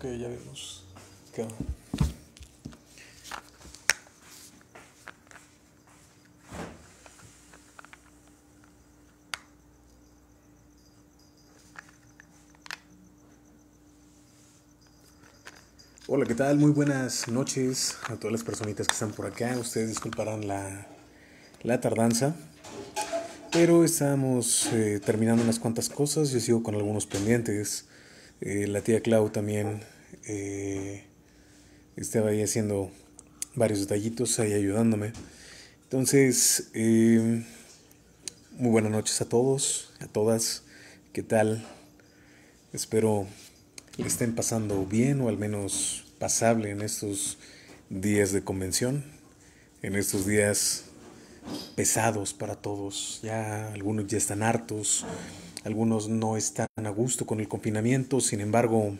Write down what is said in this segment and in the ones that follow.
que ya vimos. Hola, ¿qué tal? Muy buenas noches a todas las personitas que están por acá. Ustedes disculparán la, tardanza. Pero estamos eh, terminando unas cuantas cosas. Yo sigo con algunos pendientes. Eh, la tía Clau también eh, estaba ahí haciendo varios detallitos, ahí ayudándome. Entonces, eh, muy buenas noches a todos, a todas. ¿Qué tal? Espero estén pasando bien o al menos pasable en estos días de convención, en estos días pesados para todos. Ya algunos ya están hartos, algunos no están a gusto con el confinamiento, sin embargo,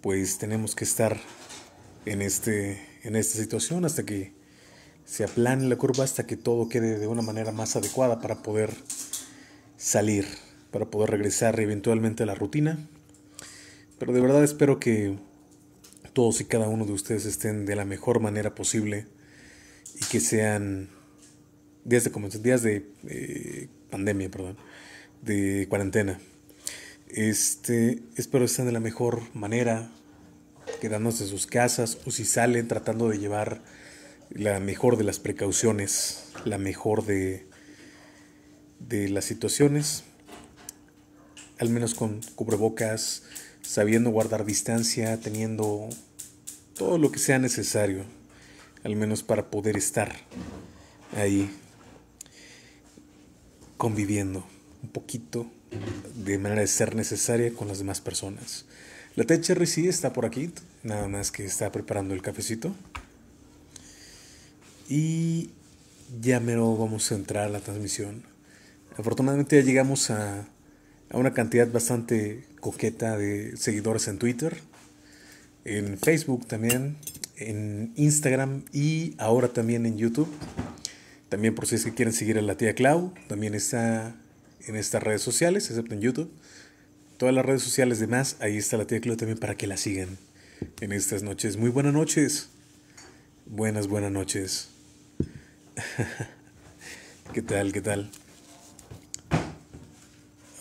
pues tenemos que estar en, este, en esta situación hasta que se aplane la curva, hasta que todo quede de una manera más adecuada para poder salir, para poder regresar eventualmente a la rutina. Pero de verdad espero que todos y cada uno de ustedes estén de la mejor manera posible y que sean días de, días de eh, pandemia, perdón de cuarentena. Este, espero estén de la mejor manera, quedándose en sus casas o si salen tratando de llevar la mejor de las precauciones, la mejor de, de las situaciones, al menos con cubrebocas, sabiendo guardar distancia, teniendo todo lo que sea necesario, al menos para poder estar ahí conviviendo un poquito de manera de ser necesaria con las demás personas. La tía cherry sí está por aquí, nada más que está preparando el cafecito. Y ya mero vamos a entrar a la transmisión. Afortunadamente ya llegamos a, a una cantidad bastante coqueta de seguidores en Twitter, en Facebook también, en Instagram y ahora también en YouTube. También por si es que quieren seguir a la tía Clau, también está en estas redes sociales, excepto en YouTube. Todas las redes sociales más ahí está la tía también para que la sigan en estas noches. Muy buenas noches. Buenas, buenas noches. ¿Qué tal? ¿Qué tal?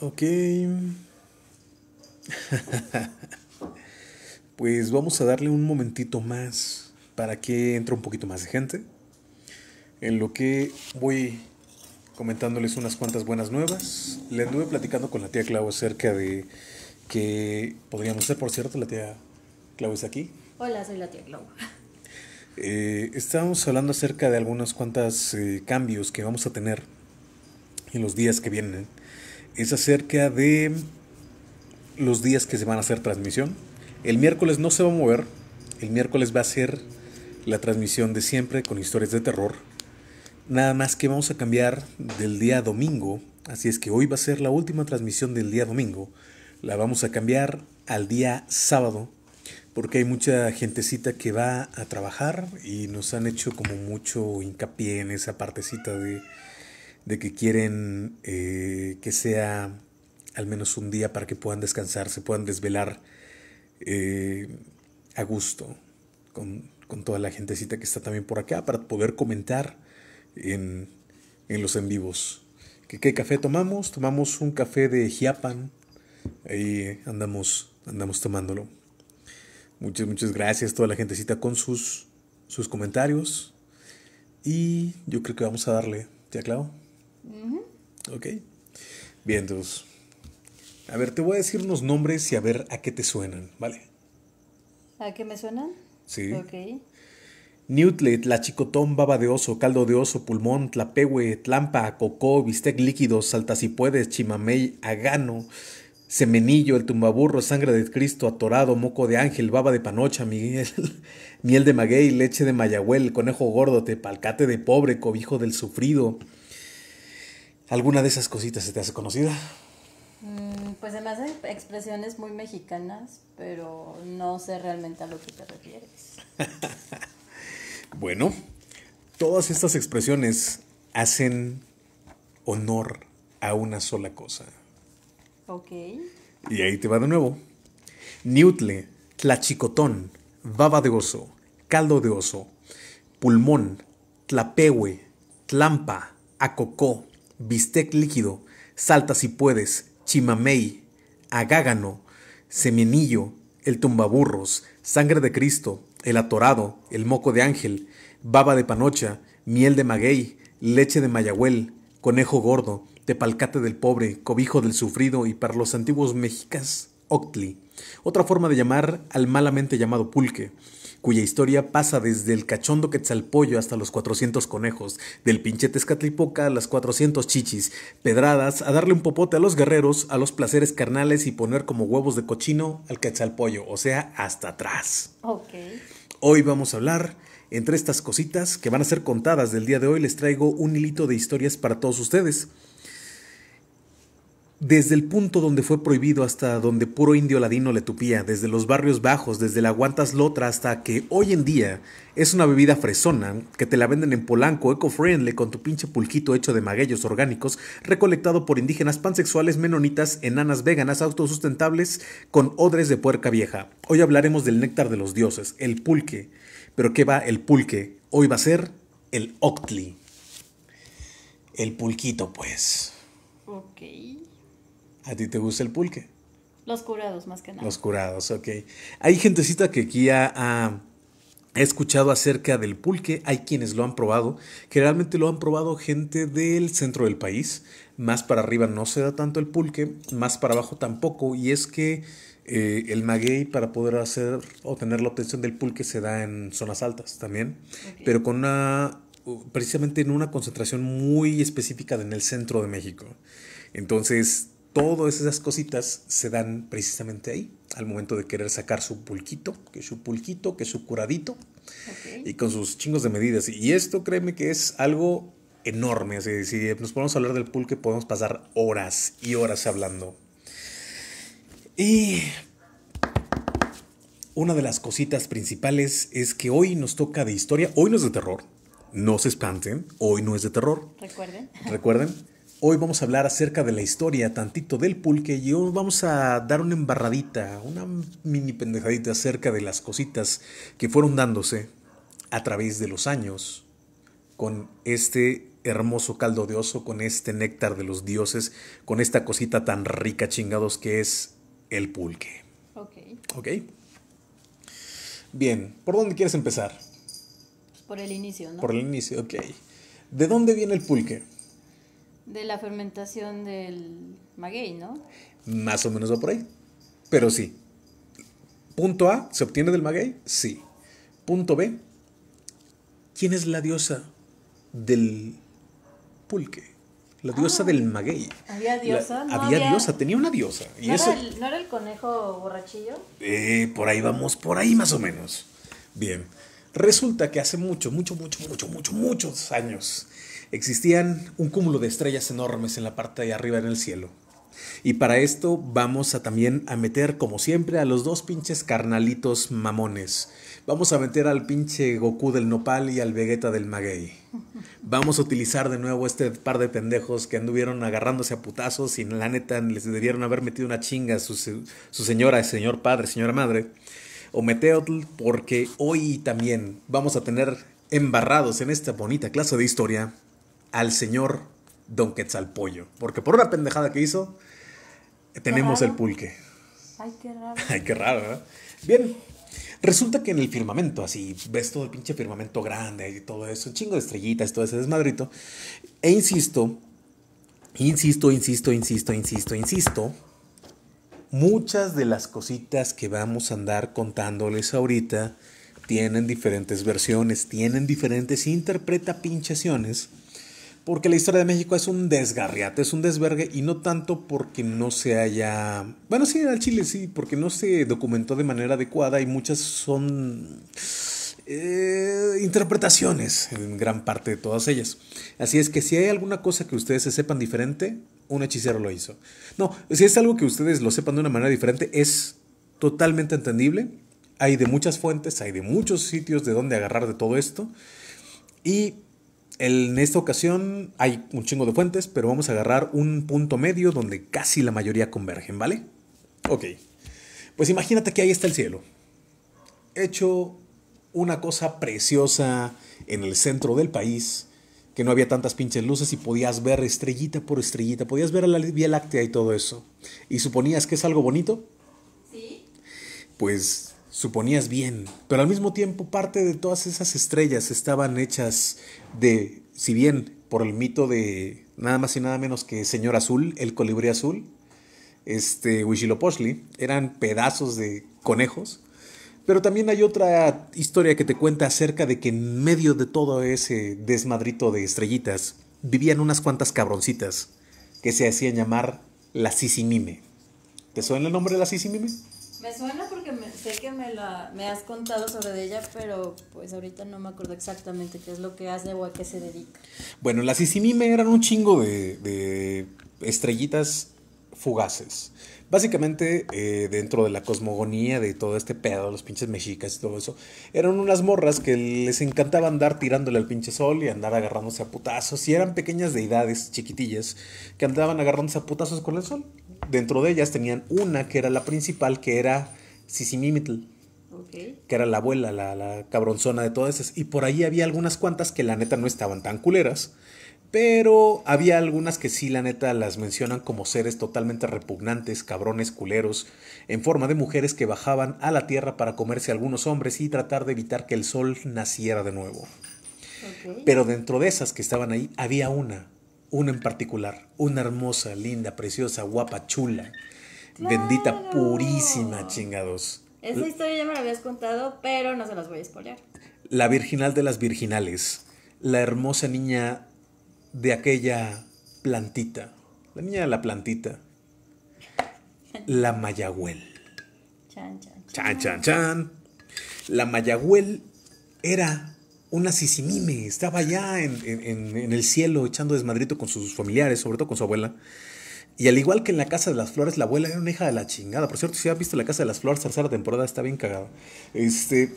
Ok. pues vamos a darle un momentito más para que entre un poquito más de gente. En lo que voy comentándoles unas cuantas buenas nuevas. Le anduve platicando con la tía Clau acerca de que podríamos ser por cierto, la tía Clau es aquí. Hola, soy la tía Clau. Eh, estábamos hablando acerca de Algunas cuantas eh, cambios que vamos a tener en los días que vienen. Es acerca de los días que se van a hacer transmisión. El miércoles no se va a mover. El miércoles va a ser la transmisión de siempre con historias de terror Nada más que vamos a cambiar del día domingo, así es que hoy va a ser la última transmisión del día domingo. La vamos a cambiar al día sábado, porque hay mucha gentecita que va a trabajar y nos han hecho como mucho hincapié en esa partecita de, de que quieren eh, que sea al menos un día para que puedan descansar, se puedan desvelar eh, a gusto con, con toda la gentecita que está también por acá para poder comentar en, los en vivos. ¿Qué, café tomamos? Tomamos un café de Jiapan. Ahí andamos, andamos tomándolo. Muchas, muchas gracias toda la gentecita con sus, sus comentarios. Y yo creo que vamos a darle. ¿Ya, Clau? Ok. Bien, entonces. A ver, te voy a decir unos nombres y a ver a qué te suenan, ¿vale? ¿A qué me suenan? Sí. Ok la chicotón, baba de oso, caldo de oso, pulmón, tlapehue, tlampa, cocó, bistec líquido, puedes, chimamey, agano, semenillo, el tumbaburro, sangre de Cristo, atorado, moco de ángel, baba de panocha, Miguel, miel de maguey, leche de mayahuel, conejo gordo, tepalcate de pobre, cobijo del sufrido. ¿Alguna de esas cositas se te hace conocida? Mm, pues además expresiones muy mexicanas, pero no sé realmente a lo que te refieres. Bueno, todas estas expresiones hacen honor a una sola cosa. Ok. Y ahí te va de nuevo. Niutle, tlachicotón, baba de oso, caldo de oso, pulmón, tlapehue, tlampa, acocó, bistec líquido, salta si puedes, chimamey, agágano, semenillo, el tumbaburros, sangre de Cristo, el atorado, el moco de ángel, baba de panocha, miel de maguey, leche de mayahuel, conejo gordo, tepalcate del pobre, cobijo del sufrido y para los antiguos mexicas, octli, otra forma de llamar al malamente llamado pulque cuya historia pasa desde el cachondo Quetzalpollo hasta los 400 conejos, del pinchete escatlipoca a las 400 chichis, pedradas, a darle un popote a los guerreros, a los placeres carnales y poner como huevos de cochino al Quetzalpollo, o sea, hasta atrás. Hoy vamos a hablar entre estas cositas que van a ser contadas del día de hoy, les traigo un hilito de historias para todos ustedes desde el punto donde fue prohibido hasta donde puro indio ladino le tupía, desde los barrios bajos, desde la guantas hasta que hoy en día es una bebida fresona que te la venden en Polanco eco-friendly con tu pinche pulquito hecho de magueyos orgánicos recolectado por indígenas pansexuales, menonitas, enanas veganas, autosustentables con odres de puerca vieja. Hoy hablaremos del néctar de los dioses, el pulque. Pero ¿qué va el pulque? Hoy va a ser el octli. El pulquito, pues. Ok. ¿A ti te gusta el pulque? Los curados, más que nada. Los curados, ok. Hay gentecita que aquí ha, escuchado acerca del pulque, hay quienes lo han probado. Generalmente lo han probado gente del centro del país. Más para arriba no se da tanto el pulque, más para abajo tampoco. Y es que eh, el maguey para poder hacer o tener la obtención del pulque se da en zonas altas también, pero con una precisamente en una concentración muy específica en el centro de México. Entonces, todas esas cositas se dan precisamente ahí, al momento de querer sacar su pulquito, que su pulquito, que su curadito, y con sus chingos de medidas. Y esto créeme que es algo enorme, si nos podemos hablar del pulque podemos pasar horas y horas hablando. Y una de las cositas principales es que hoy nos toca de historia, hoy no es de terror, no se espanten, hoy no es de terror. Recuerden. Recuerden. Hoy vamos a hablar acerca de la historia, tantito del pulque, y hoy vamos a dar una embarradita, una mini pendejadita acerca de las cositas que fueron dándose a través de los años con este hermoso caldo de oso, con este néctar de los dioses, con esta cosita tan rica, chingados, que es el pulque. Ok. Ok. Bien, ¿por dónde quieres empezar? Pues por el inicio, ¿no? Por el inicio, ok. ¿De dónde viene el pulque? De la fermentación del maguey, ¿no? Más o menos va por ahí. Pero sí. Punto A, ¿se obtiene del maguey? Sí. Punto B, ¿quién es la diosa del pulque? La diosa del ah, maguey. ¿Había diosa? había, diosa, tenía una diosa. Y ¿No, era el, ¿No, era el, conejo borrachillo? Eh, por ahí vamos, por ahí más o menos. Bien, resulta que hace mucho, mucho, mucho, mucho, mucho, muchos años existían un cúmulo de estrellas enormes en la parte de arriba en el cielo. Y para esto vamos a también a meter, como siempre, a los dos pinches carnalitos mamones. Vamos a meter al pinche Goku del Nopal y al Vegeta del Maguey. Vamos a utilizar de nuevo este par de pendejos que anduvieron agarrándose a putazos y la neta les debieron haber metido una chinga a su, su señora, señor padre, señora madre. O Meteotl, porque hoy también vamos a tener embarrados en esta bonita clase de historia al señor Don Quetzalpollo. Porque por una pendejada que hizo, tenemos el pulque. Ay, qué raro. Ay, qué raro, ¿verdad? Bien, resulta que en el firmamento, así, ves todo el pinche firmamento grande y todo eso, un chingo de estrellitas, todo ese desmadrito. E insisto, insisto, insisto, insisto, insisto, insisto, muchas de las cositas que vamos a andar contándoles ahorita tienen diferentes versiones, tienen diferentes interpretaciones porque la historia de México es un desgarriate, es un desvergue y no tanto porque no se haya, bueno, sí, al Chile sí, porque no se documentó de manera adecuada y muchas son eh, interpretaciones en gran parte de todas ellas. Así es que si hay alguna cosa que ustedes se sepan diferente, un hechicero lo hizo. No, si es algo que ustedes lo sepan de una manera diferente, es totalmente entendible. Hay de muchas fuentes, hay de muchos sitios de donde agarrar de todo esto. Y en esta ocasión hay un chingo de fuentes, pero vamos a agarrar un punto medio donde casi la mayoría convergen, ¿vale? Ok. Pues imagínate que ahí está el cielo. Hecho una cosa preciosa en el centro del país, que no había tantas pinches luces y podías ver estrellita por estrellita, podías ver la Vía Láctea y todo eso. ¿Y suponías que es algo bonito? Sí. Pues suponías bien, pero al mismo tiempo parte de todas esas estrellas estaban hechas de, si bien por el mito de nada más y nada menos que Señor Azul, el colibrí azul, este Huitzilopochtli, eran pedazos de conejos, pero también hay otra historia que te cuenta acerca de que en medio de todo ese desmadrito de estrellitas vivían unas cuantas cabroncitas que se hacían llamar las Sisimime. ¿Te suena el nombre de las Sisimime? Me suena porque sé que me, la, me has contado sobre ella, pero pues ahorita no me acuerdo exactamente qué es lo que hace o a qué se dedica. Bueno, las Isimime eran un chingo de, estrellitas fugaces. Básicamente, eh, dentro de la cosmogonía de todo este pedo, los pinches mexicas y todo eso, eran unas morras que les encantaba andar tirándole al pinche sol y andar agarrándose a putazos. Y eran pequeñas deidades chiquitillas que andaban agarrándose a putazos con el sol dentro de ellas tenían una que era la principal, que era Sisimimitl. Okay. Que era la abuela, la, cabronzona de todas esas. Y por ahí había algunas cuantas que la neta no estaban tan culeras. Pero había algunas que sí, la neta, las mencionan como seres totalmente repugnantes, cabrones, culeros, en forma de mujeres que bajaban a la tierra para comerse algunos hombres y tratar de evitar que el sol naciera de nuevo. Pero dentro de esas que estaban ahí había una una en particular, una hermosa, linda, preciosa, guapa, chula, bendita, purísima, chingados. Esa historia ya me la habías contado, pero no se las voy a spoiler. La virginal de las virginales, la hermosa niña de aquella plantita, la niña de la plantita, la Mayagüel. Chan, chan, chan. Chan, chan, chan. La Mayagüel era una sisimime, estaba allá en, el cielo echando desmadrito con sus familiares, sobre todo con su abuela. Y al igual que en la Casa de las Flores, la abuela era una hija de la chingada. Por cierto, si has visto la Casa de las Flores, la temporada, está bien cagada. Este,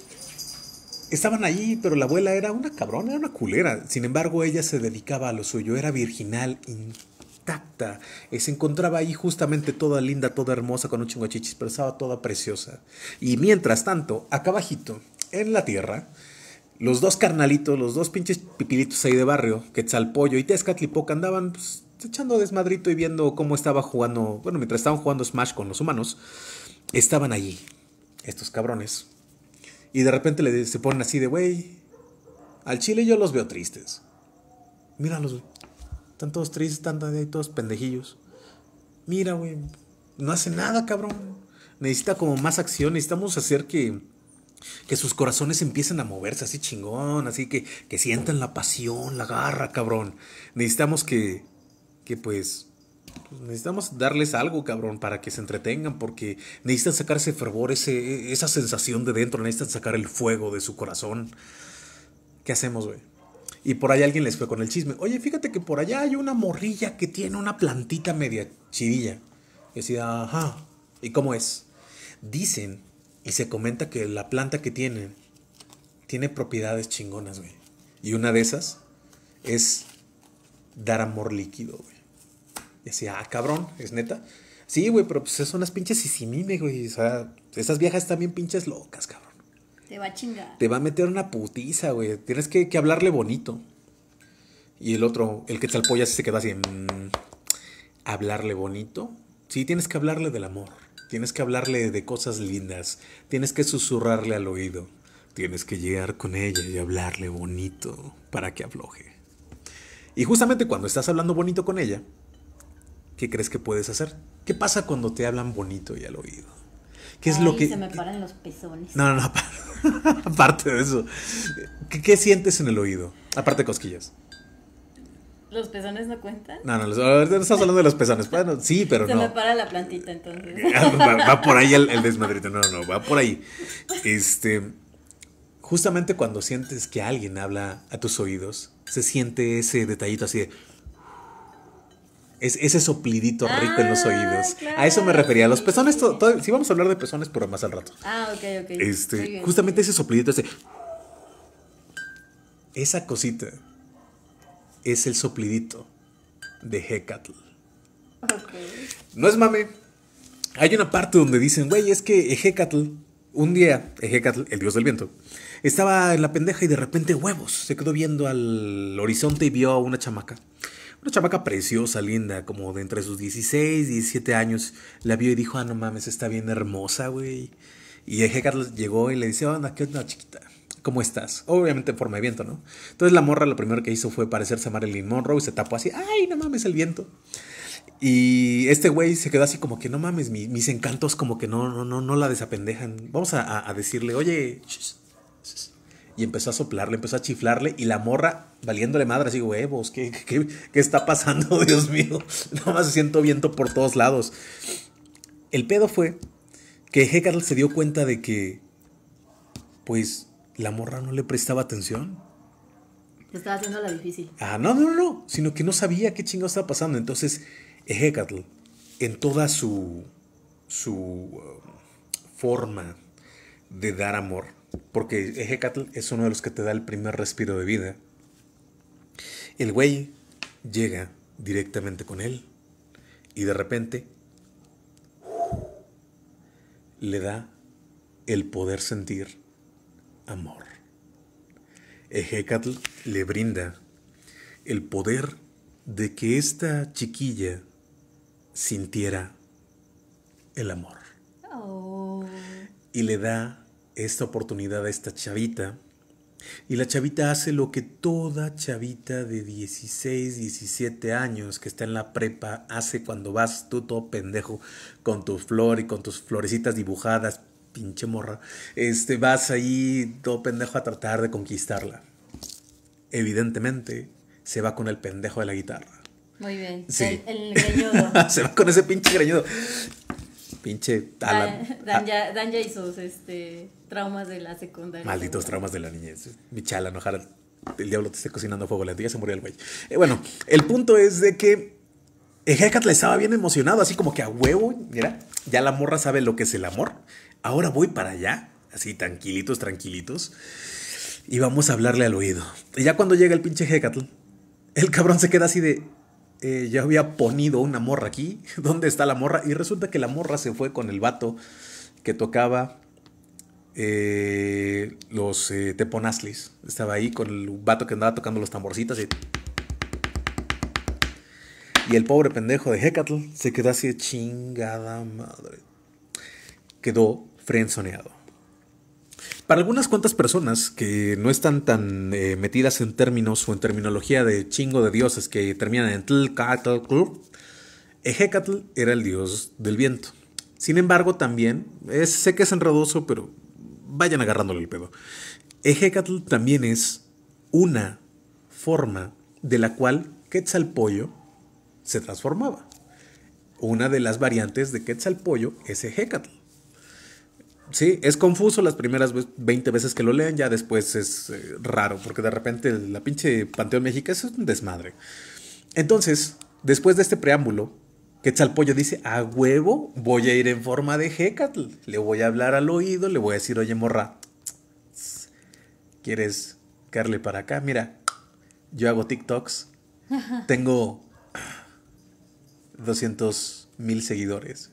estaban allí, pero la abuela era una cabrona, era una culera. Sin embargo, ella se dedicaba a lo suyo, era virginal, intacta. Eh, se encontraba ahí justamente toda linda, toda hermosa, con un chingo chichis, pero estaba toda preciosa. Y mientras tanto, acá abajito, en la tierra, los dos carnalitos, los dos pinches pipilitos ahí de barrio, Quetzalpollo y Tezcatlipoca, andaban pues, echando desmadrito y viendo cómo estaba jugando, bueno, mientras estaban jugando Smash con los humanos, estaban allí, estos cabrones. Y de repente se ponen así de, güey, al chile yo los veo tristes. Míralos, Están todos tristes, están todos pendejillos. Mira, güey, no hace nada, cabrón. Necesita como más acción, necesitamos hacer que que sus corazones empiecen a moverse así chingón, así que, sientan la pasión, la garra, cabrón. Necesitamos que, que pues, pues, necesitamos darles algo, cabrón, para que se entretengan, porque necesitan sacar ese fervor, esa sensación de dentro, necesitan sacar el fuego de su corazón. ¿Qué hacemos, güey? Y por ahí alguien les fue con el chisme. Oye, fíjate que por allá hay una morrilla que tiene una plantita media chidilla. Y decía, ajá, ¿y cómo es? Dicen y se comenta que la planta que tiene, tiene propiedades chingonas, güey. Y una de esas es dar amor líquido, güey. Y ah, cabrón, es neta. Sí, güey, pero pues son las pinches sisimime, güey. O sea, esas viejas están bien pinches locas, cabrón. Te va a chingar. Te va a meter una putiza, güey. Tienes que, hablarle bonito. Y el otro, el que te se queda así. Mm, hablarle bonito. Sí, tienes que hablarle del amor. Tienes que hablarle de cosas lindas, tienes que susurrarle al oído, tienes que llegar con ella y hablarle bonito para que afloje. Y justamente cuando estás hablando bonito con ella, ¿qué crees que puedes hacer? ¿Qué pasa cuando te hablan bonito y al oído? ¿Qué es lo que... Se me paran los pezones. No, no, no, aparte de eso. ¿Qué, ¿Qué sientes en el oído? Aparte de cosquillas. ¿Los pezones no cuentan? No, no, ahorita no estás hablando de los pezones. sí, pero no. Se me para la plantita entonces. Ah, va, por ahí el, desmadrito. No, no, va por ahí. Este. Justamente cuando sientes que alguien habla a tus oídos, se siente ese detallito así de. Es, ese soplidito rico en los ah, oídos. A eso me refería. Los pezones, si vamos a hablar de pezones, pero más al rato. Ah, ok, ok. Este, justamente ese soplidito, ese. Esa cosita es el soplidito de Hecatl. No es mame. Hay una parte donde dicen, güey, es que Hecatl, un día, Hecatl, el dios del viento, estaba en la pendeja y de repente huevos, se quedó viendo al horizonte y vio a una chamaca. Una chamaca preciosa, linda, como de entre sus 16, 17 años. La vio y dijo, ah, no mames, está bien hermosa, güey. Y Hecatl llegó y le dice, onda, ¿qué onda, chiquita? ¿Cómo estás? Obviamente en forma de viento, ¿no? Entonces la morra lo primero que hizo fue parecerse a Marilyn Monroe y se tapó así, ay, no mames el viento. Y este güey se quedó así como que no mames, mis, encantos como que no, no, no, no la desapendejan. Vamos a, decirle, oye, y empezó a soplarle, empezó a chiflarle y la morra valiéndole madre así, huevos, ¿qué, qué, está pasando? Dios mío, nada más siento viento por todos lados. El pedo fue que Hegel se dio cuenta de que, pues, la morra no le prestaba atención. estaba haciendo la difícil. Ah, no, no, no, sino que no sabía qué chingado estaba pasando. Entonces, Hecatl, en toda su, su uh, forma de dar amor, porque Ehecatl es uno de los que te da el primer respiro de vida, el güey llega directamente con él y de repente le da el poder sentir amor. le brinda el poder de que esta chiquilla sintiera el amor. Oh. Y le da esta oportunidad a esta chavita. Y la chavita hace lo que toda chavita de 16, 17 años que está en la prepa hace cuando vas tú todo pendejo con tu flor y con tus florecitas dibujadas, pinche morra, este, vas ahí todo pendejo a tratar de conquistarla. Evidentemente, se va con el pendejo de la guitarra. Muy bien. El, se va con ese pinche greñudo. Pinche Alan. Dan, ya, Dan este, traumas de la secundaria. Malditos traumas de la niñez. Michala, chala, ojalá el diablo te está cocinando a fuego lento. Ya se murió el güey. Eh, bueno, el punto es de que Hecat le estaba bien emocionado, así como que a huevo, mira, ya la morra sabe lo que es el amor ahora voy para allá, así tranquilitos, tranquilitos, y vamos a hablarle al oído. Y ya cuando llega el pinche Hecatl, el cabrón se queda así de, eh, ya había ponido una morra aquí, ¿dónde está la morra? Y resulta que la morra se fue con el vato que tocaba eh, los eh, teponazlis. Estaba ahí con el vato que andaba tocando los tamborcitos y... Y el pobre pendejo de Hecatl se quedó así de chingada madre. Quedó frenzoneado. Para algunas cuantas personas que no están tan eh, metidas en términos o en terminología de chingo de dioses que terminan en tlcatl, Ejecatl era el dios del viento. Sin embargo, también, eh, sé que es enredoso, pero vayan agarrándole el pedo. Ejecatl también es una forma de la cual Quetzalpollo se transformaba. Una de las variantes de Quetzalpollo es Ejecatl. Sí, es confuso las primeras 20 veces que lo leen, ya después es eh, raro, porque de repente la pinche Panteón México es un desmadre. Entonces, después de este preámbulo, que Quetzalpollo dice, a huevo, voy a ir en forma de Hecatl, le voy a hablar al oído, le voy a decir, oye morra, ¿quieres caerle para acá? Mira, yo hago TikToks, tengo 200 mil seguidores,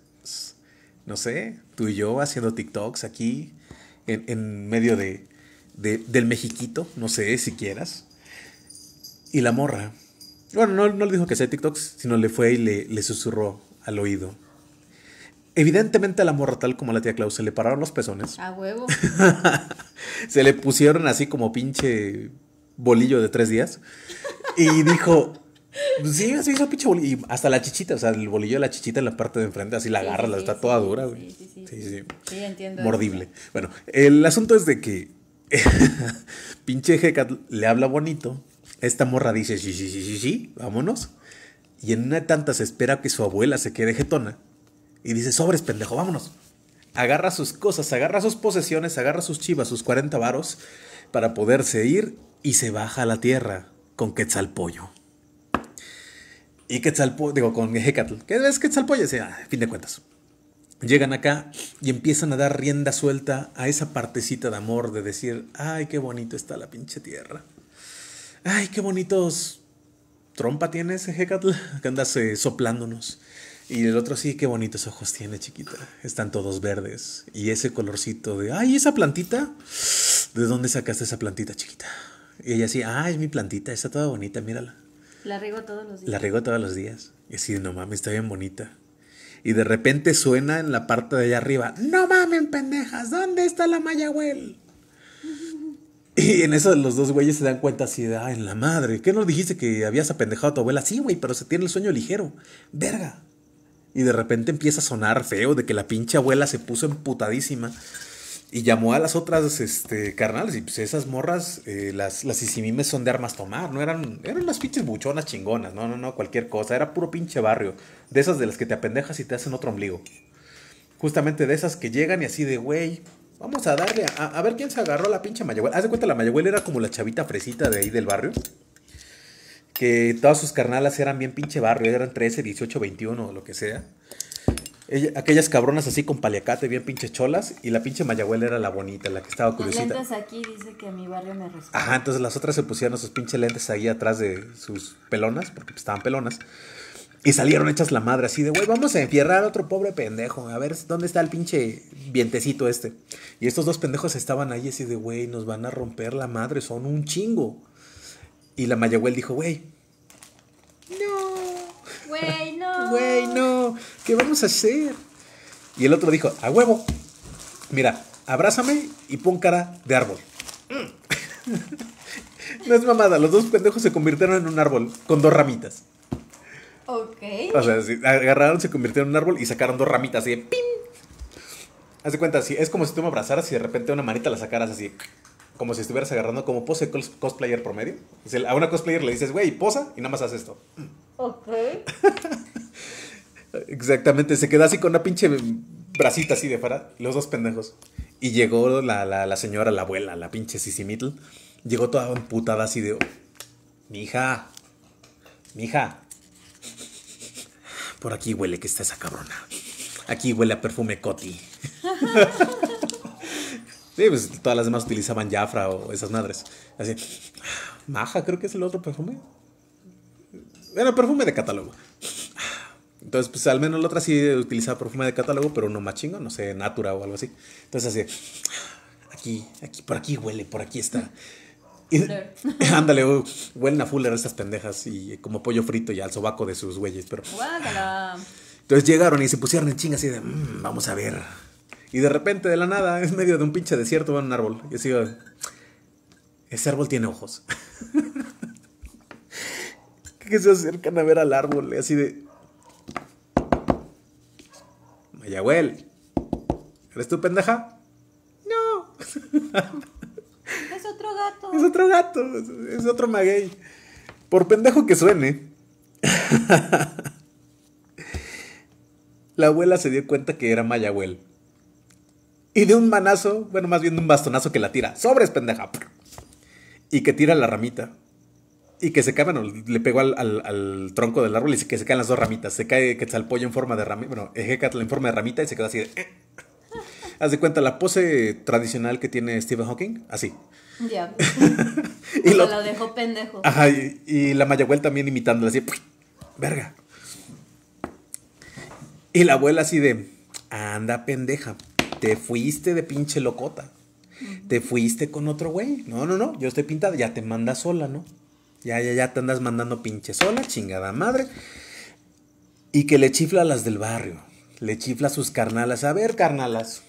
no sé, tú y yo haciendo TikToks aquí en, medio de, del Mexiquito, no sé si quieras. Y la morra, bueno, no, le dijo que sea TikToks, sino le fue y le, le susurró al oído. Evidentemente a la morra, tal como a la tía Claus se le pararon los pezones. A huevo. se le pusieron así como pinche bolillo de tres días. Y dijo, pues sí, así hizo pinche Y hasta la chichita, o sea, el bolillo de la chichita en la parte de enfrente, así la agarra, la está toda dura, Sí sí sí, entiendo. Mordible. Bueno, el asunto es de que pinche Hecat le habla bonito. Esta morra dice, sí, sí, sí, sí, vámonos. Y en una tanta se espera que su abuela se quede jetona. Y dice, sobres, pendejo, vámonos. Agarra sus cosas, agarra sus posesiones, agarra sus chivas, sus 40 varos, para poderse ir y se baja a la tierra con Quetzalpollo. Y Quetzalpo, digo, con Hecatl, que es sea, a fin de cuentas. Llegan acá y empiezan a dar rienda suelta a esa partecita de amor de decir, ay, qué bonito está la pinche tierra. Ay, qué bonitos trompa tiene ese Hecatl que andas eh, soplándonos. Y el otro sí, qué bonitos ojos tiene, chiquita. Están todos verdes. Y ese colorcito de, ay, esa plantita. ¿De dónde sacaste esa plantita, chiquita? Y ella sí, ay, ah, es mi plantita, está toda bonita, mírala. La riego todos los días. La riego todos los días. Y si no mames, está bien bonita. Y de repente suena en la parte de allá arriba, no mames, pendejas, ¿dónde está la Mayagüel? y en eso los dos güeyes se dan cuenta así de, en la madre, ¿qué nos dijiste que habías apendejado a tu abuela? Sí, güey, pero se tiene el sueño ligero. Verga. Y de repente empieza a sonar feo de que la pinche abuela se puso emputadísima y llamó a las otras este, carnales y pues esas morras, eh, las, isimimes son de armas tomar, no eran, eran las pinches buchonas chingonas, no, no, no, cualquier cosa, era puro pinche barrio, de esas de las que te apendejas y te hacen otro ombligo. Justamente de esas que llegan y así de, güey, vamos a darle, a, ver quién se agarró a la pinche Mayagüel. Haz de cuenta, la Mayagüel era como la chavita fresita de ahí del barrio, que todas sus carnalas eran bien pinche barrio, eran 13, 18, 21 o lo que sea aquellas cabronas así con paliacate, bien pinche cholas, y la pinche mayagüel era la bonita, la que estaba curiosita. Los aquí dice que mi barrio me Ajá, entonces las otras se pusieron sus pinches lentes ahí atrás de sus pelonas, porque pues, estaban pelonas. Y salieron hechas la madre así de, güey, vamos a enfierrar a otro pobre pendejo. A ver, ¿dónde está el pinche vientecito este? Y estos dos pendejos estaban ahí así de, güey, nos van a romper la madre, son un chingo. Y la Mayagüel dijo, güey. No. Güey, güey, no, ¿qué vamos a hacer? Y el otro dijo, a huevo, mira, abrázame y pon cara de árbol. Mm. no es mamada, los dos pendejos se convirtieron en un árbol con dos ramitas. Ok. O sea, agarraron, se convirtieron en un árbol y sacaron dos ramitas así de ¡pim! Haz de cuenta, es como si tú me abrazaras y de repente una manita la sacaras así, como si estuvieras agarrando como pose cosplayer promedio. O a una cosplayer le dices, güey, posa y nada más haces esto. Ok. Exactamente, se quedó así con una pinche bracita así de para los dos pendejos. Y llegó la, la, la señora, la abuela, la pinche Middle Llegó toda emputada así de, mija, mija, por aquí huele que está esa cabrona. Aquí huele a perfume Coty sí, pues todas las demás utilizaban Jafra o esas madres. Así, Maja, creo que es el otro perfume. Era perfume de catálogo. Entonces, pues al menos la otra sí utilizaba perfume de catálogo, pero no más chingo, no sé, Natura o algo así. Entonces, así, aquí, aquí, por aquí huele, por aquí está. Y, ándale, oh, huelen a fuller estas pendejas y como pollo frito y al sobaco de sus güeyes, pero. Entonces llegaron y se pusieron en chingas así de, mm, vamos a ver. Y de repente, de la nada, en medio de un pinche desierto, van un árbol. Y así, ese árbol tiene ojos. que se acercan a ver al árbol, así de. Mayagüel, ¿eres tú pendeja? No. Es otro gato. Es otro gato, es otro maguey. Por pendejo que suene. La abuela se dio cuenta que era Mayagüel. Y de un manazo, bueno, más bien de un bastonazo que la tira. Sobres, pendeja. Y que tira la ramita. Y que se cae, bueno, le pegó al, al, al, tronco del árbol y que se caen las dos ramitas. Se cae pollo en forma de ramita, bueno, en forma de ramita y se queda así de... Eh". Haz de cuenta la pose tradicional que tiene Stephen Hawking, así. y lo, dejó pendejo. Ajá, y, la Mayagüel también imitándola así, ¡puy! verga. Y la abuela así de, anda pendeja, te fuiste de pinche locota. Te fuiste con otro güey. No, no, no, yo estoy pintada, ya te manda sola, ¿no? Ya, ya, ya te andas mandando pinche sola, chingada madre. Y que le chifla a las del barrio. Le chifla a sus carnalas. A ver, carnalas.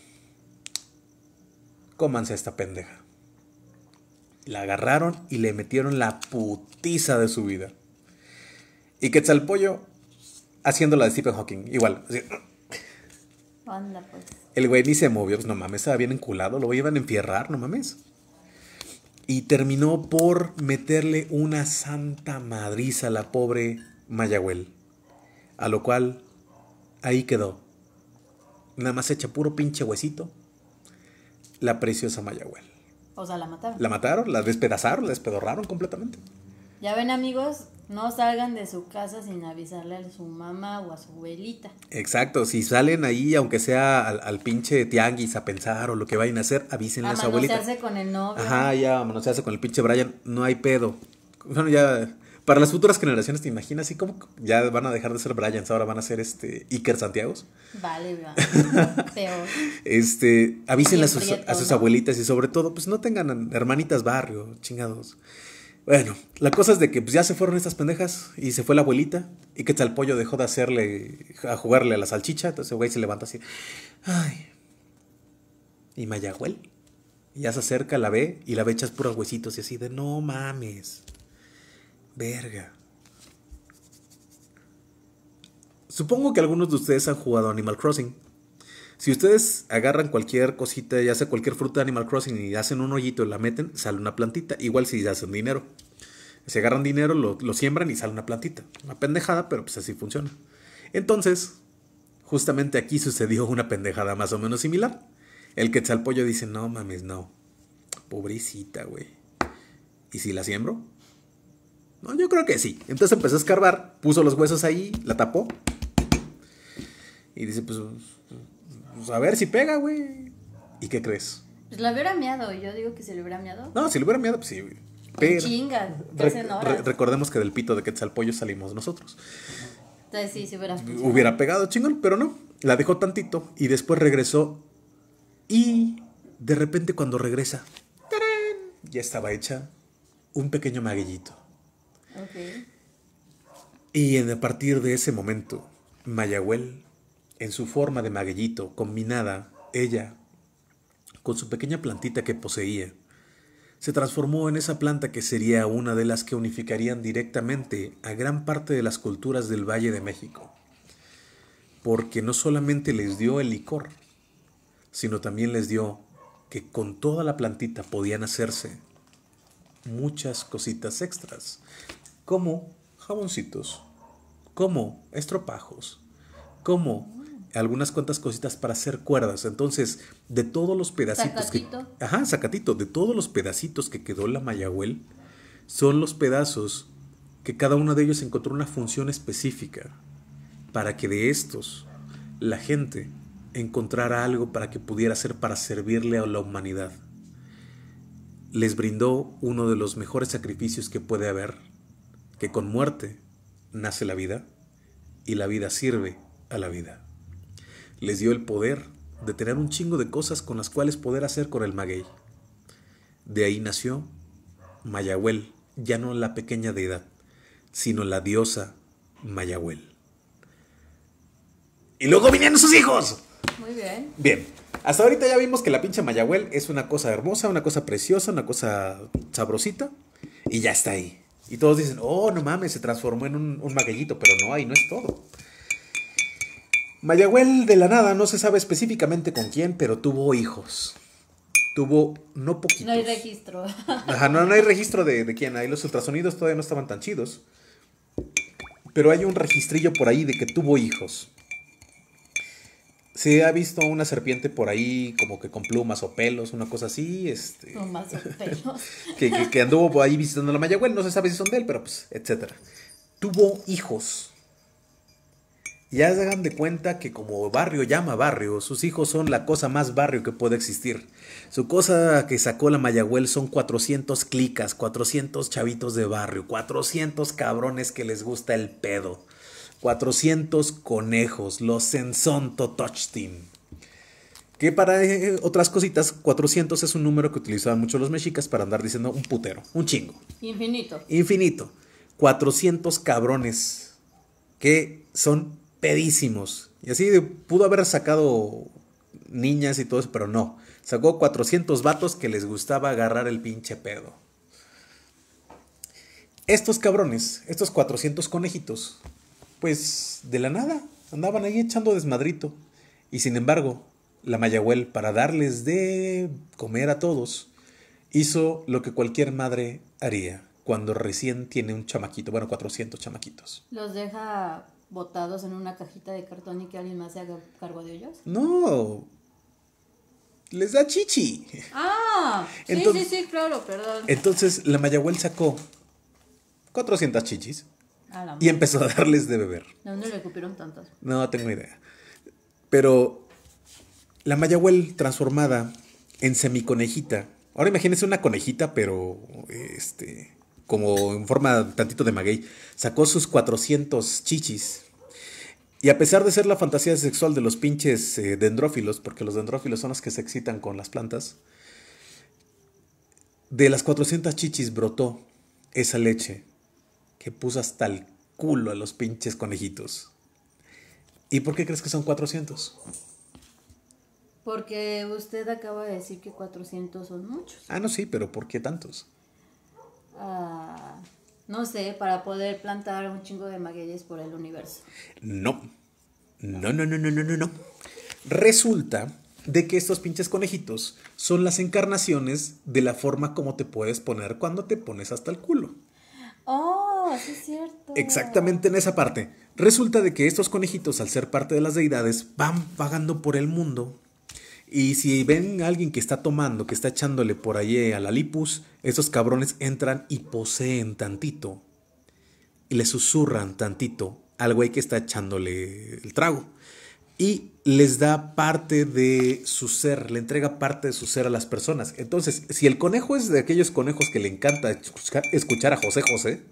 Cómanse esta pendeja. La agarraron y le metieron la putiza de su vida. Y Quetzalpollo haciéndola de Stephen Hawking. Igual. Pues. El güey ni se movió. Pues, no mames, estaba bien enculado. Lo iban a enfierrar, no mames y terminó por meterle una santa madriza a la pobre Mayagüel. A lo cual ahí quedó. Nada más hecha puro pinche huesito. La preciosa Mayagüel. O sea, la mataron. La mataron, la despedazaron, la despedorraron completamente. Ya ven amigos, no salgan de su casa sin avisarle a su mamá o a su abuelita. Exacto, si salen ahí, aunque sea al, al pinche tianguis a pensar o lo que vayan a hacer, avísenle a, a su abuelita. con el novio. Ajá, ya, se hace con el pinche Brian, no hay pedo. Bueno, ya, para las futuras generaciones, ¿te imaginas? Así como ya van a dejar de ser Bryans, ahora van a ser este Iker Santiago? Vale, peor. Este, avísenle a sus, a sus abuelitas y sobre todo, pues no tengan hermanitas barrio, chingados. Bueno, la cosa es de que pues, ya se fueron estas pendejas y se fue la abuelita y que el pollo dejó de hacerle, a jugarle a la salchicha. Entonces güey se levanta así. Ay. Y Mayagüel. ya se acerca, la ve y la ve echas puros huesitos y así de no mames. Verga. Supongo que algunos de ustedes han jugado Animal Crossing. Si ustedes agarran cualquier cosita, ya sea cualquier fruta de Animal Crossing y hacen un hoyito y la meten, sale una plantita. Igual si hacen dinero. Si agarran dinero, lo, siembran y sale una plantita. Una pendejada, pero pues así funciona. Entonces, justamente aquí sucedió una pendejada más o menos similar. El Quetzalpollo dice, no mames, no. Pobrecita, güey. ¿Y si la siembro? No, yo creo que sí. Entonces empezó a escarbar, puso los huesos ahí, la tapó. Y dice, pues pues, a ver si pega, güey. ¿Y qué crees? Pues la hubiera meado, yo digo que se le hubiera meado. No, si le hubiera meado, pues sí, güey. Pues, chinga, recordemos que del pito de Quetzalpollo salimos nosotros. Entonces sí, si hubiera. Hubiera pegado, chingón, pero no. La dejó tantito y después regresó. Y de repente cuando regresa, ¡tarán! ya estaba hecha un pequeño maguillito. Ok. Y a partir de ese momento, Mayagüel en su forma de maguellito, combinada, ella, con su pequeña plantita que poseía, se transformó en esa planta que sería una de las que unificarían directamente a gran parte de las culturas del Valle de México, porque no solamente les dio el licor, sino también les dio que con toda la plantita podían hacerse muchas cositas extras, como jaboncitos, como estropajos, como algunas cuantas cositas para hacer cuerdas. Entonces, de todos los pedacitos que. Ajá, Zacatito, de todos los pedacitos que quedó la mayagüel son los pedazos que cada uno de ellos encontró una función específica para que de estos la gente encontrara algo para que pudiera ser para servirle a la humanidad. Les brindó uno de los mejores sacrificios que puede haber, que con muerte nace la vida y la vida sirve a la vida les dio el poder de tener un chingo de cosas con las cuales poder hacer con el maguey. De ahí nació Mayahuel, ya no la pequeña deidad, sino la diosa Mayahuel. Y luego vinieron sus hijos. Muy bien. Bien. Hasta ahorita ya vimos que la pinche Mayahuel es una cosa hermosa, una cosa preciosa, una cosa sabrosita. Y ya está ahí. Y todos dicen, oh, no mames, se transformó en un, un magueyito. Pero no, ahí no es todo. Mayagüel de la nada, no se sabe específicamente con quién, pero tuvo hijos. Tuvo no poquitos. No hay registro. Ajá, no, hay registro de, de quién. Ahí los ultrasonidos todavía no estaban tan chidos. Pero hay un registrillo por ahí de que tuvo hijos. Se ha visto una serpiente por ahí, como que con plumas o pelos, una cosa así. Este, plumas o pelos. que, que, anduvo por ahí visitando la Mayagüel. No se sabe si son de él, pero pues, etcétera. Tuvo hijos se hagan de cuenta que como barrio llama barrio, sus hijos son la cosa más barrio que puede existir. Su cosa que sacó la Mayagüel son 400 clicas, 400 chavitos de barrio, 400 cabrones que les gusta el pedo, 400 conejos, los Sensonto Touch Team. Que para eh, otras cositas, 400 es un número que utilizaban mucho los mexicas para andar diciendo un putero, un chingo. Infinito. Infinito. 400 cabrones que son pedísimos. Y así pudo haber sacado niñas y todo eso, pero no. Sacó 400 vatos que les gustaba agarrar el pinche pedo. Estos cabrones, estos 400 conejitos, pues de la nada andaban ahí echando desmadrito. Y sin embargo, la Mayagüel, para darles de comer a todos, hizo lo que cualquier madre haría cuando recién tiene un chamaquito, bueno, 400 chamaquitos. Los deja botados en una cajita de cartón y que alguien más se haga cargo de ellos? No. Les da chichi. Ah, sí, sí, sí, claro, perdón. Entonces la Mayahuel sacó 400 chichis y empezó a darles de beber. ¿De dónde le cupieron tantas? No tengo idea. Pero la Mayahuel transformada en semiconejita. Ahora imagínense una conejita, pero este como en forma tantito de maguey, sacó sus 400 chichis. Y a pesar de ser la fantasía sexual de los pinches eh, dendrófilos, porque los dendrófilos son los que se excitan con las plantas, de las 400 chichis brotó esa leche que puso hasta el culo a los pinches conejitos. ¿Y por qué crees que son 400? Porque usted acaba de decir que 400 son muchos. Ah, no, sí, pero ¿por qué tantos? Ah, no sé, para poder plantar un chingo de magueyes por el universo. No, no, no, no, no, no, no, no. Resulta de que estos pinches conejitos son las encarnaciones de la forma como te puedes poner cuando te pones hasta el culo. Oh, sí es cierto. Exactamente en esa parte. Resulta de que estos conejitos, al ser parte de las deidades, van vagando por el mundo y si ven a alguien que está tomando, que está echándole por allí eh, a la lipus, esos cabrones entran y poseen tantito. Y le susurran tantito al güey que está echándole el trago. Y les da parte de su ser, le entrega parte de su ser a las personas. Entonces, si el conejo es de aquellos conejos que le encanta escuchar a José José,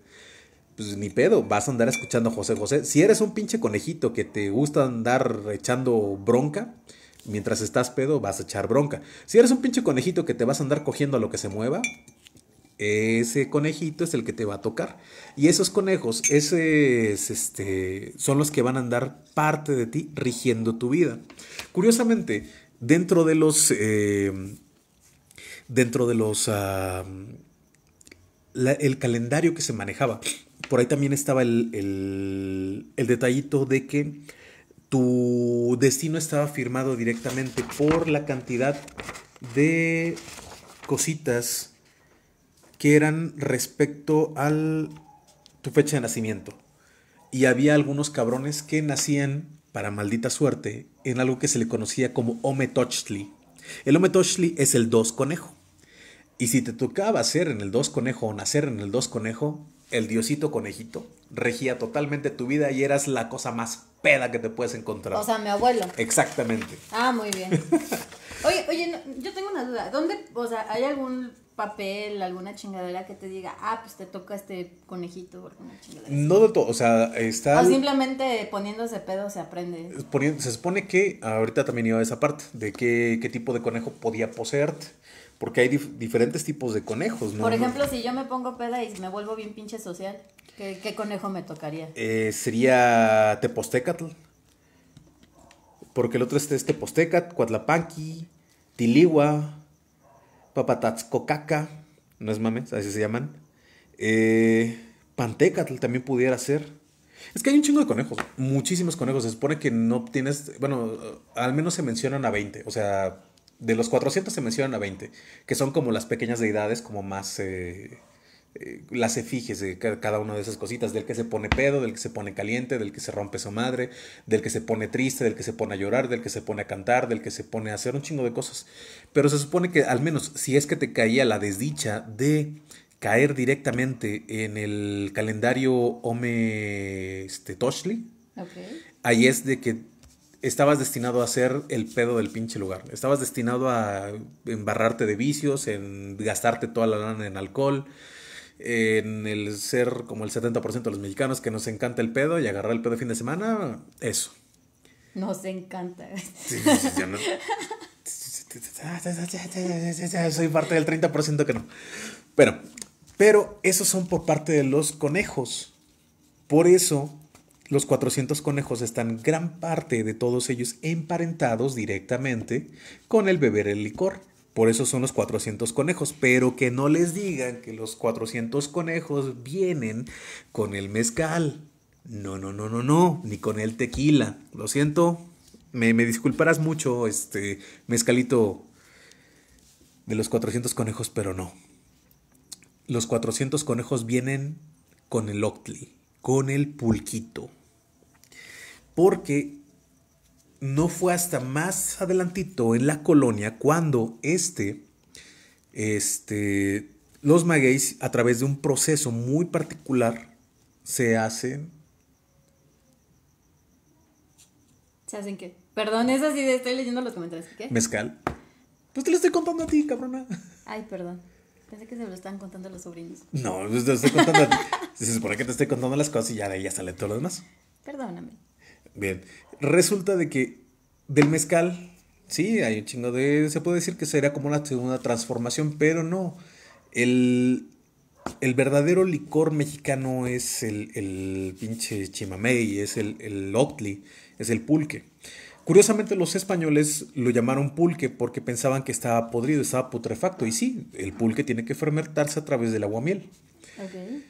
pues ni pedo, vas a andar escuchando a José José. Si eres un pinche conejito que te gusta andar echando bronca, mientras estás pedo vas a echar bronca. Si eres un pinche conejito que te vas a andar cogiendo a lo que se mueva, ese conejito es el que te va a tocar. Y esos conejos, esos, este, son los que van a andar parte de ti rigiendo tu vida. Curiosamente, dentro de los... Eh, dentro de los... Ah, el calendario que se manejaba. Por ahí también estaba el, el, el detallito de que tu destino estaba firmado directamente por la cantidad de cositas que eran respecto a tu fecha de nacimiento. Y había algunos cabrones que nacían, para maldita suerte, en algo que se le conocía como Ometochtli. El Ometochtli es el dos conejo. Y si te tocaba ser en el dos conejo o nacer en el dos conejo, el diosito conejito regía totalmente tu vida y eras la cosa más peda que te puedes encontrar. O sea, mi abuelo. Exactamente. Ah, muy bien. Oye, oye, yo tengo una duda. ¿Dónde, o sea, hay algún papel, alguna chingadera que te diga, ah, pues te toca este conejito alguna chingadera? No de todo, o sea, está... O simplemente poniéndose pedo se aprende. se supone que, ahorita también iba a esa parte, de qué, tipo de conejo podía poseerte. Porque hay diferentes tipos de conejos, Por ejemplo, si yo me pongo peda y me vuelvo bien pinche social. ¿Qué, conejo me tocaría? Eh, sería Tepostecatl. Porque el otro este es Tepostecatl, Cuatlapanqui, Tiligua, Papatatzcocaca. No es mames, así se llaman. Eh, Pantecatl también pudiera ser. Es que hay un chingo de conejos, muchísimos conejos. Se supone que no tienes, bueno, al menos se mencionan a 20. O sea, de los 400 se mencionan a 20, que son como las pequeñas deidades como más eh, eh, las efigies de cada una de esas cositas, del que se pone pedo, del que se pone caliente, del que se rompe su madre, del que se pone triste, del que se pone a llorar, del que se pone a cantar, del que se pone a hacer un chingo de cosas. Pero se supone que al menos si es que te caía la desdicha de caer directamente en el calendario Ome este, Toshli, ahí es de que estabas destinado a ser el pedo del pinche lugar. Estabas destinado a embarrarte de vicios, en gastarte toda la lana en alcohol, en el ser como el 70% de los mexicanos que nos encanta el pedo y agarrar el pedo fin de semana, eso. Nos encanta. Soy parte del 30% que no. Bueno, pero esos son por parte de los conejos. Por eso, los 400 conejos están gran parte de todos ellos emparentados directamente con el beber el licor. Por eso son los 400 conejos, pero que no les digan que los 400 conejos vienen con el mezcal. No, no, no, no, no, ni con el tequila. Lo siento, me, disculparás mucho, este mezcalito de los 400 conejos, pero no. Los 400 conejos vienen con el octli, con el pulquito. Porque no fue hasta más adelantito en la colonia cuando este, este, los magueys a través de un proceso muy particular se hacen... ¿Se hacen qué? Perdón, es así, estoy leyendo los comentarios. ¿Qué? Mezcal. Pues te lo estoy contando a ti, cabrona. Ay, perdón. Pensé que se lo estaban contando a los sobrinos. No, pues te lo estoy contando a ti. Se supone que te estoy contando las cosas y ya de ahí ya sale todo lo demás. Perdóname. Bien, resulta de que del mezcal, sí, hay un chingo de... Se puede decir que sería como una transformación, pero no. El, verdadero licor mexicano es el, el pinche chimamey, es el, el octli, es el pulque. Curiosamente los españoles lo llamaron pulque porque pensaban que estaba podrido, estaba putrefacto. Y sí, el pulque tiene que fermentarse a través del aguamiel. ok.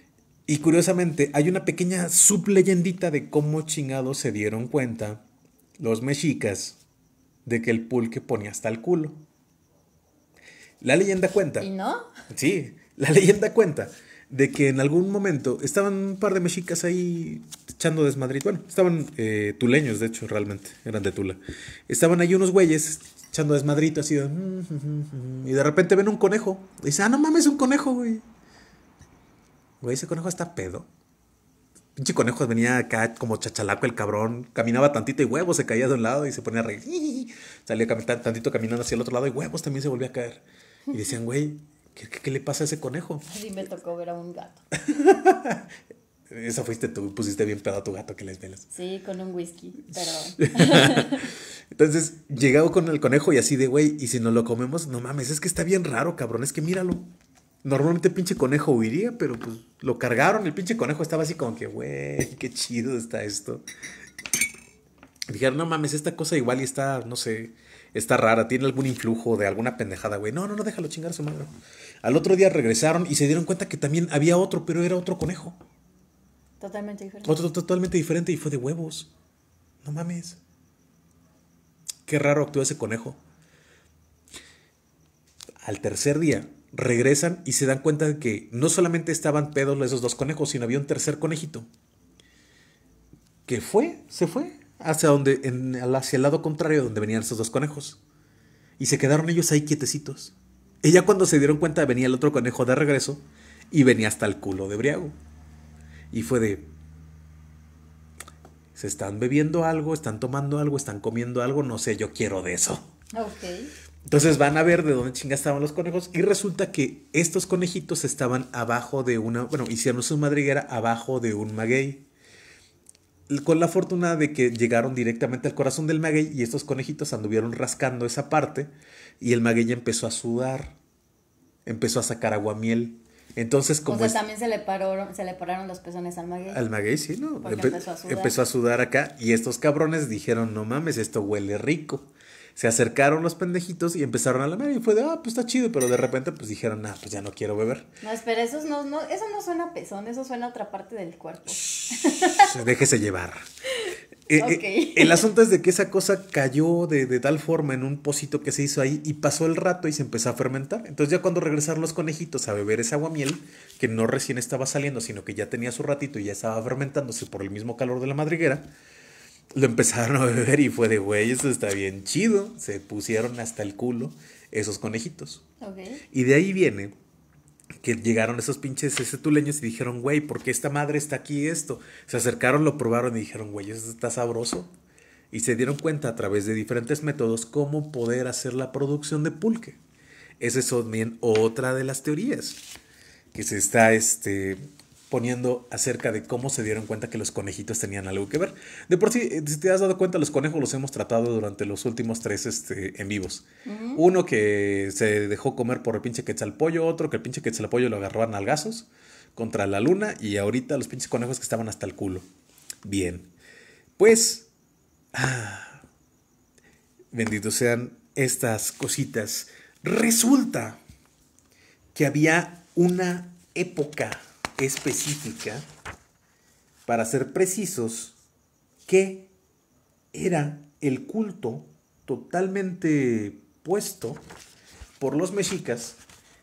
Y curiosamente, hay una pequeña subleyendita de cómo chingados se dieron cuenta los mexicas de que el pulque ponía hasta el culo. La leyenda cuenta. ¿Y no? Sí, la leyenda cuenta de que en algún momento estaban un par de mexicas ahí echando desmadrito. Bueno, estaban eh, tuleños, de hecho, realmente, eran de Tula. Estaban ahí unos güeyes echando desmadrito así. De, mm, mm, mm, y de repente ven un conejo. Y dicen, ah, no mames, un conejo, güey güey, ese conejo está pedo. Pinche conejo venía acá como chachalaco el cabrón, caminaba tantito y huevos, se caía de un lado y se ponía a reír. Salía tantito caminando hacia el otro lado y huevos también se volvía a caer. Y decían, güey, ¿qué, le pasa a ese conejo? Sí, me tocó ver a un gato. Eso fuiste tú, pusiste bien pedo a tu gato que les velas. Sí, con un whisky, pero. Entonces, llegado con el conejo y así de, güey, y si nos lo comemos, no mames, es que está bien raro, cabrón, es que míralo. Normalmente pinche conejo huiría, pero pues lo cargaron. El pinche conejo estaba así como que, güey, qué chido está esto. Dijeron, no mames, esta cosa igual y está, no sé, está rara, tiene algún influjo de alguna pendejada, güey. No, no, no, déjalo chingar su madre. Al otro día regresaron y se dieron cuenta que también había otro, pero era otro conejo. Totalmente diferente. Otro totalmente diferente y fue de huevos. No mames. Qué raro actuó ese conejo. Al tercer día, regresan y se dan cuenta de que no solamente estaban pedos esos dos conejos, sino había un tercer conejito. Que fue, se fue hacia, donde, hacia el lado contrario donde venían esos dos conejos. Y se quedaron ellos ahí quietecitos. ella cuando se dieron cuenta venía el otro conejo de regreso y venía hasta el culo de Briago. Y fue de... Se están bebiendo algo, están tomando algo, están comiendo algo, no sé, yo quiero de eso. Okay. Entonces van a ver de dónde chingas estaban los conejos y resulta que estos conejitos estaban abajo de una, bueno, hicieron su madriguera abajo de un maguey. Con la fortuna de que llegaron directamente al corazón del maguey y estos conejitos anduvieron rascando esa parte y el maguey empezó a sudar, empezó a sacar aguamiel. Entonces, como. también se le, se le pararon los pezones al maguey. Al maguey, sí, ¿no? empezó, a sudar. empezó a sudar acá. Y estos cabrones dijeron: No mames, esto huele rico se acercaron los pendejitos y empezaron a lamer y fue de, ah, pues está chido, pero de repente pues dijeron, ah, pues ya no quiero beber. No, espera, eso no, eso no suena a pezón, eso suena a otra parte del cuerpo. déjese llevar. E, e, el asunto es de que esa cosa cayó de, de, tal forma en un pocito que se hizo ahí y pasó el rato y se empezó a fermentar. Entonces ya cuando regresaron los conejitos a beber ese miel que no recién estaba saliendo, sino que ya tenía su ratito y ya estaba fermentándose por el mismo calor de la madriguera, lo empezaron a beber y fue de, güey, eso está bien chido. Se pusieron hasta el culo esos conejitos. Y de ahí viene que llegaron esos pinches ese tuleños y dijeron, güey, ¿por qué esta madre está aquí esto? Se acercaron, lo probaron y dijeron, güey, eso está sabroso. Y se dieron cuenta a través de diferentes métodos cómo poder hacer la producción de pulque. Esa es otra de las teorías. Que se está, este, poniendo acerca de cómo se dieron cuenta que los conejitos tenían algo que ver. De por sí, eh, si te has dado cuenta, los conejos los hemos tratado durante los últimos tres este, en vivos. Mm. Uno que se dejó comer por el pinche quetzalpollo, otro que el pinche quetzalpollo lo agarraban algasos contra la luna y ahorita los pinches conejos que estaban hasta el culo. Bien. Pues, ah, benditos sean estas cositas. Resulta que había una época específica, para ser precisos, que era el culto totalmente puesto por los mexicas,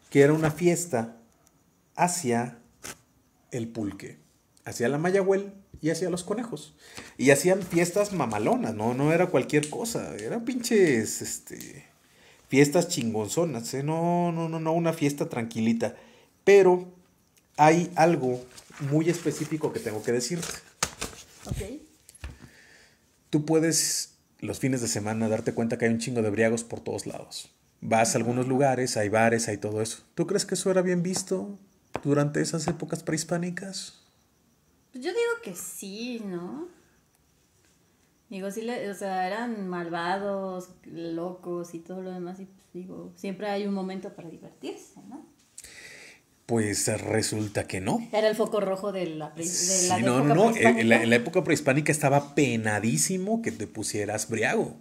que era una fiesta hacia el pulque, hacia la mayahuel y hacia los conejos. Y hacían fiestas mamalonas, no, no era cualquier cosa, eran pinches, este, fiestas chingonzonas, ¿eh? no, no, no, no, una fiesta tranquilita. Pero hay algo muy específico que tengo que decirte. Ok. Tú puedes los fines de semana darte cuenta que hay un chingo de briagos por todos lados. Vas a algunos lugares, hay bares, hay todo eso. ¿Tú crees que eso era bien visto durante esas épocas prehispánicas? Pues yo digo que sí, ¿no? Digo, sí, o sea, eran malvados, locos y todo lo demás. Y pues digo, siempre hay un momento para divertirse, ¿no? Pues resulta que no. Era el foco rojo de la, de no, época no, eh, prehispánica. En, la, época prehispánica estaba penadísimo que te pusieras briago.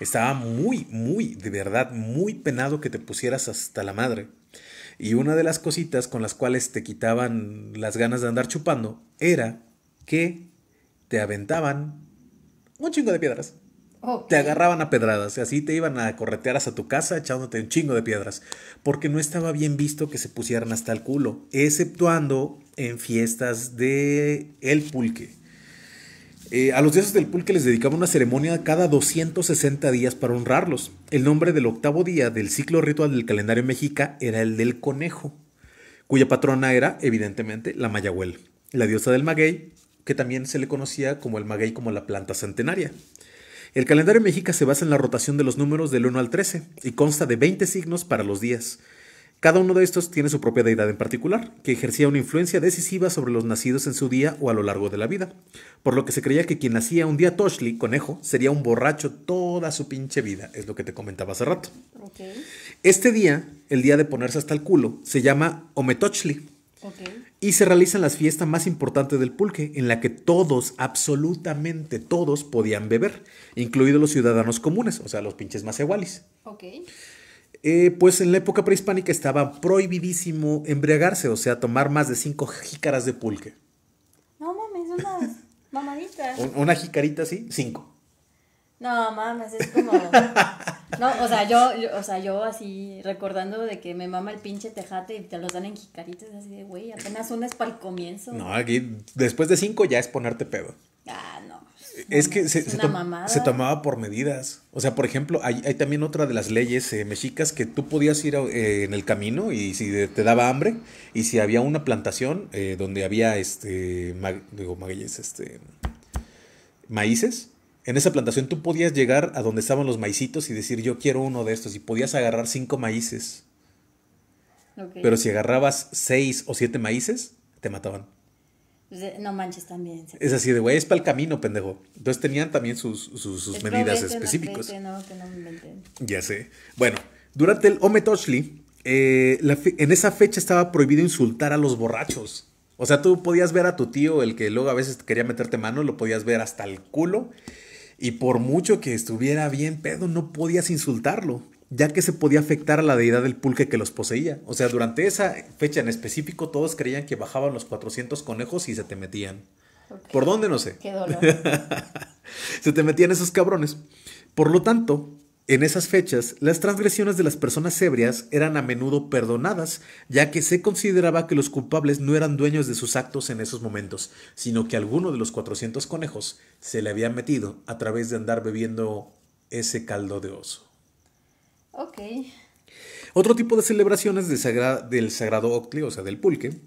Estaba muy, muy, de verdad, muy penado que te pusieras hasta la madre. Y una de las cositas con las cuales te quitaban las ganas de andar chupando era que te aventaban un chingo de piedras. Te agarraban a pedradas, así te iban a corretear hasta tu casa echándote un chingo de piedras, porque no estaba bien visto que se pusieran hasta el culo, exceptuando en fiestas de el pulque. Eh, a los dioses del pulque les dedicaba una ceremonia cada 260 días para honrarlos. El nombre del octavo día del ciclo ritual del calendario mexica era el del conejo, cuya patrona era, evidentemente, la Mayahuel, la diosa del maguey, que también se le conocía como el maguey como la planta centenaria. El calendario México se basa en la rotación de los números del 1 al 13 y consta de 20 signos para los días. Cada uno de estos tiene su propia deidad en particular, que ejercía una influencia decisiva sobre los nacidos en su día o a lo largo de la vida, por lo que se creía que quien nacía un día Tochli conejo, sería un borracho toda su pinche vida, es lo que te comentaba hace rato. Este día, el día de ponerse hasta el culo, se llama Ometochli y se realizan las fiestas más importantes del pulque, en la que todos, absolutamente todos, podían beber, incluidos los ciudadanos comunes, o sea, los pinches iguales. Ok. Eh, pues en la época prehispánica estaba prohibidísimo embriagarse, o sea, tomar más de cinco jícaras de pulque. No mames, una mamaditas. una jicarita, sí, cinco. No, mames, es como... No, o sea, yo, así recordando de que me mama el pinche tejate y te los dan en jicaritas, así de, güey, apenas una es para el comienzo. No, aquí después de cinco ya es ponerte pedo. Ah, no. Es que se, tomaba por medidas. O sea, por ejemplo, hay, también otra de las leyes eh, mexicas que tú podías ir eh, en el camino y si te daba hambre y si había una plantación eh, donde había, este, digo, maguelles, este, maíces en esa plantación tú podías llegar a donde estaban los maicitos y decir yo quiero uno de estos y podías agarrar cinco maíces. Pero si agarrabas seis o siete maíces, te mataban. Pues, eh, no manches también. Es así de, güey, es para el camino, pendejo. Entonces tenían también sus, sus, medidas específicas. No, ya sé. Bueno, durante el Ometochli, eh, en esa fecha estaba prohibido insultar a los borrachos. O sea, tú podías ver a tu tío, el que luego a veces quería meterte mano, lo podías ver hasta el culo. Y por mucho que estuviera bien pedo, no podías insultarlo, ya que se podía afectar a la deidad del pulque que los poseía. O sea, durante esa fecha en específico, todos creían que bajaban los 400 conejos y se te metían. ¿Por dónde? No sé. Qué dolor. se te metían esos cabrones. Por lo tanto, en esas fechas, las transgresiones de las personas ebrias eran a menudo perdonadas, ya que se consideraba que los culpables no eran dueños de sus actos en esos momentos, sino que alguno de los 400 conejos se le había metido a través de andar bebiendo ese caldo de oso. Ok. Otro tipo de celebraciones de del sagrado octli, o sea, del pulque,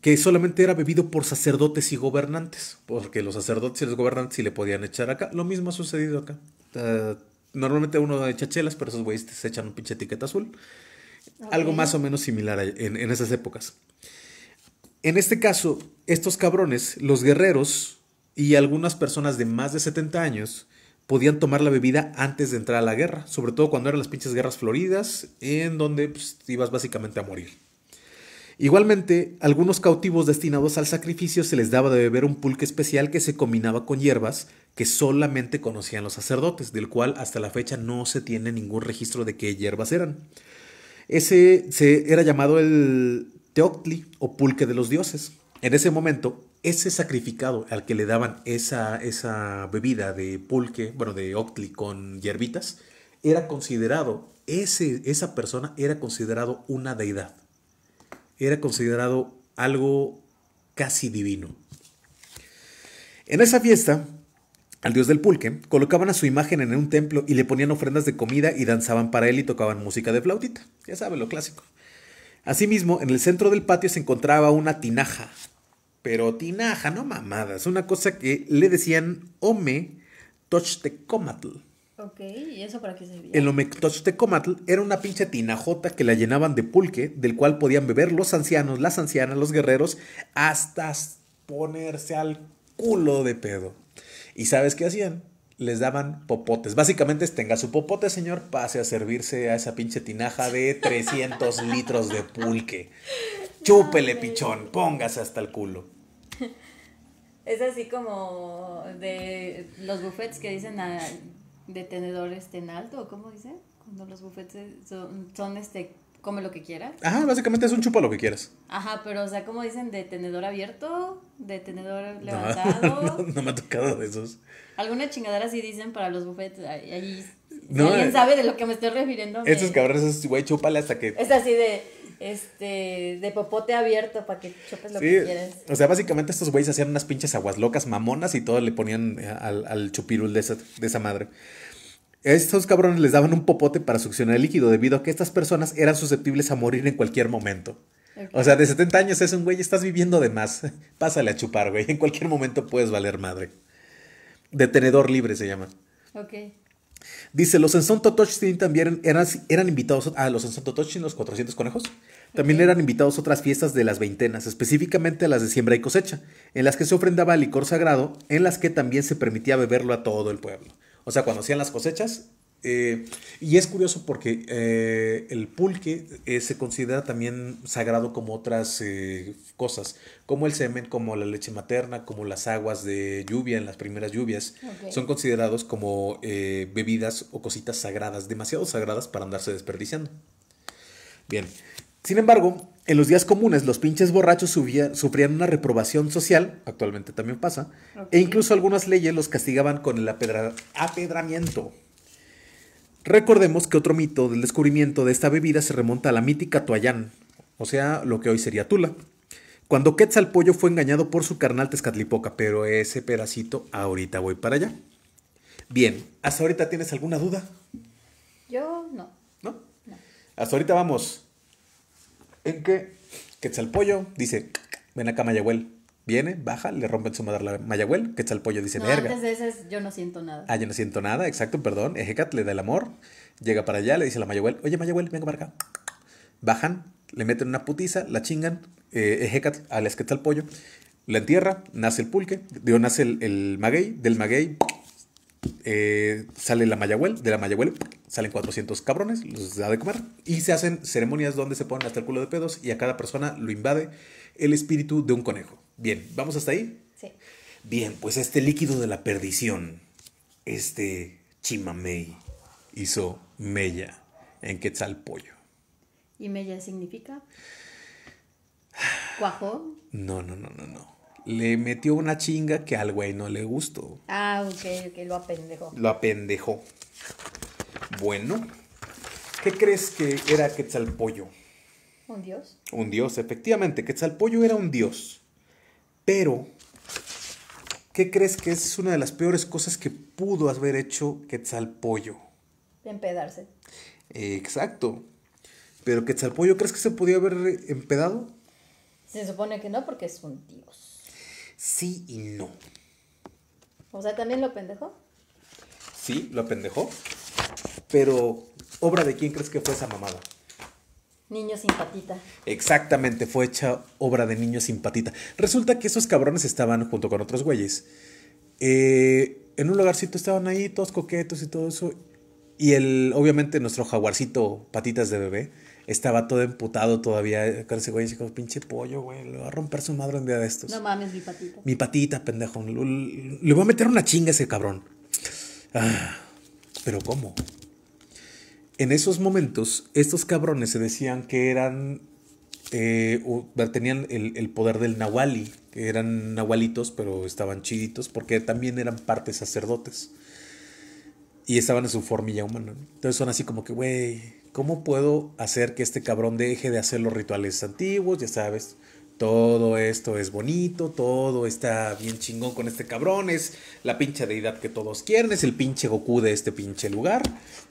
que solamente era bebido por sacerdotes y gobernantes, porque los sacerdotes y los gobernantes sí le podían echar acá. Lo mismo ha sucedido acá. Ah, normalmente uno de chelas, pero esos güeyes se echan un pinche etiqueta azul. Algo más o menos similar en, esas épocas. En este caso, estos cabrones, los guerreros y algunas personas de más de 70 años, podían tomar la bebida antes de entrar a la guerra, sobre todo cuando eran las pinches guerras floridas, en donde pues, ibas básicamente a morir. Igualmente, algunos cautivos destinados al sacrificio se les daba de beber un pulque especial que se combinaba con hierbas que solamente conocían los sacerdotes, del cual hasta la fecha no se tiene ningún registro de qué hierbas eran. Ese se era llamado el Teoctli o pulque de los dioses. En ese momento, ese sacrificado al que le daban esa, esa bebida de pulque, bueno, de octli con hierbitas, era considerado, ese, esa persona era considerado una deidad. Era considerado algo casi divino. En esa fiesta al dios del pulque, colocaban a su imagen en un templo y le ponían ofrendas de comida y danzaban para él y tocaban música de flautita. Ya sabe lo clásico. Asimismo, en el centro del patio se encontraba una tinaja. Pero tinaja, no mamadas. Una cosa que le decían Ome Tochtecomatl. Ok, ¿y eso para El era una pinche tinajota que la llenaban de pulque, del cual podían beber los ancianos, las ancianas, los guerreros, hasta ponerse al culo de pedo. ¿Y sabes qué hacían? Les daban popotes. Básicamente tenga su popote, señor, pase a servirse a esa pinche tinaja de 300 litros de pulque. Chúpele, pichón, póngase hasta el culo. Es así como de los buffets que dicen a, de tenedores en alto, ¿cómo dicen? Cuando los bufetes son este come lo que quieras. Ajá, básicamente es un chupa lo que quieras. Ajá, pero o sea, como dicen, de tenedor abierto, de tenedor levantado. No, no, me ha tocado de esos. Alguna chingadera así dicen para los buffets. Ahí, eh, sabe de lo que me estoy refiriendo. Esos cabrones, esos güey, chúpale hasta que. Es así de. Este, de popote abierto para que chupes lo que quieras. O sea, básicamente estos güeyes hacían unas pinches aguas locas mamonas y todo le ponían eh, al, al chupirul de esa, de esa madre. Estos cabrones les daban un popote para succionar el líquido, debido a que estas personas eran susceptibles a morir en cualquier momento. O sea, de 70 años es un güey, estás viviendo de más. Pásale a chupar, güey. En cualquier momento puedes valer madre. Detenedor libre se llama. Ok. Dice, los Enson también eran, eran invitados, ah, los Enson los 400 conejos, también eran invitados a otras fiestas de las veintenas, específicamente a las de siembra y cosecha, en las que se ofrendaba licor sagrado, en las que también se permitía beberlo a todo el pueblo. O sea, cuando hacían las cosechas. Eh, y es curioso porque eh, el pulque eh, se considera también sagrado como otras cosas, como el semen, como la leche materna, como las aguas de lluvia en las primeras lluvias. Son considerados como bebidas o cositas sagradas, demasiado sagradas para andarse desperdiciando. Bien, sin embargo, en los días comunes los pinches borrachos sufrían una reprobación social, actualmente también pasa, e incluso algunas leyes los castigaban con el apedramiento. Recordemos que otro mito del descubrimiento de esta bebida se remonta a la mítica toallán, o sea, lo que hoy sería Tula. Cuando Quetzalpollo fue engañado por su carnal Tezcatlipoca, pero ese pedacito ahorita voy para allá. Bien, ¿hasta ahorita tienes alguna duda? Yo no. ¿No? no. Hasta ahorita vamos en que Quetzalpollo dice, ven acá Mayahuel. Viene, baja, le rompen su madre a Mayahuel, Quetzalpollo dice, no, Antes de ese es, yo no siento nada. Ah, yo no siento nada, exacto, perdón. Ejecat le da el amor, llega para allá, le dice a la Mayahuel, oye Mayahuel, venga para acá. Bajan, le meten una putiza, la chingan, eh, Ejecat al Quetzalpollo, la entierra, nace el pulque, digo, nace el, el maguey, del maguey eh, sale la Mayagüel, de la Mayagüel salen 400 cabrones, los da de comer, y se hacen ceremonias donde se ponen hasta el culo de pedos y a cada persona lo invade el espíritu de un conejo. Bien, ¿vamos hasta ahí? Sí. Bien, pues este líquido de la perdición, este Chimamei, hizo Mella en Quetzalpollo. ¿Y Mella significa? cuajo? No, no, no, no, no le metió una chinga que al güey no le gustó. Ah, ok, ok, lo apendejó. Lo apendejó. Bueno, ¿qué crees que era Quetzalpollo? ¿Un dios? Un dios, efectivamente. Quetzalpollo era un dios. Pero, ¿qué crees que es una de las peores cosas que pudo haber hecho Quetzalpollo? Empedarse. Exacto. Pero Quetzalpollo, ¿crees que se podía haber empedado? Se supone que no, porque es un dios sí y no. O sea, ¿también lo pendejó? Sí, lo pendejo. Pero, ¿obra de quién crees que fue esa mamada? Niño sin patita. Exactamente, fue hecha obra de niño sin patita. Resulta que esos cabrones estaban junto con otros güeyes. Eh, en un lugarcito estaban ahí, todos coquetos y todo eso. Y el, obviamente, nuestro jaguarcito, patitas de bebé, estaba todo emputado todavía eh, con ese güey. Y pinche pollo, güey, le va a romper su madre en día de estos. No mames, mi patita. Mi patita, pendejo. Le voy a meter una chinga a ese cabrón. Ah, pero ¿cómo? En esos momentos, estos cabrones se decían que eran. Eh, tenían el, el, poder del nahuali, que eran nahualitos, pero estaban chiditos, porque también eran parte sacerdotes. Y estaban en su formilla humana. Entonces son así como que, güey, ¿cómo puedo hacer que este cabrón deje de hacer los rituales antiguos? Ya sabes, todo esto es bonito, todo está bien chingón con este cabrón, es la pinche deidad que todos quieren, es el pinche Goku de este pinche lugar,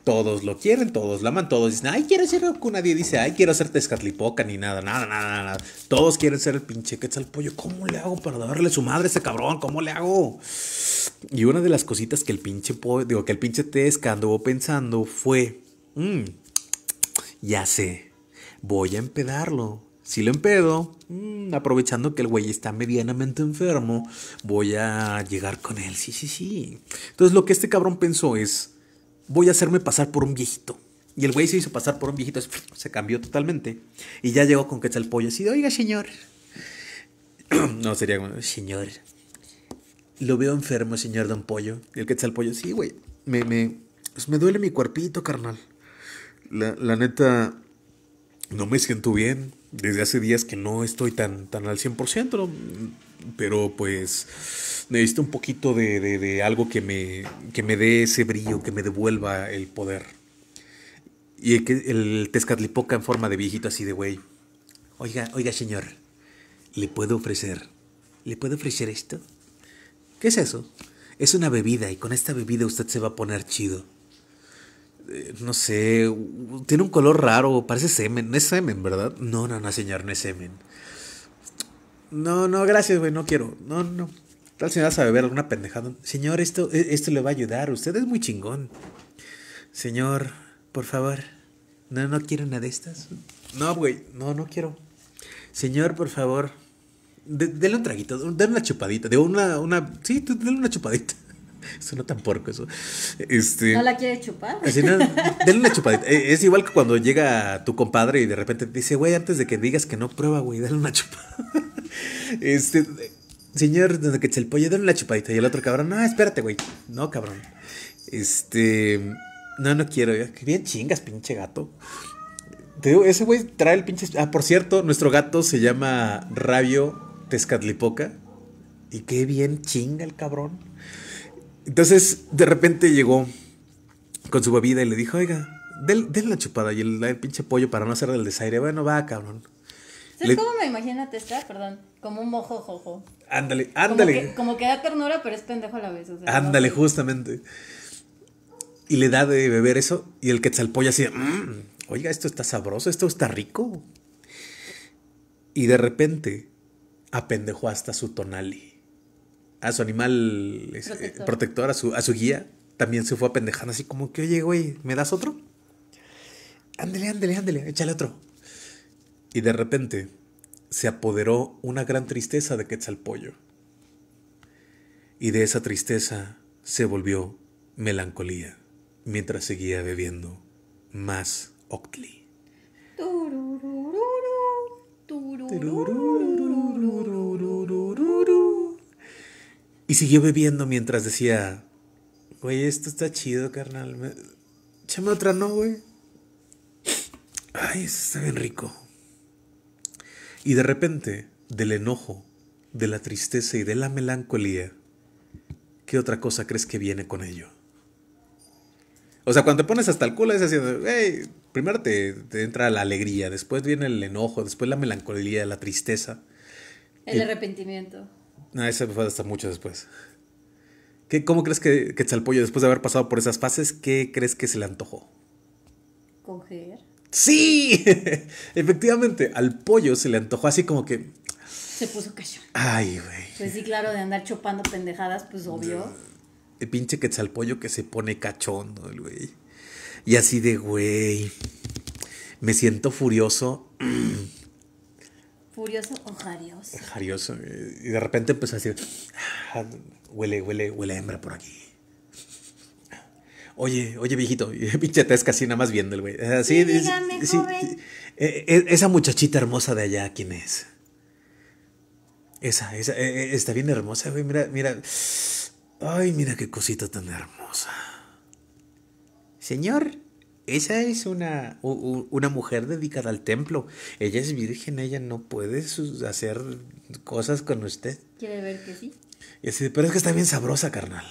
todos lo quieren, todos lo aman, todos dicen, ay, quiero ser Goku, nadie dice, ay, quiero ser Tezcatlipoca, ni nada, nada, nada, nada, todos quieren ser el pinche Quetzalpollo, ¿cómo le hago para darle su madre a ese cabrón? ¿Cómo le hago? Y una de las cositas que el pinche, po que el pinche anduvo pensando fue, mm, ya sé, voy a empedarlo si lo empedo, mm, aprovechando que el güey está medianamente enfermo, voy a llegar con él. Sí, sí, sí. Entonces lo que este cabrón pensó es, voy a hacerme pasar por un viejito. Y el güey se hizo pasar por un viejito, se cambió totalmente. Y ya llegó con Quetzalpollo así de, oiga, señor. no, sería como, señor. Lo veo enfermo, señor Don Pollo. Y el Quetzalpollo, sí, güey. Me, me, pues me duele mi cuerpito, carnal. La, la neta, no me siento bien desde hace días que no estoy tan, tan al 100%, pero pues necesito un poquito de, algo que me, que me dé ese brillo, que me devuelva el poder. Y el, el Tezcatlipoca en forma de viejito así de güey. Oiga, oiga señor, ¿le puedo ofrecer? ¿Le puedo ofrecer esto? ¿Qué es eso? Es una bebida y con esta bebida usted se va a poner chido. Eh, no sé, tiene un color raro, parece semen, no es semen, ¿verdad? No, no, no, señor, no es semen. No, no, gracias, güey, no quiero. No, no. Tal señora sabe beber alguna pendejada. Señor, esto, e, esto le va a ayudar. Usted es muy chingón. Señor, por favor. No, no quiero nada de estas. No, güey, no, no quiero. Señor, por favor. De, dele un traguito, denle una chupadita. De una, una. Sí, dele una chupadita. Suena tan porco eso. Este, ¿No la quiere chupar? Así, una chupadita. E, es igual que cuando llega tu compadre y de repente dice, güey, antes de que digas que no prueba, güey, dale una chupada. Este, señor, donde que el pollo, dale una chupadita. Y el otro cabrón, no, espérate, güey. No, cabrón. Este, no, no quiero. Que bien chingas, pinche gato. ese güey trae el pinche. Ah, por cierto, nuestro gato se llama Rabio Tezcatlipoca. Y qué bien chinga el cabrón. Entonces, de repente llegó con su bebida y le dijo, oiga, den, la chupada y el, pinche pollo para no hacer del desaire. Bueno, va, cabrón. ¿Sabes cómo me imagino a Perdón, como un mojo jojo. Ándale, ándale. Como que, da ternura, pero es pendejo a la vez. ándale, justamente. Y le da de beber eso y el quetzalpollo así, mm, oiga, esto está sabroso, esto está rico. Y de repente apendejó hasta su tonali a su animal eh, protector, a, su, a su guía, también se fue a apendejando así como que, oye, güey, ¿me das otro? Ándele, ándele, ándele, échale otro. Y de repente se apoderó una gran tristeza de Quetzalpollo. Y de esa tristeza se volvió melancolía mientras seguía bebiendo más Octli. Y siguió bebiendo mientras decía, güey, esto está chido, carnal. Me... Échame otra, ¿no, güey? Ay, eso está bien rico. Y de repente, del enojo, de la tristeza y de la melancolía, ¿qué otra cosa crees que viene con ello? O sea, cuando te pones hasta el culo es haciendo, hey, primero te, entra la alegría, después viene el enojo, después la melancolía, la tristeza. El eh, arrepentimiento. No, esa fue hasta mucho después. ¿Qué, ¿Cómo crees que Quetzalpollo, después de haber pasado por esas fases, qué crees que se le antojó? Coger. ¡Sí! Efectivamente, al pollo se le antojó así como que. Se puso cachón. Ay, güey. Pues sí, claro, de andar chopando pendejadas, pues obvio. El pinche Quetzalpollo que se pone cachón, el güey. Y así de, güey. Me siento furioso. Furioso o jarioso. Jarioso. Eh, y de repente empezó a decir, ah, huele, huele, huele hembra por aquí. Oye, oye, viejito, pinche es casi nada más viendo el güey. Eh, así, sí, dígame, eh, e, esa muchachita hermosa de allá, ¿quién es? Esa, esa, está bien hermosa, güey. Mira, mira. Ay, mira qué cosita tan hermosa. Señor, esa es una, una mujer dedicada al templo. Ella es virgen, ella no puede hacer cosas con usted. Quiere ver que sí. Y este, pero es que está bien sabrosa, carnal.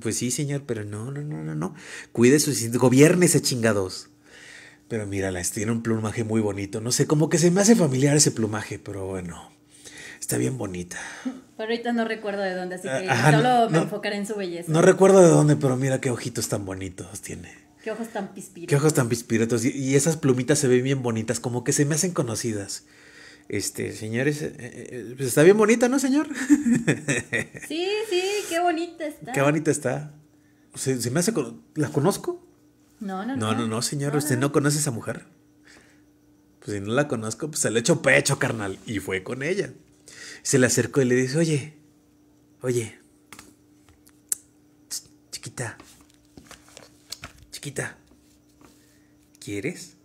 Pues sí, señor, pero no, no, no, no, no. Cuide sus... ese chingados. Pero mírala, tiene un plumaje muy bonito. No sé, como que se me hace familiar ese plumaje, pero bueno. Está bien bonita. Pero ahorita no recuerdo de dónde, así que ah, solo me enfocaré en su belleza. No recuerdo de dónde, pero mira qué ojitos tan bonitos tiene. Qué ojos tan pispiretos. Qué ojos tan pispiretos. Y, esas plumitas se ven bien bonitas, como que se me hacen conocidas. Este, señores, eh, eh, pues está bien bonita, ¿no, señor? sí, sí, qué bonita está. Qué bonita está. Se, me hace. ¿La conozco? No, no, no. No, no, no, señor, usted no. conoce a esa mujer. Pues si no la conozco, pues se le echo pecho, carnal. Y fue con ella. Se le acercó y le dice, oye, oye, chiquita, chiquita, ¿quieres?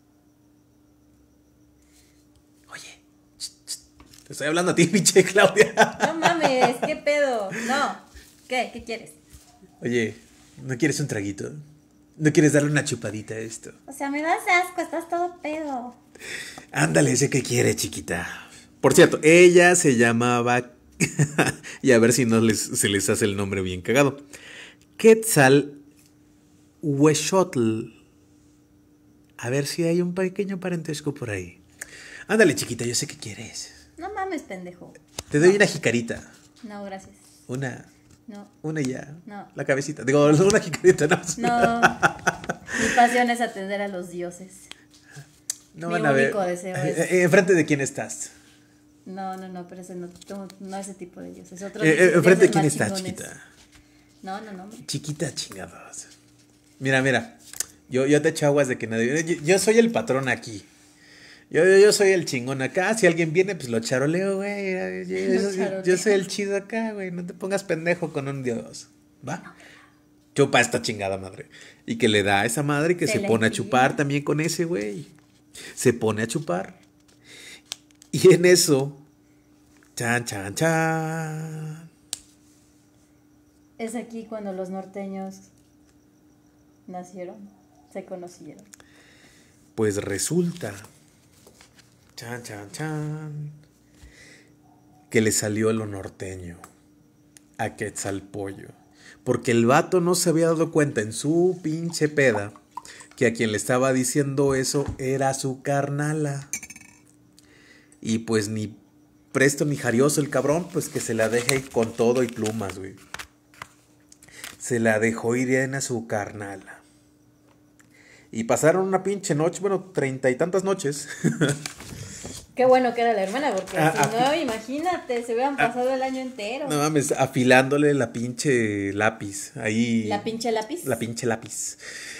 Oye, te estoy hablando a ti, pinche Claudia. No mames, qué pedo. No, ¿qué? ¿Qué quieres? Oye, ¿no quieres un traguito? ¿No quieres darle una chupadita a esto? O sea, me das asco, estás todo pedo. Ándale, sé qué quiere, chiquita. Por cierto, ella se llamaba. y a ver si no les, se les hace el nombre bien cagado. Quetzal Huexotl. A ver si hay un pequeño parentesco por ahí. Ándale, chiquita, yo sé que quieres. No mames, pendejo. Te doy una jicarita. No, gracias. Una. No. Una ya. No. La cabecita. Digo, una jicarita, no. No. Mi pasión es atender a los dioses. No Mi único deseo eh, es. Eh, ¿Enfrente de quién estás? No, no, no, pero ese no, no ese tipo de dioses. Otro eh, ¿Enfrente de quién estás, chiquita? No, no, no. Chiquita chingados. Mira, mira. Yo, yo te echo aguas de que nadie. Yo, soy el patrón aquí. Yo, yo, soy el chingón acá. Si alguien viene, pues lo charoleo, güey. Yo, soy el chido acá, güey. No te pongas pendejo con un dios. ¿Va? Chupa esta chingada madre. Y que le da a esa madre que se, se pone a chupar también con ese, güey. Se pone a chupar. Y en eso. Chan, chan, chan. Es aquí cuando los norteños nacieron, se conocieron. Pues resulta, chan, chan, chan, que le salió lo norteño a Quetzalpollo. Porque el vato no se había dado cuenta en su pinche peda que a quien le estaba diciendo eso era su carnala. Y pues ni presto ni jarioso el cabrón, pues que se la deje con todo y plumas, güey. Se la dejó en a su carnala. Y pasaron una pinche noche, bueno, treinta y tantas noches. Qué bueno que era la hermana, porque ah, si ah, no, imagínate, se hubieran ah, pasado el año entero. No mames, afilándole la pinche lápiz. Ahí. ¿La pinche lápiz? La pinche lápiz.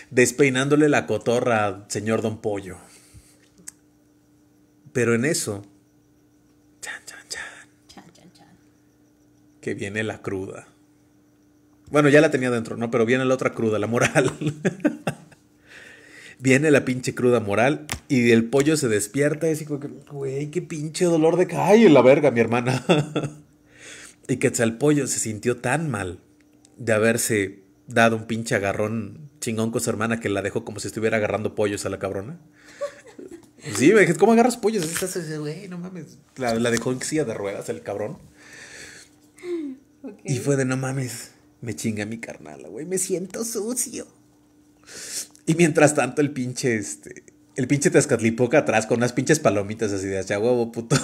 Despeinándole la cotorra señor Don Pollo. Pero en eso. Chan, chan, chan. Chan, chan, chan. Que viene la cruda. Bueno, ya la tenía dentro, ¿no? Pero viene la otra cruda, la moral. viene la pinche cruda moral y el pollo se despierta y dice güey, qué pinche dolor de... ¡Ay, la verga, mi hermana! y que pollo se sintió tan mal de haberse dado un pinche agarrón chingón con su hermana que la dejó como si estuviera agarrando pollos a la cabrona. Sí, ¿cómo agarras pollos? güey, no mames. La, dejó en silla de ruedas el cabrón. Y fue de no mames, me chinga mi carnal, güey, me siento sucio. Y mientras tanto, el pinche, este, el pinche Tezcatlipoca atrás con unas pinches palomitas así de hacia huevo, puto.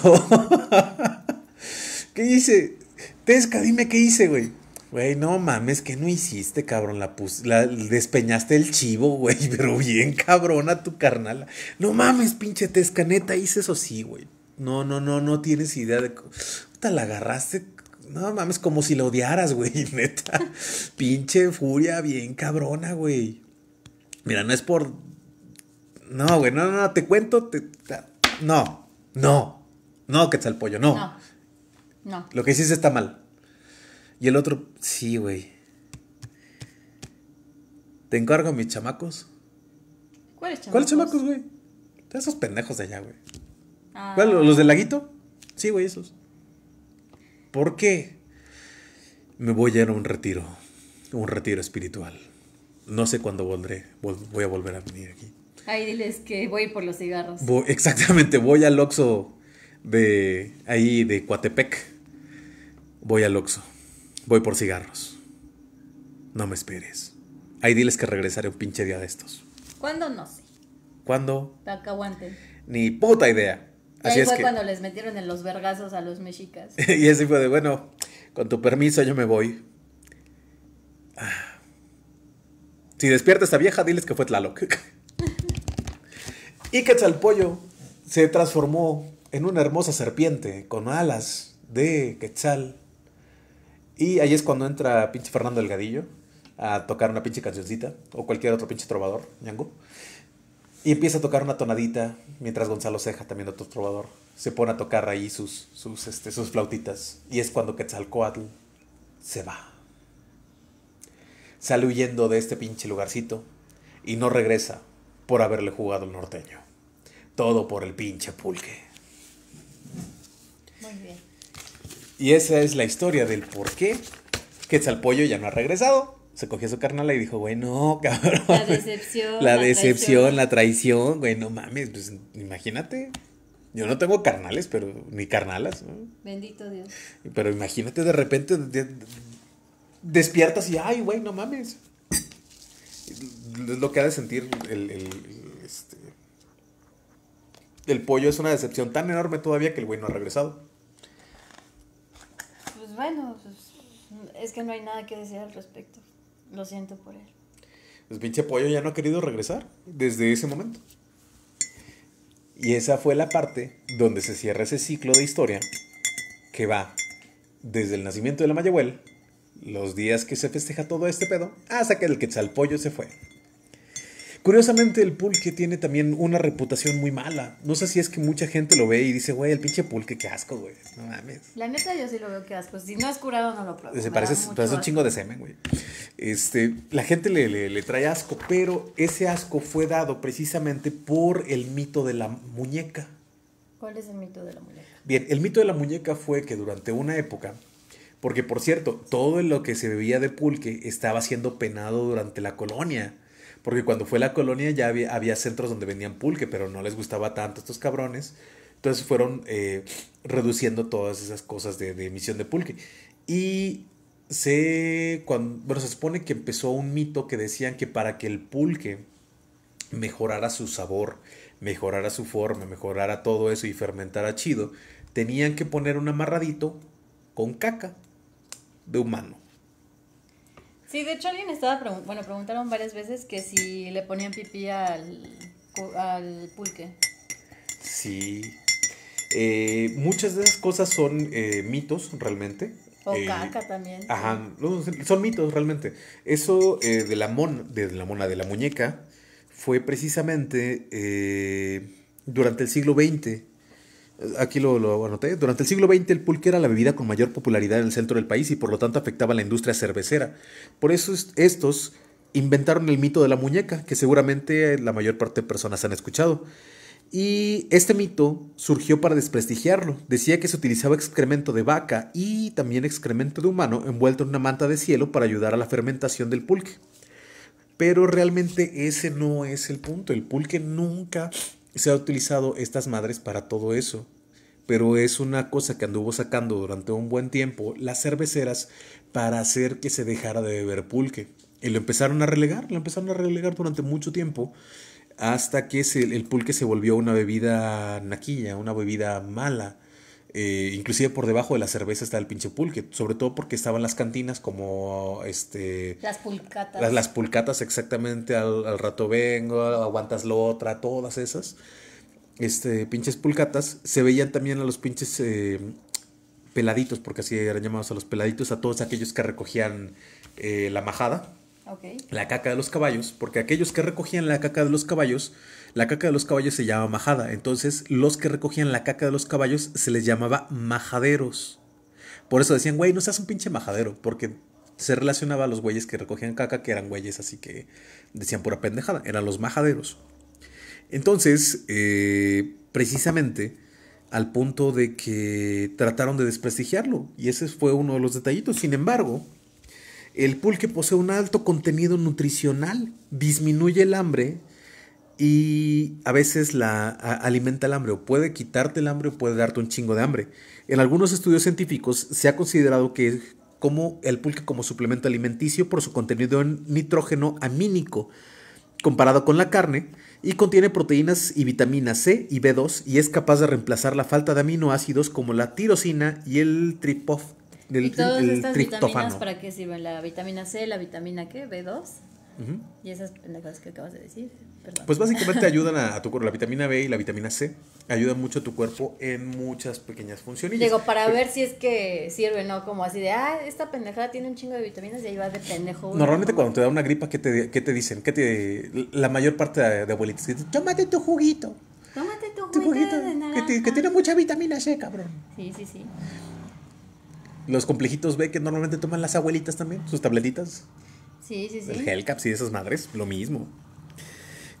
¿Qué hice? Tezca, dime qué hice, güey. Güey, no mames, ¿qué no hiciste, cabrón? La, pus la despeñaste el chivo, güey, pero bien cabrona tu carnal. No mames, pinche Tesca, neta, hice eso sí, güey. No, no, no, no tienes idea de. Puta, la agarraste no mames, como si la odiaras, güey, neta. Pinche furia bien cabrona, güey. Mira, no es por. No, güey, no, no, no te cuento. No, No, no, no, el pollo, No. no. Lo que hiciste está mal. Y el otro, sí, güey. Te encargo a mis chamacos. ¿Cuáles chamacos? ¿Cuáles chamacos, güey? Esos pendejos de allá, güey. Ah. ¿Los del laguito? Sí, güey, esos. ¿Por qué? Me voy a ir a un retiro. Un retiro espiritual no sé cuándo volveré, voy a volver a venir aquí. Ahí diles que voy por los cigarros. exactamente, voy al Oxxo de ahí de Coatepec. Voy al Oxxo. Voy por cigarros. No me esperes. Ahí diles que regresaré un pinche día de estos. ¿Cuándo? No sé. ¿Cuándo? Ni puta idea. ahí fue cuando les metieron en los vergazos a los mexicas. y ese fue de, bueno, con tu permiso yo me voy. Ah. Si despierta esta vieja, diles que fue Tlaloc. y Quetzalpollo se transformó en una hermosa serpiente con alas de Quetzal. Y ahí es cuando entra pinche Fernando Delgadillo a tocar una pinche cancioncita o cualquier otro pinche trovador, Ñango. Y empieza a tocar una tonadita, mientras Gonzalo Ceja, también otro trovador, se pone a tocar ahí sus, sus, este, sus flautitas. Y es cuando Quetzalcoatl se va sale huyendo de este pinche lugarcito y no regresa por haberle jugado el norteño. Todo por el pinche pulque. Muy bien. Y esa es la historia del por qué Quetzalpollo ya no ha regresado se cogió su carnala y dijo, Bueno cabrón. La decepción. La, decepción, traición. la traición, no mames, pues imagínate. Yo no tengo carnales, pero ni carnalas. Bendito Dios. Pero imagínate de repente, despiertas y, ay, güey, no mames. Es lo que ha de sentir el, el, este, el pollo. Es una decepción tan enorme todavía que el güey no ha regresado. Pues bueno, pues, es que no hay nada que decir al respecto. Lo siento por él. Pues pinche pollo ya no ha querido regresar desde ese momento. Y esa fue la parte donde se cierra ese ciclo de historia que va desde el nacimiento de la Mayabuel los días que se festeja todo este pedo, hasta que el quetzalpollo se fue. Curiosamente, el pulque tiene también una reputación muy mala. No sé si es que mucha gente lo ve y dice, güey, el pinche pulque, qué asco, güey. No mames. La neta, yo sí lo veo, que asco. Si no es curado, no lo pruebo. Se parece, un chingo de semen, güey. Este, la gente le, le, trae asco, pero ese asco fue dado precisamente por el mito de la muñeca. ¿Cuál es el mito de la muñeca? Bien, el mito de la muñeca fue que durante una época porque, por cierto, todo lo que se bebía de pulque estaba siendo penado durante la colonia. Porque cuando fue la colonia ya había, centros donde vendían pulque, pero no les gustaba tanto a estos cabrones. Entonces fueron eh, reduciendo todas esas cosas de, emisión de pulque. Y se, cuando, se supone que empezó un mito que decían que para que el pulque mejorara su sabor, mejorara su forma, mejorara todo eso y fermentara chido, tenían que poner un amarradito con caca de humano. Sí, de hecho alguien estaba, bueno, preguntaron varias veces que si le ponían pipí al, pulque. Sí. Eh, muchas de esas cosas son eh, mitos realmente. O eh, caca también. Ajá, son mitos realmente. Eso de, la mon de la mona, de la muñeca, fue precisamente durante el siglo XX Aquí lo, anoté. Durante el siglo XX el pulque era la bebida con mayor popularidad en el centro del país y por lo tanto afectaba a la industria cervecera. Por eso estos inventaron el mito de la muñeca, que seguramente la mayor parte de personas han escuchado. Y este mito surgió para desprestigiarlo. Decía que se utilizaba excremento de vaca y también excremento de humano envuelto en una manta de cielo para ayudar a la fermentación del pulque. Pero realmente ese no es el punto. El pulque nunca se ha utilizado estas madres para todo eso. Pero es una cosa que anduvo sacando durante un buen tiempo las cerveceras para hacer que se dejara de beber pulque. Y lo empezaron a relegar, lo empezaron a relegar durante mucho tiempo hasta que el pulque se volvió una bebida naquilla, una bebida mala eh, inclusive por debajo de la cerveza está el pinche pulque, sobre todo porque estaban las cantinas como este... Las pulcatas. Las, pulcatas exactamente, al, rato vengo, aguantas lo otra, todas esas. Este, pinches pulcatas, se veían también a los pinches eh, peladitos, porque así eran llamados a los peladitos, a todos aquellos que recogían eh, la majada, la caca de los caballos, porque aquellos que recogían la caca de los caballos la caca de los caballos se llama majada, entonces los que recogían la caca de los caballos se les llamaba majaderos. Por eso decían, güey, no seas un pinche majadero, porque se relacionaba a los güeyes que recogían caca, que eran güeyes así que decían pura pendejada, eran los majaderos. Entonces, eh, precisamente al punto de que trataron de desprestigiarlo, y ese fue uno de los detallitos. Sin embargo, el pulque posee un alto contenido nutricional, disminuye el hambre, y a veces la alimenta el hambre o puede quitarte el hambre o puede darte un chingo de hambre. En algunos estudios científicos se ha considerado que como el pulque como suplemento alimenticio por su contenido en nitrógeno amínico comparado con la carne y contiene proteínas y vitamina C y B2 y es capaz de reemplazar la falta de aminoácidos como la tirosina y el tripof, el, ¿Y vitaminas para qué sirven? ¿La vitamina C, la vitamina qué? ¿B2? Y esas pendejadas que acabas de decir. Pues básicamente ayudan a, tu cuerpo. La vitamina B y la vitamina C ayudan mucho a tu cuerpo en muchas pequeñas funciones. Digo, para ver si es que sirve, ¿no? Como así de, ah, esta pendejada tiene un chingo de vitaminas y ahí va de pendejo. Normalmente cuando te da una gripa, ¿qué te, qué te dicen? ¿Qué te, la mayor parte de, abuelitas tómate tu juguito. Tómate tu juguito, de Que, que tiene mucha vitamina C, cabrón. Sí, sí, sí. Los complejitos B que normalmente toman las abuelitas también, sus tabletitas. Sí, sí, sí. El Hellcaps de esas madres, lo mismo.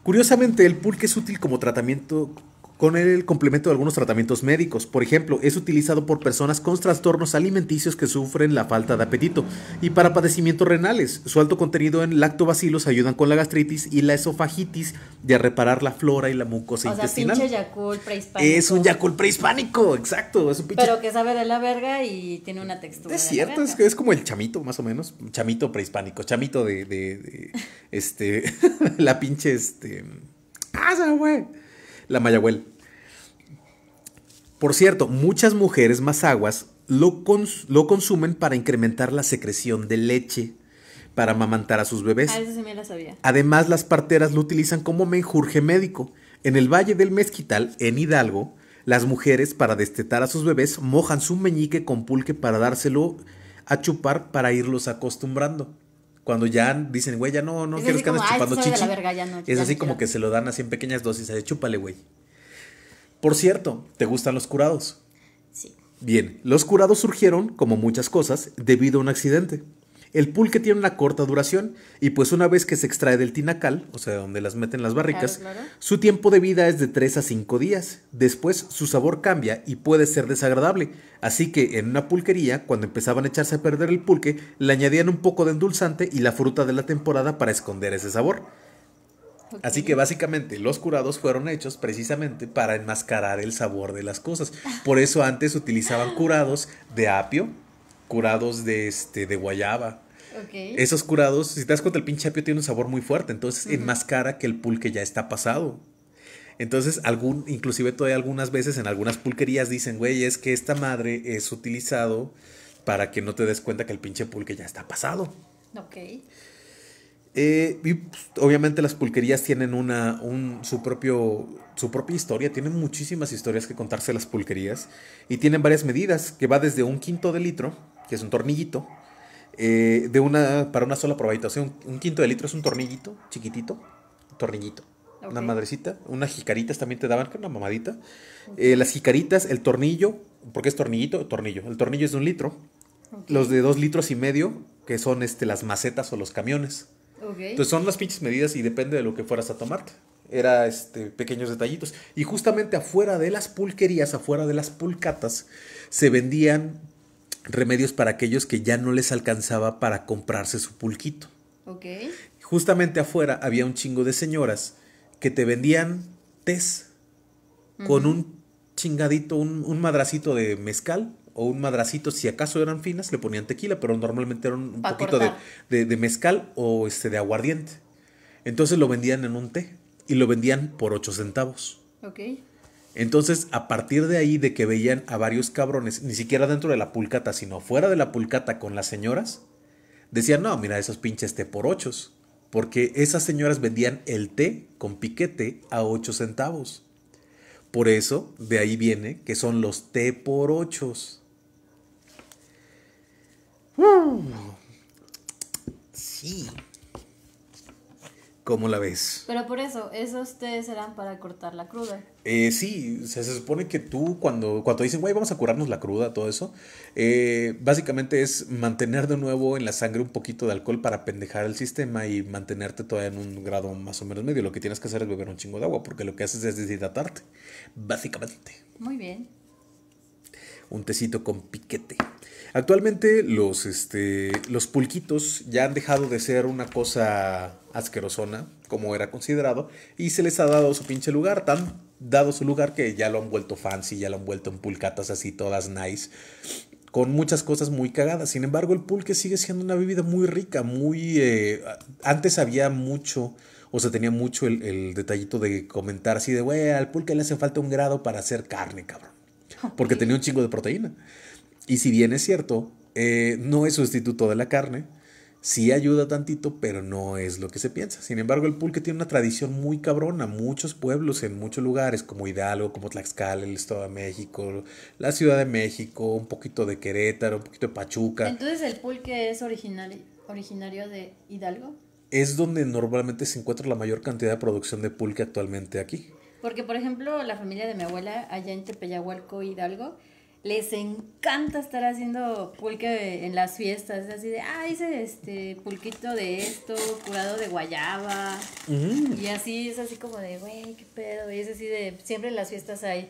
Curiosamente, el pulque es útil como tratamiento con el complemento de algunos tratamientos médicos. Por ejemplo, es utilizado por personas con trastornos alimenticios que sufren la falta de apetito y para padecimientos renales. Su alto contenido en lactobacilos ayudan con la gastritis y la esofagitis de a reparar la flora y la mucosa o Sea, pinche yacul prehispánico. Es un yacul prehispánico, exacto. Pero que sabe de la verga y tiene una textura. Es cierto, es, como el chamito, más o menos. Chamito prehispánico, chamito de, este, la pinche, este... ¡Ah, güey! la Mayagüel. Por cierto, muchas mujeres más lo, lo consumen para incrementar la secreción de leche para amamantar a sus bebés. Ah, eso sí me lo sabía. Además, las parteras lo utilizan como menjurje médico. En el Valle del Mezquital, en Hidalgo, las mujeres, para destetar a sus bebés, mojan su meñique con pulque para dárselo a chupar para irlos acostumbrando cuando ya dicen, güey, ya no, no es quiero que andes chupando chichi. es así como que se lo dan así en pequeñas dosis, de chúpale, güey. Por cierto, ¿te gustan los curados? Sí. Bien, los curados surgieron, como muchas cosas, debido a un accidente. El pulque tiene una corta duración y pues una vez que se extrae del tinacal, o sea, donde las meten las barricas, su tiempo de vida es de 3 a 5 días. Después su sabor cambia y puede ser desagradable. Así que en una pulquería, cuando empezaban a echarse a perder el pulque, le añadían un poco de endulzante y la fruta de la temporada para esconder ese sabor. Así que básicamente los curados fueron hechos precisamente para enmascarar el sabor de las cosas. Por eso antes utilizaban curados de apio, curados de, este, de guayaba. Esos curados, si te das cuenta, el pinche apio tiene un sabor muy fuerte, entonces es más cara que el pulque ya está pasado. Entonces, algún, inclusive todavía algunas veces en algunas pulquerías dicen, güey, es que esta madre es utilizado para que no te des cuenta que el pinche pulque ya está pasado. Ok. Eh, pues, obviamente las pulquerías tienen una, su, propio, su propia historia, tienen muchísimas historias que contarse las pulquerías y tienen varias medidas que va desde un quinto de litro que es un tornillito, eh, de una, para una sola probadita. O sea, un, quinto de litro es un tornillito chiquitito, tornillito. Una madrecita, unas jicaritas también te daban, una mamadita. Eh, las jicaritas, el tornillo, porque es tornillito, tornillo. El tornillo es de un litro. Los de dos litros y medio, que son este, las macetas o los camiones. Entonces son las pinches medidas y depende de lo que fueras a tomarte era este, pequeños detallitos. Y justamente afuera de las pulquerías, afuera de las pulcatas, se vendían remedios para aquellos que ya no les alcanzaba para comprarse su pulquito. Ok. Justamente afuera había un chingo de señoras que te vendían tés con un chingadito, un, un, madracito de mezcal o un madracito, si acaso eran finas, le ponían tequila, pero normalmente era un poquito de, de, mezcal o este de aguardiente. Entonces lo vendían en un té y lo vendían por ocho centavos. ok. Entonces, a partir de ahí, de que veían a varios cabrones, ni siquiera dentro de la pulcata, sino fuera de la pulcata con las señoras, decían, no, mira, esos pinches té por ochos. Porque esas señoras vendían el té con piquete a ocho centavos. Por eso, de ahí viene que son los té por ochos. Uh, sí. ¿Cómo la ves? Pero por eso, esos tés eran para cortar la cruda. Eh, sí, se, supone que tú cuando, cuando dicen, güey, vamos a curarnos la cruda, todo eso, eh, básicamente es mantener de nuevo en la sangre un poquito de alcohol para pendejar el sistema y mantenerte todavía en un grado más o menos medio. Lo que tienes que hacer es beber un chingo de agua, porque lo que haces es deshidratarte, básicamente. Muy bien. Un tecito con piquete. Actualmente los, este, los pulquitos ya han dejado de ser una cosa asquerosona, como era considerado, y se les ha dado su pinche lugar, tan dado su lugar que ya lo han vuelto fancy, ya lo han vuelto en pulcatas así todas nice, con muchas cosas muy cagadas. Sin embargo, el pulque sigue siendo una bebida muy rica, muy... Eh, antes había mucho... O sea, tenía mucho el, detallito de comentar así de, güey, al pulque le hace falta un grado para hacer carne, cabrón. Porque tenía un chingo de proteína. Y si bien es cierto, eh, no es sustituto de la carne, sí ayuda tantito, pero no es lo que se piensa. Sin embargo, el pulque tiene una tradición muy cabrona. Muchos pueblos en muchos lugares, como Hidalgo, como Tlaxcala, el Estado de México, la Ciudad de México, un poquito de Querétaro, un poquito de Pachuca. Entonces, ¿el pulque es originario de Hidalgo? Es donde normalmente se encuentra la mayor cantidad de producción de pulque actualmente aquí. Porque, por ejemplo, la familia de mi abuela, allá en Tepeyahualco, Hidalgo, les encanta estar haciendo pulque en las fiestas. Es así de, ah, hice este pulquito de esto, curado de guayaba. Mm. Y así es así como de, güey, qué pedo. Y es así de, siempre en las fiestas hay.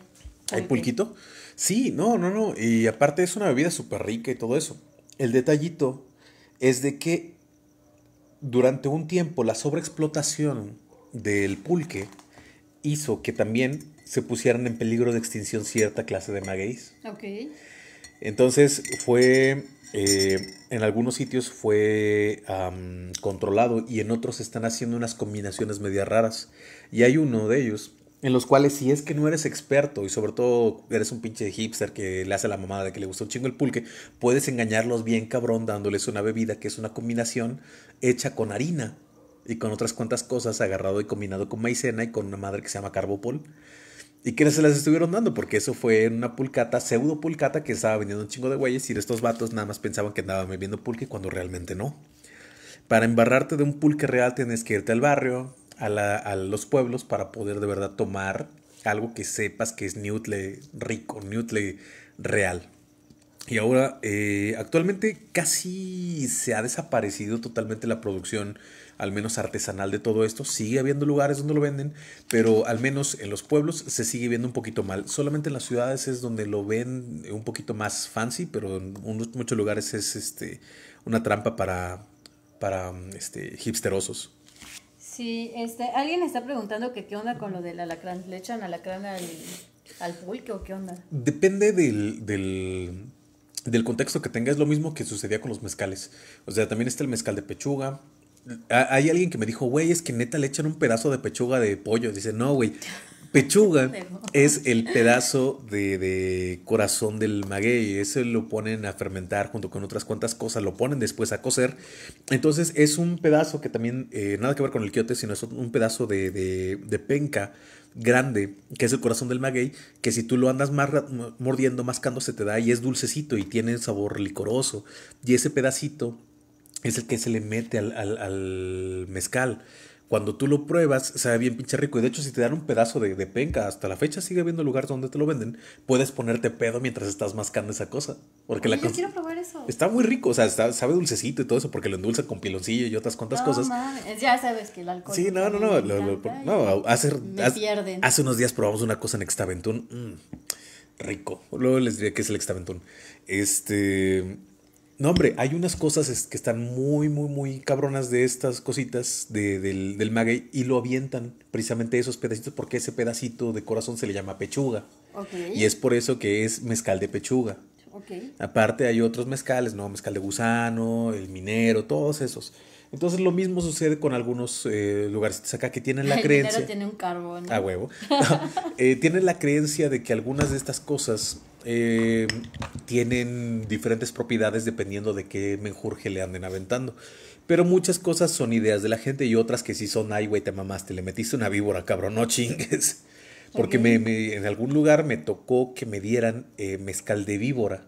¿Hay pulquito? Sí, no, no, no. Y aparte es una bebida súper rica y todo eso. El detallito es de que durante un tiempo la sobreexplotación del pulque hizo que también se pusieran en peligro de extinción cierta clase de magueyes. Entonces fue, eh, en algunos sitios fue controlado y en otros están haciendo unas combinaciones media raras. Y hay uno de ellos en los cuales si es que no eres experto y sobre todo eres un pinche hipster que le hace la mamada de que le gusta un chingo el pulque, puedes engañarlos bien cabrón dándoles una bebida que es una combinación hecha con harina y con otras cuantas cosas agarrado y combinado con maicena y con una madre que se llama carbopol y que se las estuvieron dando, porque eso fue en una pulcata, pseudo pulcata, que estaba vendiendo un chingo de güeyes y estos vatos nada más pensaban que andaban bebiendo pulque cuando realmente no. Para embarrarte de un pulque real tienes que irte al barrio, a, los pueblos, para poder de verdad tomar algo que sepas que es Newtle rico, Newtle real. Y ahora, eh, actualmente casi se ha desaparecido totalmente la producción al menos artesanal de todo esto. Sigue habiendo lugares donde lo venden, pero al menos en los pueblos se sigue viendo un poquito mal. Solamente en las ciudades es donde lo ven un poquito más fancy, pero en muchos lugares es este, una trampa para, para este, hipsterosos. Sí, este, alguien está preguntando qué onda con lo del alacrán. ¿Le echan alacrán al, al pulque o qué onda? Depende del, del, del contexto que tenga. Es lo mismo que sucedía con los mezcales. O sea, también está el mezcal de pechuga, hay alguien que me dijo, güey, es que neta le echan un pedazo de pechuga de pollo. Dice, no, güey. Pechuga es el pedazo de, corazón del maguey. Ese lo ponen a fermentar junto con otras cuantas cosas. Lo ponen después a cocer. Entonces es un pedazo que también, eh, nada que ver con el quiote, sino es un pedazo de, de, penca grande, que es el corazón del maguey, que si tú lo andas más mordiendo, mascando, se te da y es dulcecito y tiene sabor licoroso. Y ese pedacito es el que se le mete al, mezcal. Cuando tú lo pruebas, sabe bien pinche rico. Y de hecho, si te dan un pedazo de, penca, hasta la fecha sigue habiendo lugares donde te lo venden, puedes ponerte pedo mientras estás mascando esa cosa. Porque la yo quiero probar eso. Está muy rico, o sea, sabe dulcecito y todo eso, porque lo endulza con piloncillo y otras cuantas no, cosas. Mames. Ya sabes que el alcohol. Sí, no, no, no. no hace, hace, unos días probamos una cosa en Extaventún. Mm, rico. Luego les diré que es el Extaventún. Este. No, hombre, hay unas cosas que están muy, muy, muy cabronas de estas cositas del, del maguey y lo avientan precisamente esos pedacitos porque ese pedacito de corazón se le llama pechuga. Y es por eso que es mezcal de pechuga. Aparte hay otros mezcales, ¿no? Mezcal de gusano, el minero, todos esos. Entonces lo mismo sucede con algunos eh, lugares acá que tienen la el creencia... tiene un carbón. A huevo. Eh, tienen la creencia de que algunas de estas cosas eh, tienen diferentes propiedades dependiendo de qué menjurje le anden aventando. Pero muchas cosas son ideas de la gente y otras que sí son, ay, güey, te mamaste, le metiste una víbora, cabrón, no chingues. Porque me, en algún lugar me tocó que me dieran mezcal de víbora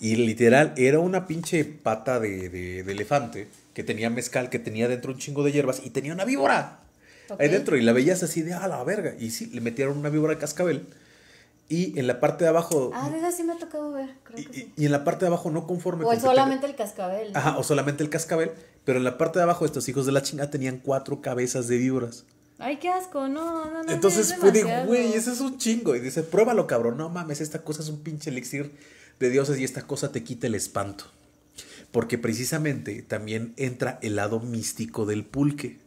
y literal, era una pinche pata de, elefante que tenía mezcal, que tenía dentro un chingo de hierbas y tenía una víbora. Ahí dentro, y la veías así de a ah, la verga. Y sí, le metieron una víbora de cascabel. Y en la parte de abajo. Ah, de esa sí me ha tocado ver, creo y, en la parte de abajo no conforme. O solamente el cascabel. Ajá, o solamente el cascabel. Pero en la parte de abajo, estos hijos de la chinga tenían cuatro cabezas de víboras. Ay, qué asco, no, Entonces fue de, güey, ese es un chingo. Y dice, pruébalo, cabrón. No mames, esta cosa es un pinche elixir de dioses y esta cosa te quita el espanto. Porque precisamente también entra el lado místico del pulque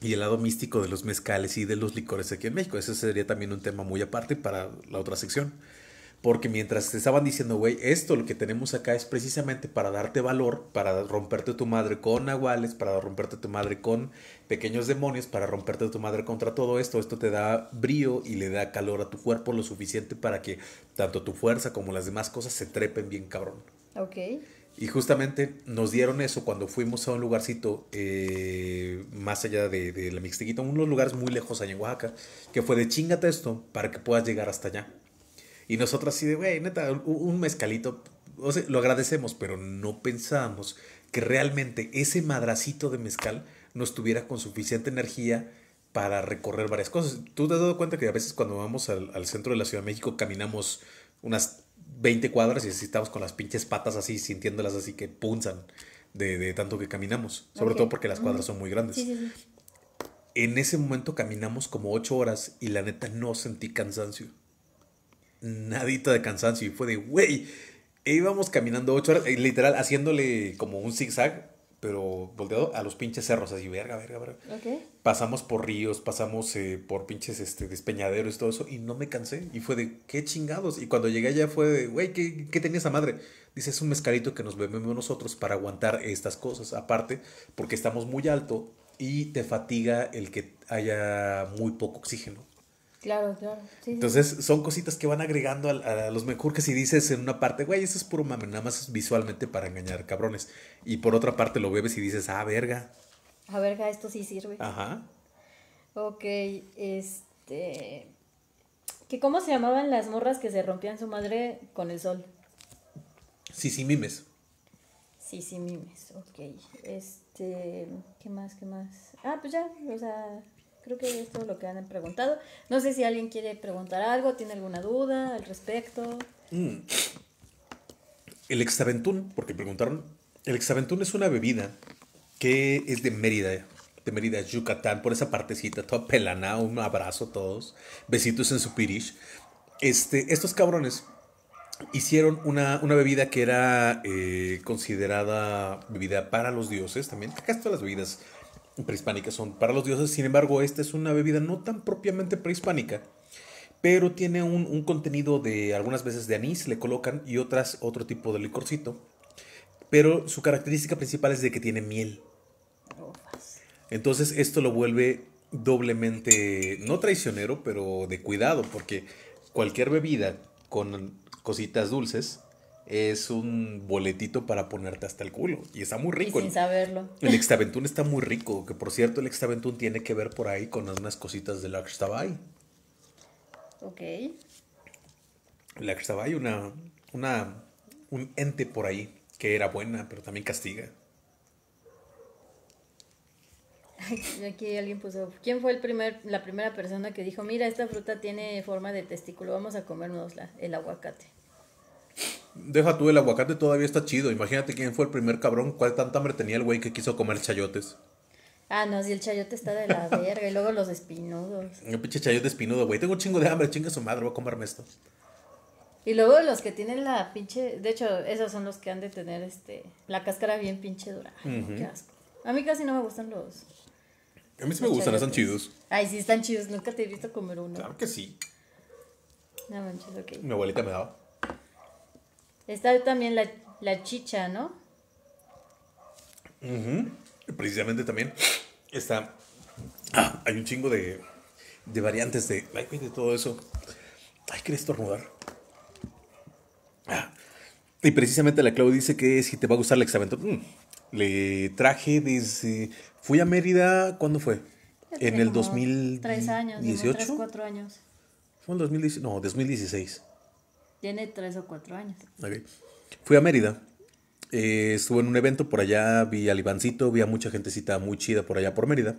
y el lado místico de los mezcales y de los licores aquí en México. Ese sería también un tema muy aparte para la otra sección. Porque mientras te estaban diciendo, güey, esto lo que tenemos acá es precisamente para darte valor, para romperte tu madre con aguales, para romperte tu madre con pequeños demonios, para romperte tu madre contra todo esto. Esto te da brío y le da calor a tu cuerpo lo suficiente para que tanto tu fuerza como las demás cosas se trepen bien cabrón. Ok. Y justamente nos dieron eso cuando fuimos a un lugarcito eh, más allá de, de la Mixtequita, unos lugares muy lejos allá en Oaxaca, que fue de chingate esto para que puedas llegar hasta allá. Y nosotros así de, güey, neta, un, mezcalito, lo agradecemos, pero no pensábamos que realmente ese madracito de mezcal no estuviera con suficiente energía para recorrer varias cosas. ¿Tú te has dado cuenta que a veces cuando vamos al, centro de la Ciudad de México caminamos unas 20 cuadras y así estamos con las pinches patas así, sintiéndolas así que punzan de, tanto que caminamos? Sobre todo porque las cuadras son muy grandes. En ese momento caminamos como 8 horas y la neta no sentí cansancio nadita de cansancio. Y fue de, güey, e íbamos caminando ocho horas, eh, literal, haciéndole como un zigzag, pero volteado a los pinches cerros, así, verga, verga, verga. Pasamos por ríos, pasamos eh, por pinches este, despeñaderos y todo eso, y no me cansé. Y fue de, qué chingados. Y cuando llegué allá fue de, güey, ¿qué, ¿qué tenía esa madre? Dice, es un mezcalito que nos bebemos nosotros para aguantar estas cosas. Aparte, porque estamos muy alto y te fatiga el que haya muy poco oxígeno. Claro, claro. Entonces son cositas que van agregando a, los mejor que si dices en una parte, güey, eso es puro mame, nada más es visualmente para engañar cabrones. Y por otra parte lo bebes y dices, ah, verga. Ah, verga, esto sí sirve. Ajá. Ok, este... ¿Que ¿Cómo se llamaban las morras que se rompían su madre con el sol? Sí, sí, mimes. Sí, sí, mimes, ok. Este... ¿Qué más, qué más? Ah, pues ya, o sea creo que es lo que han preguntado. No sé si alguien quiere preguntar algo, tiene alguna duda al respecto. Mm. El extaventún, porque preguntaron, el extaventún es una bebida que es de Mérida, de Mérida, Yucatán, por esa partecita, toda pelana, un abrazo a todos, besitos en su pirish. Este, estos cabrones hicieron una, bebida que era eh, considerada bebida para los dioses también. Acá están las bebidas prehispánicas son para los dioses. Sin embargo, esta es una bebida no tan propiamente prehispánica, pero tiene un, un contenido de algunas veces de anís, le colocan, y otras otro tipo de licorcito. Pero su característica principal es de que tiene miel. Entonces esto lo vuelve doblemente, no traicionero, pero de cuidado, porque cualquier bebida con cositas dulces es un boletito para ponerte hasta el culo. Y está muy rico. sin saberlo. El Extaventún está muy rico. Que por cierto, el Extaventún tiene que ver por ahí con unas cositas del Axtabay. Ok. El Axtabay, una, una, un ente por ahí que era buena, pero también castiga. Aquí alguien puso, ¿quién fue el primer, la primera persona que dijo, mira, esta fruta tiene forma de testículo, vamos a comérnosla, el aguacate? Deja tú, el aguacate todavía está chido. Imagínate quién fue el primer cabrón, cuál tanta hambre tenía el güey que quiso comer chayotes. Ah, no, si el chayote está de la verga. y luego los espinudos. Un pinche chayote espinudo, güey. Tengo un chingo de hambre, chinga su madre, voy a comerme esto. Y luego los que tienen la pinche. De hecho, esos son los que han de tener este la cáscara bien pinche dura. Qué asco. A mí casi no me gustan los. A mí sí me gustan, están chidos. Ay, sí, están chidos. Nunca te he visto comer uno. Claro que sí. No ok. Mi abuelita me daba. Está también la, chicha, ¿no? Precisamente también está. Ah, hay un chingo de, de variantes de. Ay, de todo eso. Ay, querés estornudar. Ah. Y precisamente la Clau dice que si te va a gustar la examen mm, Le traje desde. Fui a Mérida, ¿cuándo fue? En el 2018. Tres años, cuatro años. Fue en 2016. No, 2016. Tiene tres o cuatro años. Fui a Mérida. Eh, estuve en un evento por allá, vi a Libancito, vi a mucha gentecita muy chida por allá por Mérida.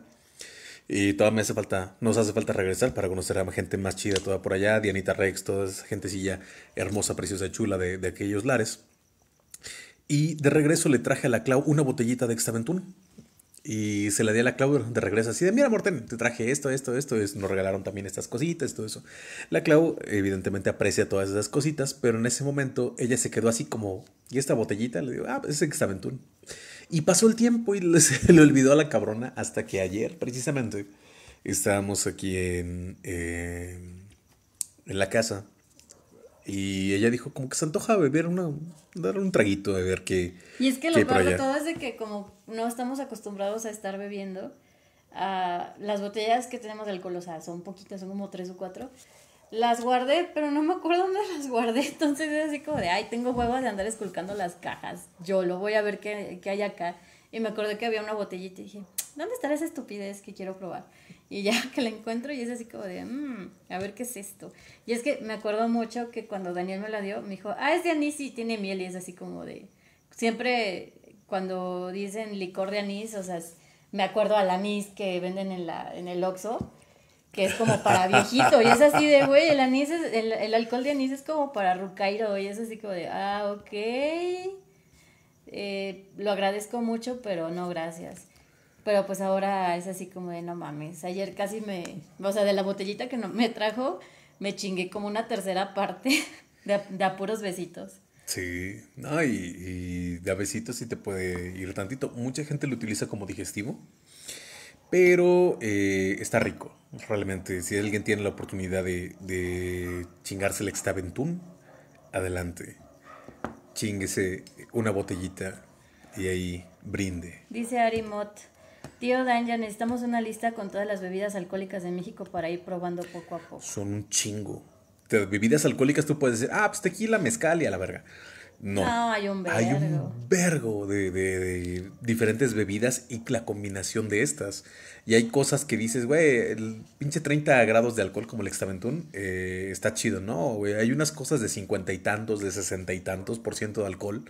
Y todavía me hace falta, nos hace falta regresar para conocer a gente más chida toda por allá, Dianita Rex, toda esa gentecilla hermosa, preciosa, chula de, aquellos lares. Y de regreso le traje a la Clau una botellita de Extaventuna. Y se la di a la Clau de regreso así de, mira Morten, te traje esto, esto, esto, es, nos regalaron también estas cositas, todo eso. La Clau evidentemente aprecia todas esas cositas, pero en ese momento ella se quedó así como, ¿y esta botellita? Le digo, ah, es pues, Extaventún. Y pasó el tiempo y se le olvidó a la cabrona hasta que ayer, precisamente, estábamos aquí en, eh, en la casa y ella dijo como que se antoja beber una, dar un traguito de ver qué. Y es que lo peor de todo es de que como no estamos acostumbrados a estar bebiendo, a las botellas que tenemos de alcohol, o sea, son poquitas, son como tres o cuatro, las guardé, pero no me acuerdo dónde las guardé. Entonces es así como de, ay, tengo huevos de andar esculcando las cajas. Yo lo voy a ver qué, qué hay acá. Y me acordé que había una botellita y dije, ¿dónde está esa estupidez que quiero probar? Y ya que la encuentro y es así como de, mmm, a ver qué es esto. Y es que me acuerdo mucho que cuando Daniel me la dio, me dijo, ah, es de anís y tiene miel y es así como de, siempre cuando dicen licor de anís, o sea, me acuerdo al anís que venden en, la, en el Oxxo, que es como para viejito y es así de, güey, el anís, el, alcohol de anís es como para rucairo y es así como de, ah, ok. Eh, lo agradezco mucho, pero no gracias. Pero pues ahora es así como de no mames. Ayer casi me. O sea, de la botellita que no, me trajo, me chingué como una tercera parte de, de besitos. Sí, no, y, y, de a besitos sí te puede ir tantito. Mucha gente lo utiliza como digestivo, pero eh, está rico. Realmente, si alguien tiene la oportunidad de, chingarse el extaventún, adelante. Chinguese una botellita y ahí brinde. Dice Arimot. Tío Danja, necesitamos una lista con todas las bebidas alcohólicas de México para ir probando poco a poco. Son un chingo. De bebidas alcohólicas tú puedes decir, ah, pues tequila, mezcal y a la verga. No. hay un vergo. Hay un vergo de, diferentes bebidas y la combinación de estas. Y hay cosas que dices, güey, el pinche 30 grados de alcohol como el Extaventún eh, está chido, ¿no? hay unas cosas de cincuenta y tantos, de sesenta y tantos por ciento de alcohol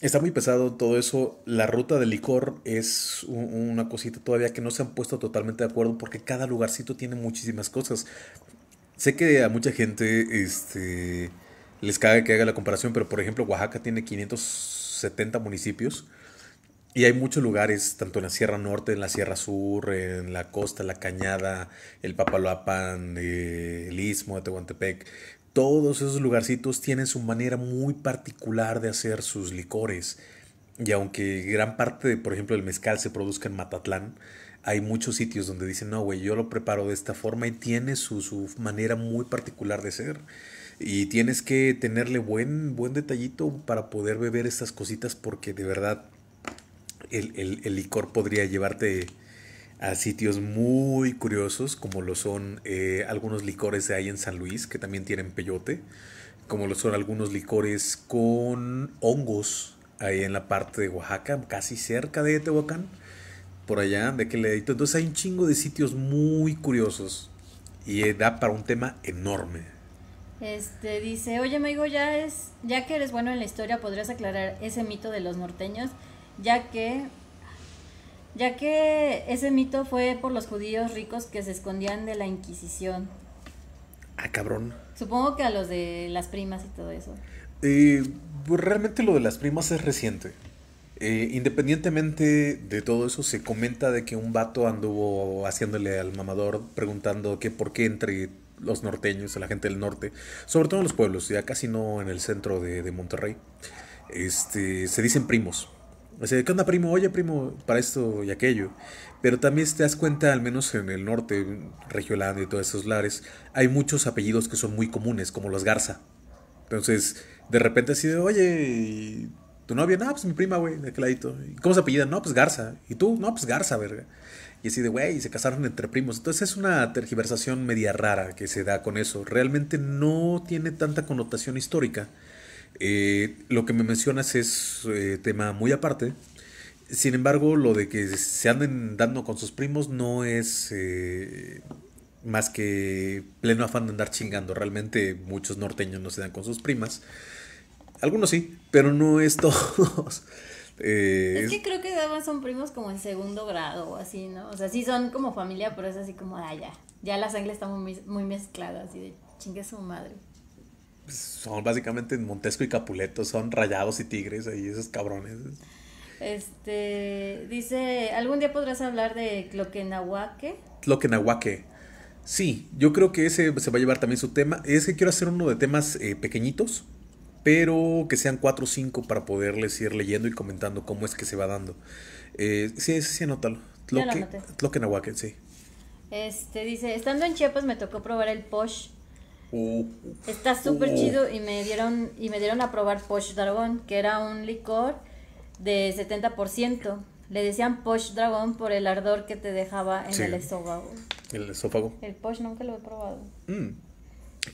Está muy pesado todo eso. La ruta del licor es una cosita todavía que no se han puesto totalmente de acuerdo porque cada lugarcito tiene muchísimas cosas. Sé que a mucha gente este, les caga que haga la comparación, pero por ejemplo Oaxaca tiene 570 municipios y hay muchos lugares, tanto en la Sierra Norte, en la Sierra Sur, en la costa, la Cañada, el Papaloapan, eh, el Istmo de Tehuantepec, todos esos lugarcitos tienen su manera muy particular de hacer sus licores. Y aunque gran parte de, por ejemplo, el mezcal se produzca en Matatlán, hay muchos sitios donde dicen, no, güey, yo lo preparo de esta forma y tiene su, manera muy particular de ser. Y tienes que tenerle buen, buen detallito para poder beber estas cositas porque de verdad el licor podría llevarte a sitios muy curiosos como lo son eh, algunos licores de ahí en San Luis que también tienen peyote, como lo son algunos licores con hongos ahí en la parte de Oaxaca, casi cerca de Tehuacán, por allá, de aquel ladito. Entonces hay un chingo de sitios muy curiosos y eh, da para un tema enorme. Este dice, oye amigo, ya es, ya que eres bueno en la historia, podrías aclarar ese mito de los norteños, ya que ya que ese mito fue por los judíos ricos que se escondían de la Inquisición. Ah, cabrón. Supongo que a los de las primas y todo eso. Eh, pues, realmente lo de las primas es reciente. Eh, independientemente de todo eso, se comenta de que un vato anduvo haciéndole al mamador preguntando que por qué entre los norteños, la gente del norte, sobre todo en los pueblos, ya casi no en el centro de, de Monterrey, este, se dicen primos. O sea, ¿qué onda, primo? Oye, primo, para esto y aquello. Pero también te das cuenta, al menos en el norte, Regiolandia y todos esos lares, hay muchos apellidos que son muy comunes, como los Garza. Entonces, de repente así de, oye, ¿tu novia? No, pues mi prima, güey, de aquel ladito. ¿Cómo se apellida? No, pues Garza. ¿Y tú? No, pues Garza, verga. Y así de, güey, se casaron entre primos. Entonces es una tergiversación media rara que se da con eso. Realmente no tiene tanta connotación histórica eh, lo que me mencionas es eh, tema muy aparte. Sin embargo, lo de que se anden dando con sus primos no es eh, más que pleno afán de andar chingando. Realmente muchos norteños no se dan con sus primas. Algunos sí, pero no es todos. es que creo que además son primos como en segundo grado o así, ¿no? O sea, sí son como familia, pero es así como, ah, ya, ya la sangre está muy, muy mezclada, así de chingue su madre son básicamente Montesco y Capuleto, son rayados y tigres ahí, esos cabrones. Este, dice, ¿algún día podrás hablar de Cloquenahuaque? Cloquenahuaque. Sí, yo creo que ese se va a llevar también su tema. Es que quiero hacer uno de temas eh, pequeñitos, pero que sean cuatro o cinco para poderles ir leyendo y comentando cómo es que se va dando. Eh, sí, sí, anótalo. Tloque, Tloquenahuaque, sí. Este, dice, estando en Chiapas me tocó probar el posh Está súper uh. chido y me dieron y me dieron a probar Posh Dragon, que era un licor de 70%. Le decían Posh Dragon por el ardor que te dejaba en el esófago. El esófago. El Posh nunca lo he probado. Mm.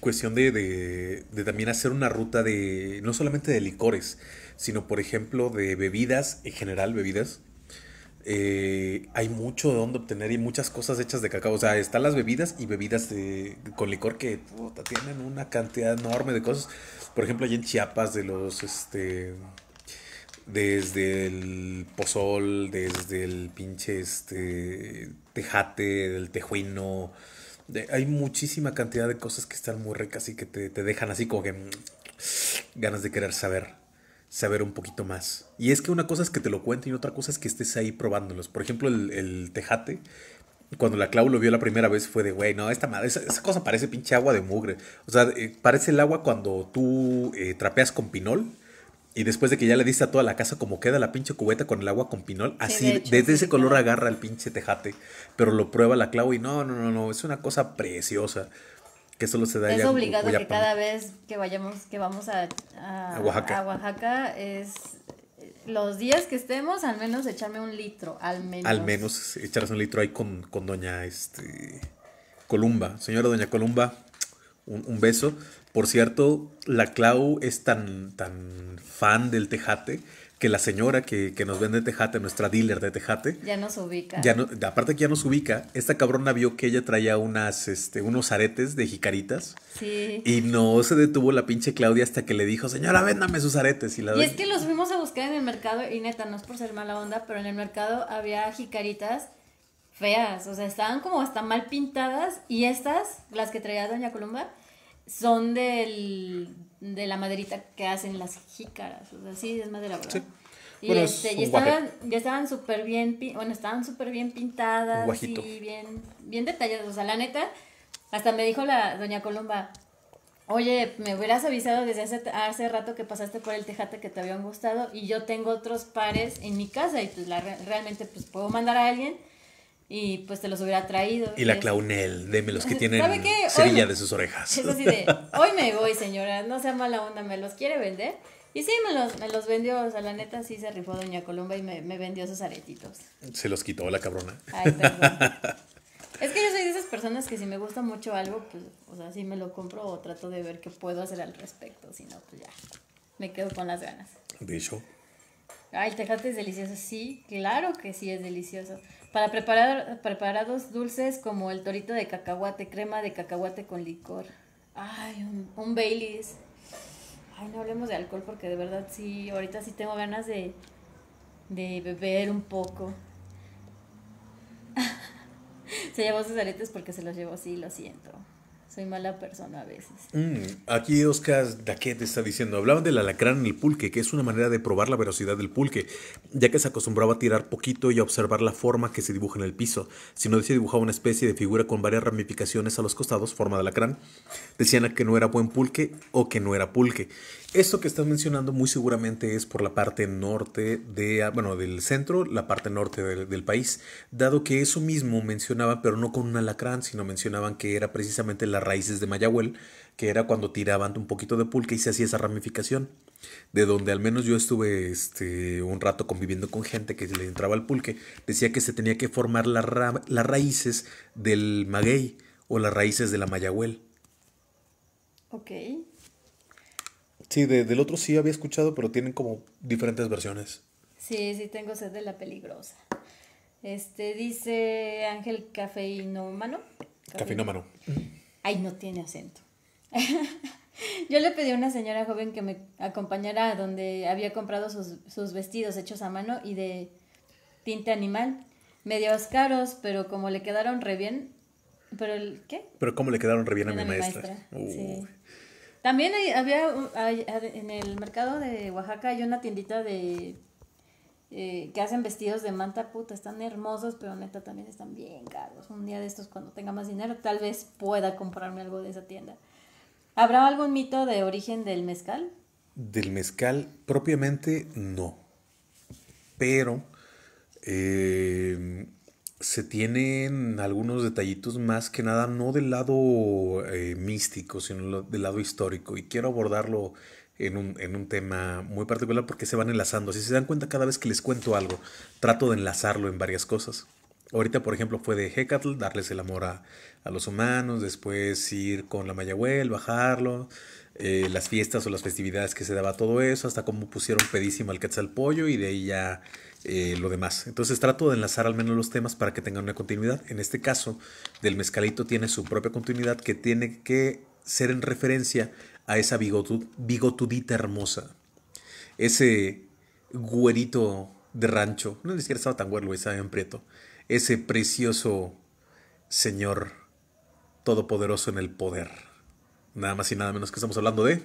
Cuestión de, de, también hacer una ruta de no solamente de licores, sino por ejemplo de bebidas, en general bebidas, eh, hay mucho de dónde obtener y muchas cosas hechas de cacao. O sea, están las bebidas y bebidas con licor que tienen una cantidad enorme de cosas. Por ejemplo, allá en Chiapas, de los. Este, desde el pozol, desde el pinche este, tejate, del tejuino. hay muchísima cantidad de cosas que están muy ricas y que te, te dejan así como que mm, ganas de querer saber saber un poquito más. Y es que una cosa es que te lo cuenten y otra cosa es que estés ahí probándolos. Por ejemplo, el, tejate, cuando la Clau lo vio la primera vez fue de, güey, no, esta madre, esa, cosa parece pinche agua de mugre. O sea, eh, parece el agua cuando tú eh, trapeas con pinol y después de que ya le diste a toda la casa como queda la pinche cubeta con el agua con pinol, así, desde ese color agarra el pinche tejate, pero lo prueba la Clau y no, no, no, no, es una cosa preciosa que solo se da es obligado que cada vez que vayamos que vamos a, Oaxaca. es los días que estemos al menos echarme un litro al menos al menos echarse un litro ahí con, doña este Columba señora doña Columba un, beso por cierto la Clau es tan tan fan del tejate que la señora que, que nos vende Tejate, nuestra dealer de Tejate. Ya nos ubica. Ya no, aparte que ya nos ubica, esta cabrona vio que ella traía unas, este, unos aretes de jicaritas. Sí. Y no se detuvo la pinche Claudia hasta que le dijo, señora, véndame sus aretes. Y, la es que los fuimos a buscar en el mercado, y neta, no es por ser mala onda, pero en el mercado había jicaritas feas, o sea, estaban como hasta mal pintadas y estas, las que traía Doña Columba, son del de la maderita que hacen las jícaras. O sea, sí, es madera, ¿verdad? Sí. Y, este, y estaban, ya estaban súper bien, bueno, estaban súper bien pintadas, y bien, bien detalladas. O sea, la neta, hasta me dijo la doña Columba, oye, me hubieras avisado desde hace, hace rato que pasaste por el tejate que te habían gustado y yo tengo otros pares en mi casa y pues la, realmente pues puedo mandar a alguien y pues te los hubiera traído. Y la Claunel, deme los que tienen cerilla de sus orejas. Es así de, hoy me voy, señora, no sea mala onda, me los quiere vender. Y sí, me los, me los vendió, o sea, la neta sí se rifó Doña colomba y me, vendió esos aretitos. Se los quitó la cabrona. es que yo soy de esas personas que si me gusta mucho algo, pues, o sea, sí me lo compro o trato de ver qué puedo hacer al respecto, si no, pues ya, me quedo con las ganas. De hecho. Ay, el tejate es delicioso. Sí, claro que sí es delicioso. Para preparar preparados dulces como el torito de cacahuate, crema de cacahuate con licor. Ay, un, un Baileys. Ay, no hablemos de alcohol porque de verdad sí, ahorita sí tengo ganas de, de beber un poco. se llevó sus aretes porque se los llevó, sí, lo siento. Soy mala persona a veces. Mm, aquí Oscar Daquet está diciendo, hablaban del alacrán en el pulque, que es una manera de probar la velocidad del pulque, ya que se acostumbraba a tirar poquito y a observar la forma que se dibuja en el piso. Si no se dibujaba una especie de figura con varias ramificaciones a los costados, forma de alacrán, decían que no era buen pulque o que no era pulque. Esto que estás mencionando muy seguramente es por la parte norte de, ah, bueno, del centro, la parte norte del, del país, dado que eso mismo mencionaban, pero no con un alacrán, sino mencionaban que era precisamente la raíces de Mayahuel, que era cuando tiraban un poquito de pulque y se hacía esa ramificación. De donde al menos yo estuve este, un rato conviviendo con gente que le entraba al pulque, decía que se tenía que formar las raíces del maguey o las raíces de la Mayahuel. Ok. Sí, del otro sí había escuchado, pero tienen como diferentes versiones. Sí, sí, tengo sed de la peligrosa. Este dice Ángel Cafeinómano. Cafeinómano ay, no tiene acento. Yo le pedí a una señora joven que me acompañara a donde había comprado sus, vestidos hechos a mano y de tinte animal, medios caros, pero como le quedaron re bien, pero el qué? Pero como le quedaron re bien a, mi maestra. También había en el mercado de Oaxaca hay una tiendita de eh, que hacen vestidos de manta puta, están hermosos, pero neta también están bien caros. Un día de estos, cuando tenga más dinero, tal vez pueda comprarme algo de esa tienda. ¿Habrá algún mito de origen del mezcal? Del mezcal propiamente no, pero eh, se tienen algunos detallitos más que nada, no del lado eh, místico, sino del lado histórico, y quiero abordarlo en un, tema muy particular porque se van enlazando. Si se dan cuenta, cada vez que les cuento algo, trato de enlazarlo en varias cosas. Ahorita, por ejemplo, fue de Hecatl, darles el amor a, los humanos, después ir con la Mayahuel, bajarlo, eh, las fiestas o las festividades que se daba todo eso, hasta cómo pusieron pedísimo al pollo y de ahí ya eh, lo demás. Entonces trato de enlazar al menos los temas para que tengan una continuidad. En este caso, del mezcalito tiene su propia continuidad que tiene que ser en referencia a esa bigotud, bigotudita hermosa. Ese güerito de rancho, no ni siquiera estaba tan güero, estaba en prieto. Ese precioso señor todopoderoso en el poder. Nada más y nada menos que estamos hablando de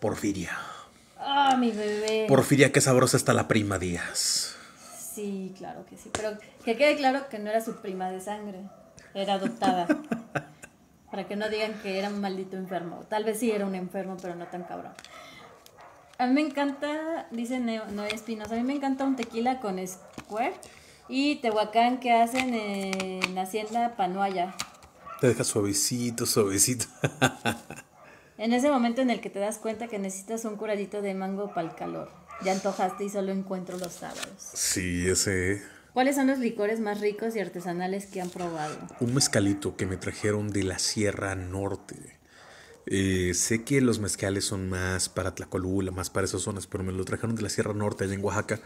Porfiria. Ah, mi bebé. Porfiria, qué sabrosa está la prima Díaz. Sí, claro que sí. Pero que quede claro que no era su prima de sangre. Era adoptada. para que no digan que era un maldito enfermo. Tal vez sí era un enfermo, pero no tan cabrón. A mí me encanta, dice Noé Espinosa, a mí me encanta un tequila con square y tehuacán que hacen en Hacienda Panuaya. Te deja suavecito, suavecito. en ese momento en el que te das cuenta que necesitas un curadito de mango para el calor. Ya antojaste y solo encuentro los sábados. Sí, ese ¿Cuáles son los licores más ricos y artesanales que han probado? Un mezcalito que me trajeron de la Sierra Norte. Eh, sé que los mezcales son más para Tlacolula, más para esas zonas, pero me lo trajeron de la Sierra Norte, allá en Oaxaca.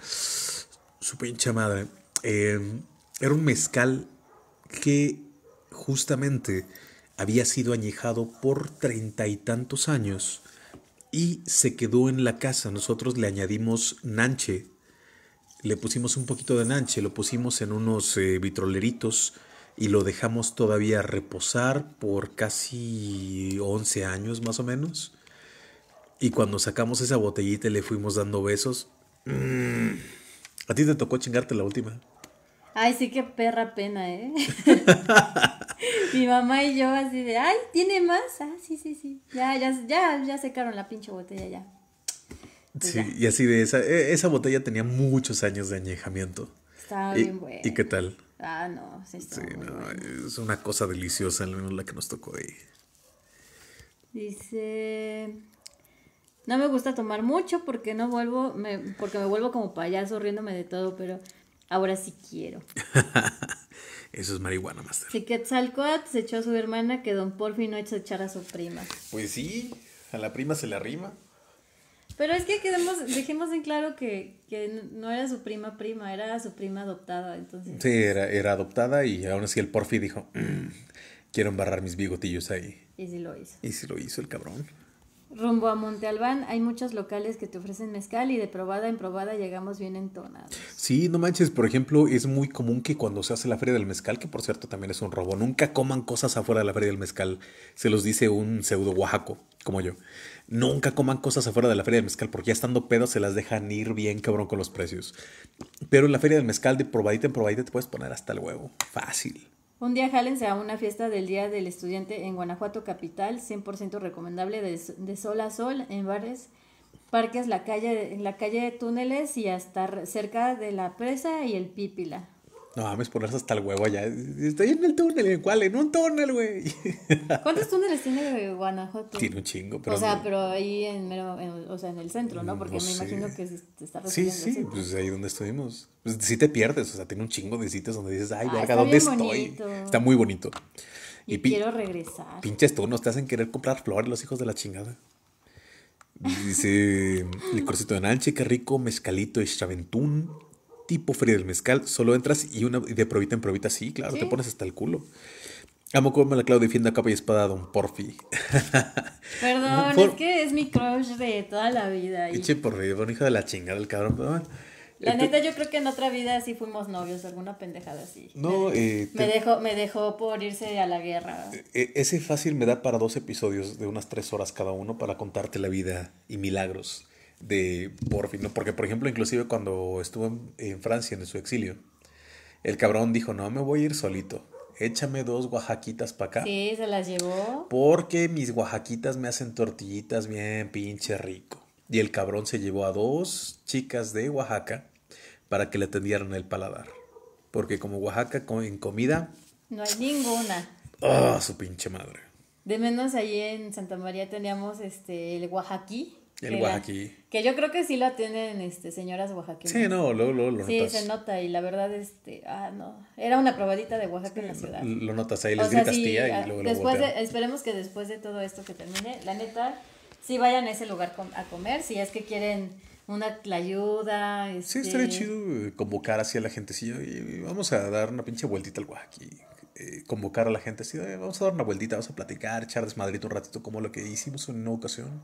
Su pinche madre. Em, era un mezcal que justamente había sido añejado por treinta y tantos años y se quedó en la casa. Nosotros le añadimos nanche, le pusimos un poquito de nanche, lo pusimos en unos eh, vitroleritos y lo dejamos todavía reposar por casi 11 años más o menos. Y cuando sacamos esa botellita y le fuimos dando besos. Mm, a ti te tocó chingarte la última. Ay, sí qué perra pena, ¿eh? Mi mamá y yo así de, ay, ¿tiene más? Ah, sí, sí, sí. Ya, ya, ya, ya secaron la pinche botella ya. Sí, y así de esa, e, esa botella tenía muchos años de añejamiento. Estaba bien bueno. ¿Y qué tal? Ah, no, sí, está sí es una cosa deliciosa, al menos la que nos tocó ahí. Dice, no me gusta tomar mucho porque no vuelvo, me, porque me vuelvo como payaso riéndome de todo, pero ahora sí quiero. Eso es marihuana, Master. Si Quetzalcoatl se echó a su hermana que Don Porfi no echó a echar a su prima. Pues sí, a la prima se le arrima. Pero es que quedemos, dejemos en claro que, no era su prima prima, era su prima adoptada, Sí, era, era adoptada y aún así el porfi dijo, mm, quiero embarrar mis bigotillos ahí. Y sí lo hizo. Y sí lo hizo el cabrón. Rumbo a Monte hay muchos locales que te ofrecen mezcal y de probada en probada llegamos bien entonados. Sí, no manches, por ejemplo, es muy común que cuando se hace la feria del mezcal, que por cierto también es un robo, nunca coman cosas afuera de la feria del mezcal, se los dice un pseudo oaxaco, como yo. Nunca coman cosas afuera de la feria del mezcal porque ya estando pedo se las dejan ir bien cabrón con los precios. Pero en la feria del mezcal de probadita en probadita te puedes poner hasta el huevo. Fácil. Un día jálense a una fiesta del Día del Estudiante en Guanajuato Capital, 100% recomendable de, sol a sol en bares, parques, la calle, en la calle de túneles y hasta cerca de la presa y el Pípila. No mames, ponerse hasta el huevo allá. Estoy en el túnel, ¿en cuál? En un túnel, güey. ¿Cuántos túneles tiene Guanajuato? Tiene un chingo, pero. O sea, pero ahí en, mero, o sea, en el centro, ¿no? Mm, Porque me imagino que te está Sí, sí, pues ahí donde estuvimos. Pues sí te pierdes, o sea, tiene un chingo de sitios donde dices, ay, ah, verga, ¿dónde estoy? Está muy bonito. Y, quiero regresar. Pinches turnos, te hacen querer comprar flores los hijos de la chingada. Dice licorcito de Nanche, qué rico, mezcalito y chaventún tipo Feria del Mezcal, solo entras y una de probita en probita, sí, claro, te pones hasta el culo. Amo como la Clau defienda capa y espada a Don Porfi. Perdón, es que es mi crush de toda la vida. Pinche por Porfi, hijo de la chingada, el cabrón. perdón La este neta, yo creo que en otra vida sí fuimos novios, alguna pendejada así. No, me, eh, dejó, me dejó por irse a la guerra. E, e, ese fácil me da para dos episodios de unas tres horas cada uno para contarte la vida y milagros de por fin, porque por ejemplo, inclusive cuando estuvo en, Francia en su exilio, el cabrón dijo, no me voy a ir solito, échame dos oaxaquitas para acá. Sí, se las llevó. Porque mis oaxaquitas me hacen tortillitas bien pinche rico. Y el cabrón se llevó a dos chicas de Oaxaca para que le atendieran el paladar. Porque como Oaxaca en comida... No hay ninguna. ¡Ah, su pinche madre! De menos allí en Santa María teníamos este, el oaxaquí el Que yo creo que sí la tienen este, señoras oaxaqueñas. Sí, no, lo, lo, lo Sí, se nota y la verdad, este, ah, no, era una probadita de Oaxaca en la ciudad. Lo notas ahí, les gritas y ah, luego después de, Esperemos que después de todo esto que termine, la neta, sí vayan a ese lugar a comer, si es que quieren una ayuda. Sí, este. estaría chido eh, convocar así a la gente, sí, y vamos a dar una pinche vueltita al Oaxaquí eh, convocar a la gente así, vamos a dar una vueltita, vamos a platicar, echar desmadrito un ratito como lo que hicimos en una ocasión.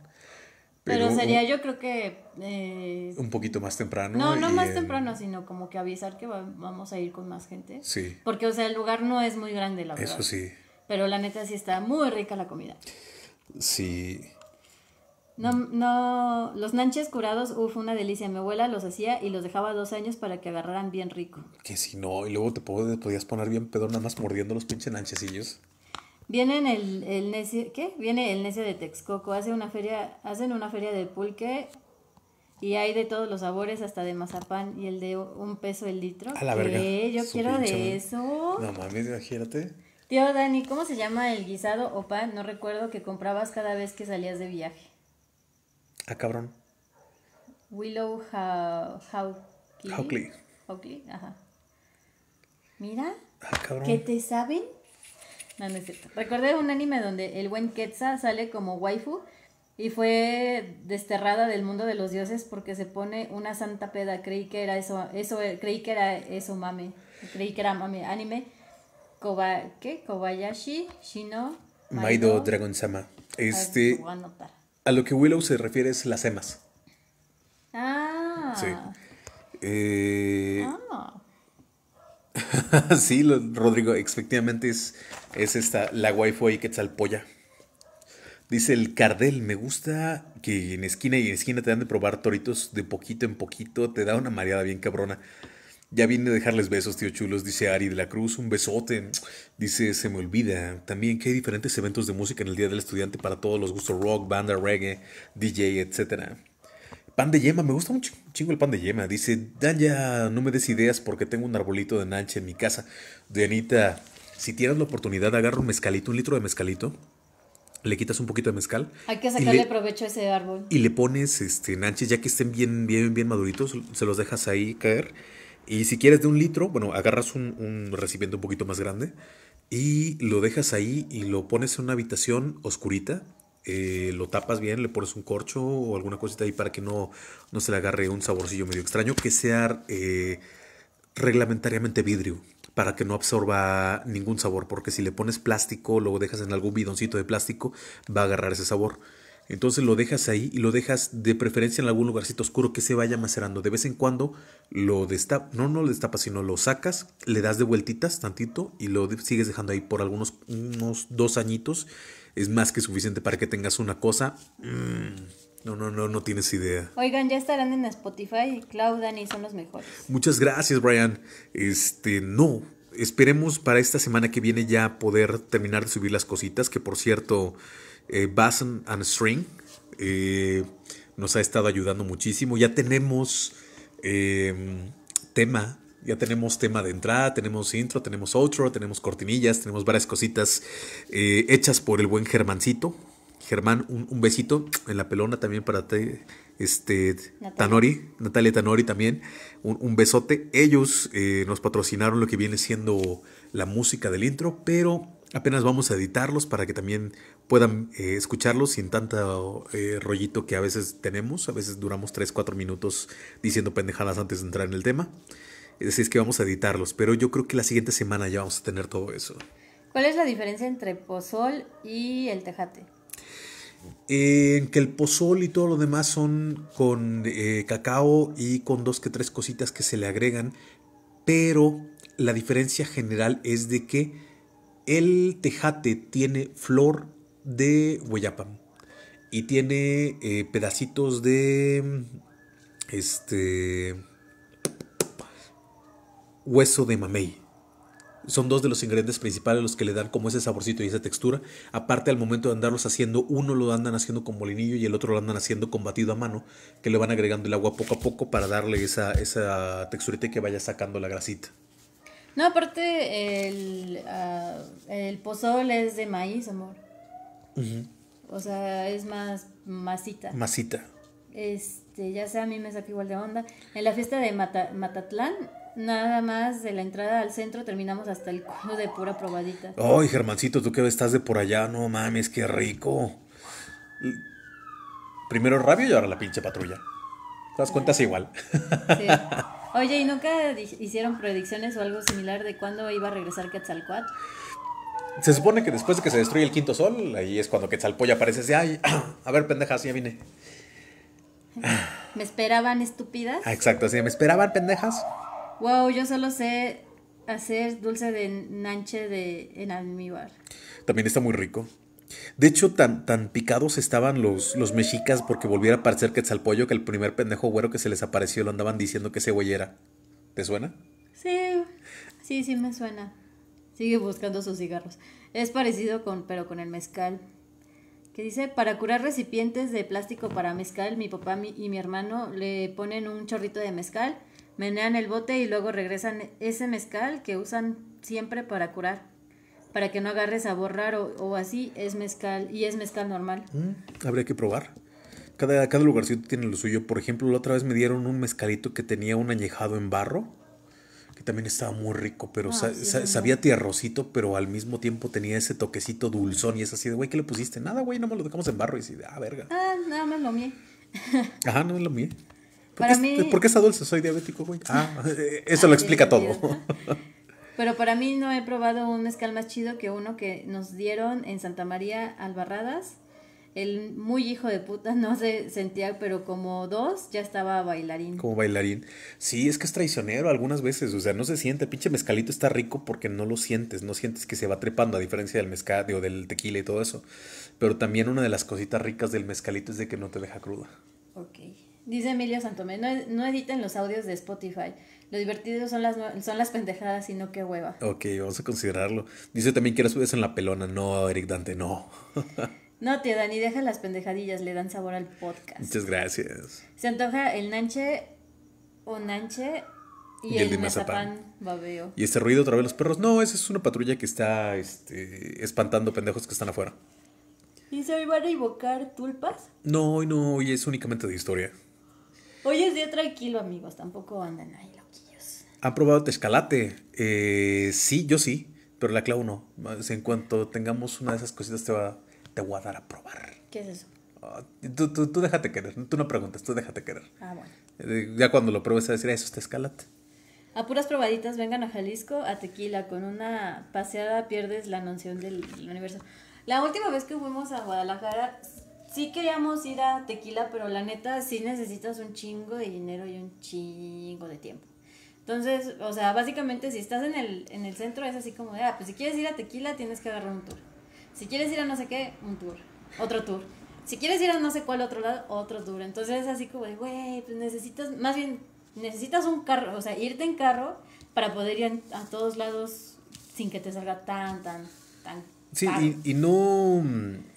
Pero, sería yo creo que... Eh, un poquito más temprano. No, no más temprano, sino como que avisar que vamos a ir con más gente. Sí. Porque, o sea, el lugar no es muy grande, la verdad. Eso sí. Pero la neta sí está muy rica la comida. Sí. No, no, los nanches curados, uff, una delicia. Mi abuela los hacía y los dejaba dos años para que agarraran bien rico. Que si no, y luego te podías poner bien pedo nada más mordiendo los pinches nanchecillos. Viene el, el necio, ¿qué? Viene el necio de Texcoco, hace una feria, hacen una feria de pulque y hay de todos los sabores, hasta de mazapán y el de un peso el litro. A la verga. Yo quiero de eso. No mames, imagínate. Tío Dani, ¿cómo se llama el guisado o pan? No recuerdo que comprabas cada vez que salías de viaje. A ah, cabrón. Willow Hawkley. Hawkley. ajá. Mira. Ah, ¿Qué te saben? No, no Recordé un anime donde el buen Ketsa sale como waifu y fue desterrada del mundo de los dioses porque se pone una santa peda. Creí que era eso, eso creí que era eso, mame. Creí que era mame. Anime. ¿Qué? Kobayashi, Shino. Maido, Maido Dragon Sama. Este. A, lo que Willow se refiere es las emas. Ah. Sí. Eh, ah. sí, Rodrigo, efectivamente es, es esta, la waifu y Quetzalpolla. Dice el Cardel, me gusta que en esquina y en esquina te dan de probar toritos de poquito en poquito, te da una mareada bien cabrona. Ya vine a dejarles besos, tío chulos, dice Ari de la Cruz, un besote. Dice, se me olvida. También que hay diferentes eventos de música en el Día del Estudiante para todos los gustos, rock, banda, reggae, DJ, etcétera. Pan de yema, me gusta mucho chingo el pan de yema. Dice, ya no me des ideas porque tengo un arbolito de nanche en mi casa. Dianita, si tienes la oportunidad, agarra un mezcalito, un litro de mezcalito. Le quitas un poquito de mezcal. Hay que sacarle provecho a ese árbol. Y le pones este nanches, ya que estén bien, bien, bien maduritos, se los dejas ahí caer. Y si quieres de un litro, bueno, agarras un, un recipiente un poquito más grande y lo dejas ahí y lo pones en una habitación oscurita eh, lo tapas bien, le pones un corcho o alguna cosita ahí para que no, no se le agarre un saborcillo medio extraño, que sea eh, reglamentariamente vidrio, para que no absorba ningún sabor, porque si le pones plástico, lo dejas en algún bidoncito de plástico, va a agarrar ese sabor. Entonces lo dejas ahí y lo dejas de preferencia en algún lugarcito oscuro que se vaya macerando. De vez en cuando lo destapas, no, no lo destapas, sino lo sacas, le das de vueltitas tantito y lo sigues dejando ahí por algunos unos dos añitos es más que suficiente para que tengas una cosa. Mm, no, no, no, no tienes idea. Oigan, ya estarán en Spotify. claudan y son los mejores. Muchas gracias, Brian. Este, no. Esperemos para esta semana que viene ya poder terminar de subir las cositas. Que por cierto, eh, Bass and String eh, nos ha estado ayudando muchísimo. Ya tenemos eh, tema ya tenemos tema de entrada, tenemos intro, tenemos outro, tenemos cortinillas, tenemos varias cositas eh, hechas por el buen Germancito. Germán, un, besito en la pelona también para te, este, Tanori, Natalia Tanori también, un, besote. Ellos eh, nos patrocinaron lo que viene siendo la música del intro, pero apenas vamos a editarlos para que también puedan eh, escucharlos sin tanto rollito que a veces tenemos. A veces duramos 3, 4 minutos diciendo pendejadas antes de entrar en el tema. Así es que vamos a editarlos, pero yo creo que la siguiente semana ya vamos a tener todo eso. ¿Cuál es la diferencia entre pozol y el tejate? En eh, que el pozol y todo lo demás son con eh, cacao y con dos que tres cositas que se le agregan, pero la diferencia general es de que el tejate tiene flor de huellapam y tiene eh, pedacitos de este hueso de mamey. Son dos de los ingredientes principales los que le dan como ese saborcito y esa textura. Aparte al momento de andarlos haciendo, uno lo andan haciendo con molinillo y el otro lo andan haciendo con batido a mano, que le van agregando el agua poco a poco para darle esa, esa texturita que vaya sacando la grasita. No, aparte el, ah, el pozol es de maíz, amor. O sea, es más masita. Masita. Este, ya sé, a mí me saca igual de onda. En la fiesta de Matatlán nada más de la entrada al centro terminamos hasta el culo de pura probadita. Ay, Germancito, tú que estás de por allá, no mames, qué rico. Primero rabio y ahora la pinche patrulla. Te das cuenta, igual. Oye, ¿y nunca hicieron predicciones o algo similar de cuándo iba a regresar Quetzalcoatl? Se supone que después de que se destruye el quinto sol, ahí es cuando Quetzalpolla aparece ay, a ver, pendejas, ya vine. ¿Me esperaban estúpidas? Ah, exacto, sí, me esperaban pendejas. Wow, yo solo sé hacer dulce de nanche de, en almíbar. También está muy rico. De hecho, tan, tan picados estaban los, los mexicas porque volviera a parecer Quetzalpollo que el primer pendejo güero que se les apareció lo andaban diciendo que se huyera. ¿Te suena? Sí, sí, sí me suena. Sigue buscando sus cigarros. Es parecido con, pero con el mezcal. Que dice, para curar recipientes de plástico para mezcal, mi papá y mi hermano le ponen un chorrito de mezcal menean el bote y luego regresan ese mezcal que usan siempre para curar, para que no agarre sabor raro o así, es mezcal y es mezcal normal. Mm, habría que probar. Cada, cada lugarcito tiene lo suyo. Por ejemplo, la otra vez me dieron un mezcalito que tenía un añejado en barro, que también estaba muy rico, pero ah, sabía tierrosito, pero al mismo tiempo tenía ese toquecito dulzón y es así de, güey, ¿qué le pusiste? Nada, güey, no me lo dejamos en barro y así de, ah, verga. Ah, nada más lo mié. Ajá, no me lo mié. ¿Por, qué, está dulce? Soy diabético, güey. Ah, eso lo explica todo. Pero para mí no he probado un mezcal más chido que uno que nos dieron en Santa María Albarradas. El muy hijo de puta no se sentía, pero como dos ya estaba bailarín. Como bailarín. Sí, es que es traicionero algunas veces, o sea, no se siente. El pinche mezcalito está rico porque no lo sientes, no sientes que se va trepando, a diferencia del mezcal o del tequila y todo eso. Pero también una de las cositas ricas del mezcalito es de que no te deja cruda. Ok. Dice Emilio Santomé, no, editen los audios de Spotify. Lo divertido son las, son las pendejadas y no qué hueva. Ok, vamos a considerarlo. Dice también que eres subes en la pelona. No, Eric Dante, no. no, tía Dani, deja las pendejadillas, le dan sabor al podcast. Muchas gracias. Se antoja el nanche o nanche y, el, de babeo. Y este ruido otra vez los perros. No, esa es una patrulla que está este, espantando pendejos que están afuera. ¿Y se van a invocar tulpas? No, no, hoy es únicamente de historia. Hoy es día tranquilo, amigos. Tampoco andan ahí loquillos. ¿Han probado tezcalate? Eh, sí, yo sí. Pero la Clau no. En cuanto tengamos una de esas cositas, te, va, voy a dar a probar. ¿Qué es eso? Ah, tú, déjate querer, tú no preguntas, tú déjate querer. Ah, bueno. Eh, ya cuando lo pruebes a decir, ah, eso Te escalate. A puras probaditas, vengan a Jalisco, a Tequila, con una paseada pierdes la noción del universo. La última vez que fuimos a Guadalajara, sí queríamos ir a Tequila, pero la neta sí necesitas un chingo de dinero y un chingo de tiempo. Entonces, o sea, básicamente si estás en el, centro es así como de, ah, pues si quieres ir a Tequila tienes que agarrar un tour. Si quieres ir a no sé qué, un tour, otro tour. Si quieres ir a no sé cuál otro lado, otro tour. Entonces es así como de, güey, pues necesitas, más bien, necesitas un carro, o sea, irte en carro para poder ir a, a todos lados sin que te salga tan, tan, tan Sí, y, no,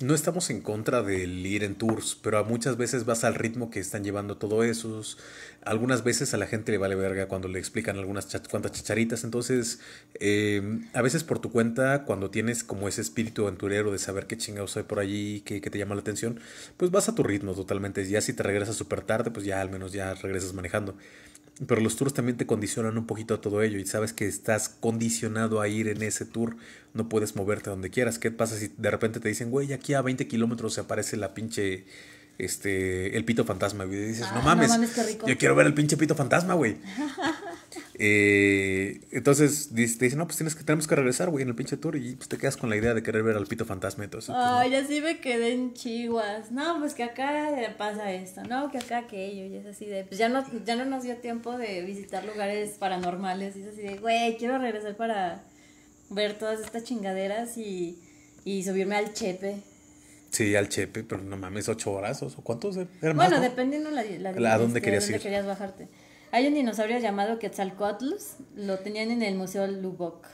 no estamos en contra del ir en tours, pero muchas veces vas al ritmo que están llevando todos esos. Algunas veces a la gente le vale verga cuando le explican algunas cuantas chacharitas. Entonces, em, a veces por tu cuenta, cuando tienes como ese espíritu aventurero de saber qué chingados hay por allí, qué te llama la atención, pues vas a tu ritmo totalmente. Ya si te regresas súper tarde, pues ya al menos ya regresas manejando. Pero los tours también te condicionan un poquito a todo ello y sabes que estás condicionado a ir en ese tour, no puedes moverte donde quieras. ¿Qué pasa si de repente te dicen, güey, aquí a 20 kilómetros se aparece la pinche este, el pito fantasma, güey. dices, no ah, mames, yo quiero ver el pinche pito fantasma, güey. Eh, entonces te dicen, no, pues tienes que, tenemos que regresar, güey, en el pinche tour. Y pues te quedas con la idea de querer ver al pito fantasma y todo eso. Ay, pues, me quedé en chiguas No, pues que acá pasa esto, no, que acá aquello. Y es así de, pues ya no, ya no nos dio tiempo de visitar lugares paranormales. Y es así de, güey, quiero regresar para ver todas estas chingaderas y, y subirme al chepe. Sí, al Chepe, pero no mames, ocho horas o cuántos er-? eran Bueno, dependiendo a dónde querías ir. Hay un dinosaurio llamado Quetzalcoatlus lo tenían en el Museo Lubbock.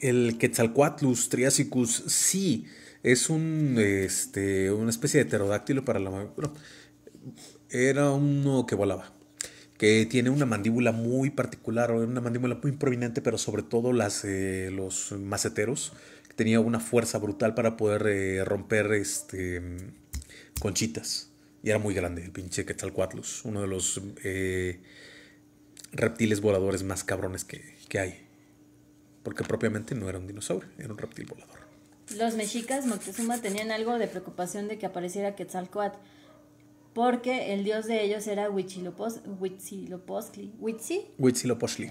El Quetzalcoatlus Triassicus sí, es un, este, una especie de pterodáctilo para la... Bueno, era uno que volaba, que tiene una mandíbula muy particular, una mandíbula muy prominente, pero sobre todo las, eh, los maceteros tenía una fuerza brutal para poder eh, romper este, conchitas. Y era muy grande el pinche Quetzalcoatlus, uno de los eh, reptiles voladores más cabrones que, hay. Porque propiamente no era un dinosaurio, era un reptil volador. Los mexicas Moctezuma tenían algo de preocupación de que apareciera Quetzalcoatl, porque el dios de ellos era Huitzilopochtli. Huitzilopochtli. Huitzilopochtli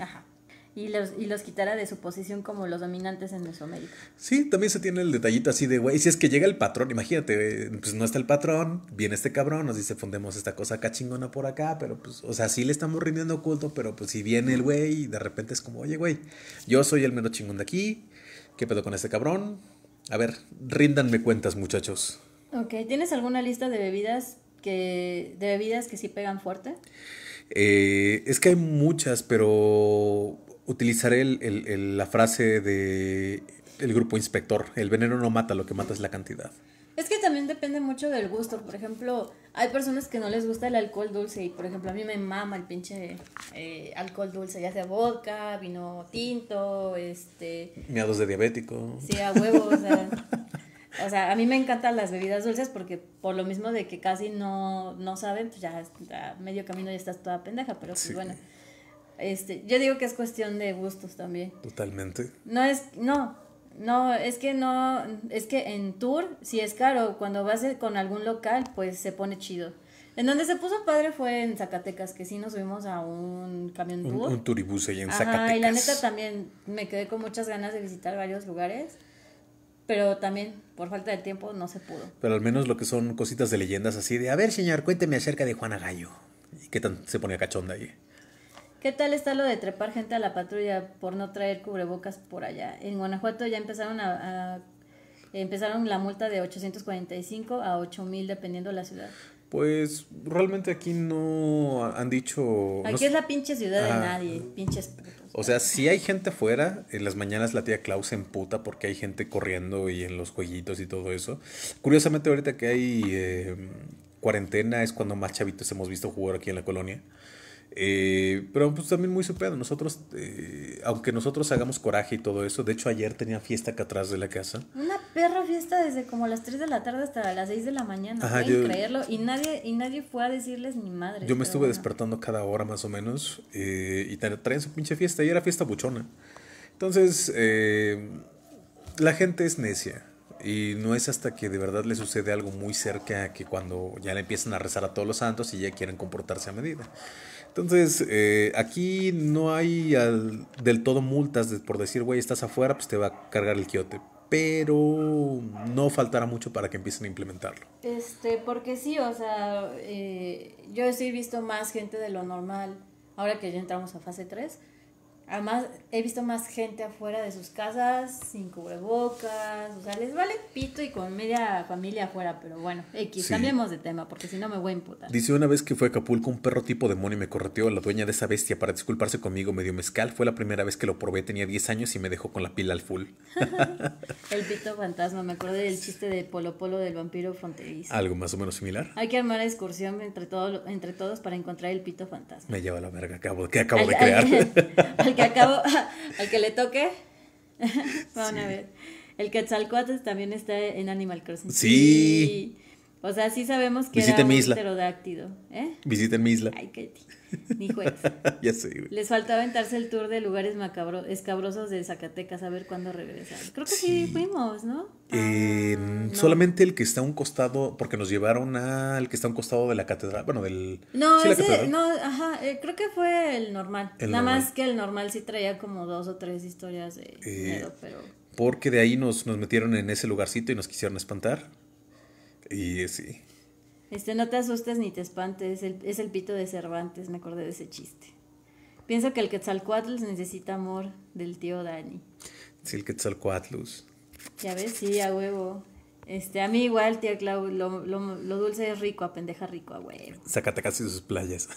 y los, y quitara de su posición como los dominantes en Mesoamérica. Sí, también se tiene el detallito así de, güey, si es que llega el patrón, imagínate, pues no está el patrón, viene este cabrón, nos dice, fundemos esta cosa acá chingona por acá, pero pues, o sea, sí le estamos rindiendo culto, pero pues si viene el güey y de repente es como, oye, güey, yo soy el menos chingón de aquí, ¿qué pedo con este cabrón? A ver, ríndanme cuentas, muchachos. Ok, ¿tienes alguna lista de bebidas que, de bebidas que sí pegan fuerte? Eh, es que hay muchas, pero utilizaré el, la frase de el grupo inspector. El veneno no mata, lo que mata es la cantidad. Es que también depende mucho del gusto. Por ejemplo, hay personas que no les gusta el alcohol dulce. Y por ejemplo, a mí me mama el pinche eh, alcohol dulce, ya sea vodka, vino tinto, este. Miados de diabético. Sí, a huevos o sea. a mí me encantan las bebidas dulces porque por lo mismo de que casi no, no saben, pues ya, a medio camino ya estás toda pendeja, pero pues bueno. Este, yo digo que es cuestión de gustos también. Totalmente. No es, no, no, es que no, es que en tour, si es caro, cuando vas con algún local, pues se pone chido. En donde se puso padre fue en Zacatecas, que sí nos subimos a un camión tour. Un, un turibús ahí en Zacatecas. Y la neta también me quedé con muchas ganas de visitar varios lugares, pero también por falta de tiempo no se pudo. Pero al menos lo que son cositas de leyendas así de, a ver señor, cuénteme acerca de Juana Gallo. Y qué tan se ponía cachonda ahí. ¿Qué tal está lo de trepar gente a la patrulla por no traer cubrebocas por allá? En Guanajuato ya empezaron a, empezaron la multa de 845 a 8000 dependiendo de la ciudad. Pues realmente aquí no han dicho. Aquí es la pinche ciudad de nadie, pinches putos. O sea, si hay gente afuera, en las mañanas la tía Klaus se emputa porque hay gente corriendo y en los jueguitos y todo eso. Curiosamente, ahorita que hay eh, cuarentena es cuando más chavitos hemos visto jugar aquí en la colonia. Eh, pero pues también muy superado Nosotros, eh, aunque nosotros hagamos coraje y todo eso, de hecho ayer tenía fiesta acá atrás de la casa. Una perra fiesta desde como las 3 de la tarde hasta las 6 de la mañana, Ajá, creerlo. Y nadie, y nadie fue a decirles ni madre. Yo me estuve despertando cada hora más o menos eh, y traen su pinche fiesta y era fiesta buchona. Entonces, la gente es necia. Y no es hasta que de verdad le sucede algo muy cerca que cuando ya le empiezan a rezar a todos los santos y ya quieren comportarse a medida. Entonces, eh, aquí no hay del todo multas por decir, güey, estás afuera, pues te va a cargar el quiote. Pero no faltará mucho para que empiecen a implementarlo. Este, porque sí, o sea, eh, yo sí he visto más gente de lo normal, ahora que ya entramos a fase 3, Además, he visto más gente afuera de sus casas, sin cubrebocas, o sea, les vale pito y con media familia afuera, pero bueno, X, cambiemos de tema, porque si no me voy a imputar. Dice una vez que fue a Acapulco, un perro tipo demonio me correteó, la dueña de esa bestia para disculparse conmigo me dio mezcal, fue la primera vez que lo probé, tenía 10 años y me dejó con la pila al full. El pito fantasma, me acuerdo del chiste de Polo Polo del vampiro fronterizo. Algo más o menos similar. Hay que armar excursión entre, todos entre todos para encontrar el pito fantasma. Me lleva la verga, que acabo de crear. al, que acabo, al que le toque, van a ver. El Quetzalcoatl también está en Animal Crossing. Sí. O sea, sí sabemos que Visiten era un pterodáctido. ¿eh? Visiten mi isla. Ni juez. ya sé, Les faltaba aventarse el tour de lugares escabrosos de Zacatecas a ver cuándo regresar Creo que sí, fuimos, eh, ah, ¿no? Solamente el que está a un costado, porque nos llevaron al que está a un costado de la catedral, bueno, del... No, ese, no, ajá, eh, creo que fue el normal. Nada más que el normal sí traía como dos o tres historias de eh, miedo, pero... Porque de ahí nos, nos metieron en ese lugarcito y nos quisieron espantar. Y sí. Este, no te asustes ni te espantes, es el, es el pito de Cervantes, me acordé de ese chiste. Pienso que el Quetzalcoatl necesita amor del tío Dani. Sí, el Quetzalcoatl. Ya ves, sí, a huevo. Este, a mí igual, tía Clau, lo, dulce es rico, a pendeja rico, a huevo. casi de sus playas.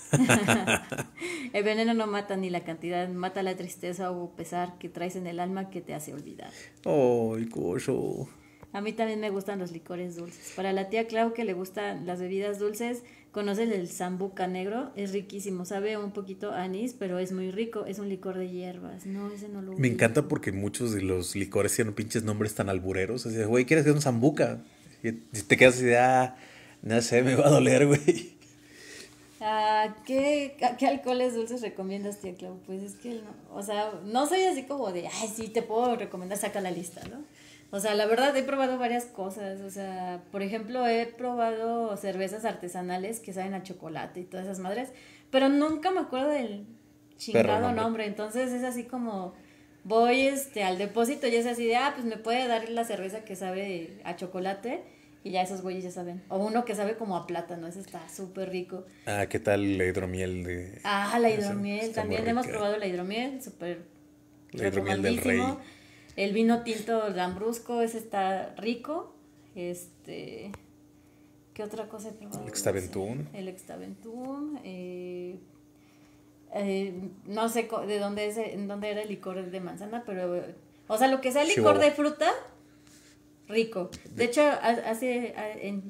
el veneno no mata ni la cantidad, mata la tristeza o pesar que traes en el alma que te hace olvidar. ¡Ay, oh, a mí también me gustan los licores dulces. Para la tía Clau que le gustan las bebidas dulces, ¿conoces el sambuca negro? Es riquísimo, sabe un poquito anís, pero es muy rico, es un licor de hierbas. No, ese no lo Me encanta porque muchos de los licores tienen pinches nombres tan albureros. Así güey, ¿quieres que un sambuca? Y te quedas así de, ah, no sé, me va a doler, güey. Ah, ¿qué, alcoholes dulces recomiendas, tía Clau? Pues es que, no, o sea, no soy así como de, ay, sí, te puedo recomendar, saca la lista, ¿no? O sea, la verdad he probado varias cosas. O sea, por ejemplo, he probado cervezas artesanales que saben a chocolate y todas esas madres. Pero nunca me acuerdo del chingado nombre. Entonces es así como voy este al depósito y es así de, ah, pues me puede dar la cerveza que sabe a chocolate. Y ya esos güeyes ya saben. O uno que sabe como a plátano, ese está súper rico. Ah, ¿qué tal la hidromiel de... Ah, la hidromiel. También hemos probado la hidromiel, súper... La hidromiel del rey. El vino tinto lambrusco, ese está rico. Este. ¿Qué otra cosa he probado? El extaventum. El eh, extaventum. Eh, no sé de dónde, es, en dónde era el licor de manzana, pero. O sea, lo que sea el licor de fruta, rico. De hecho, hace. En,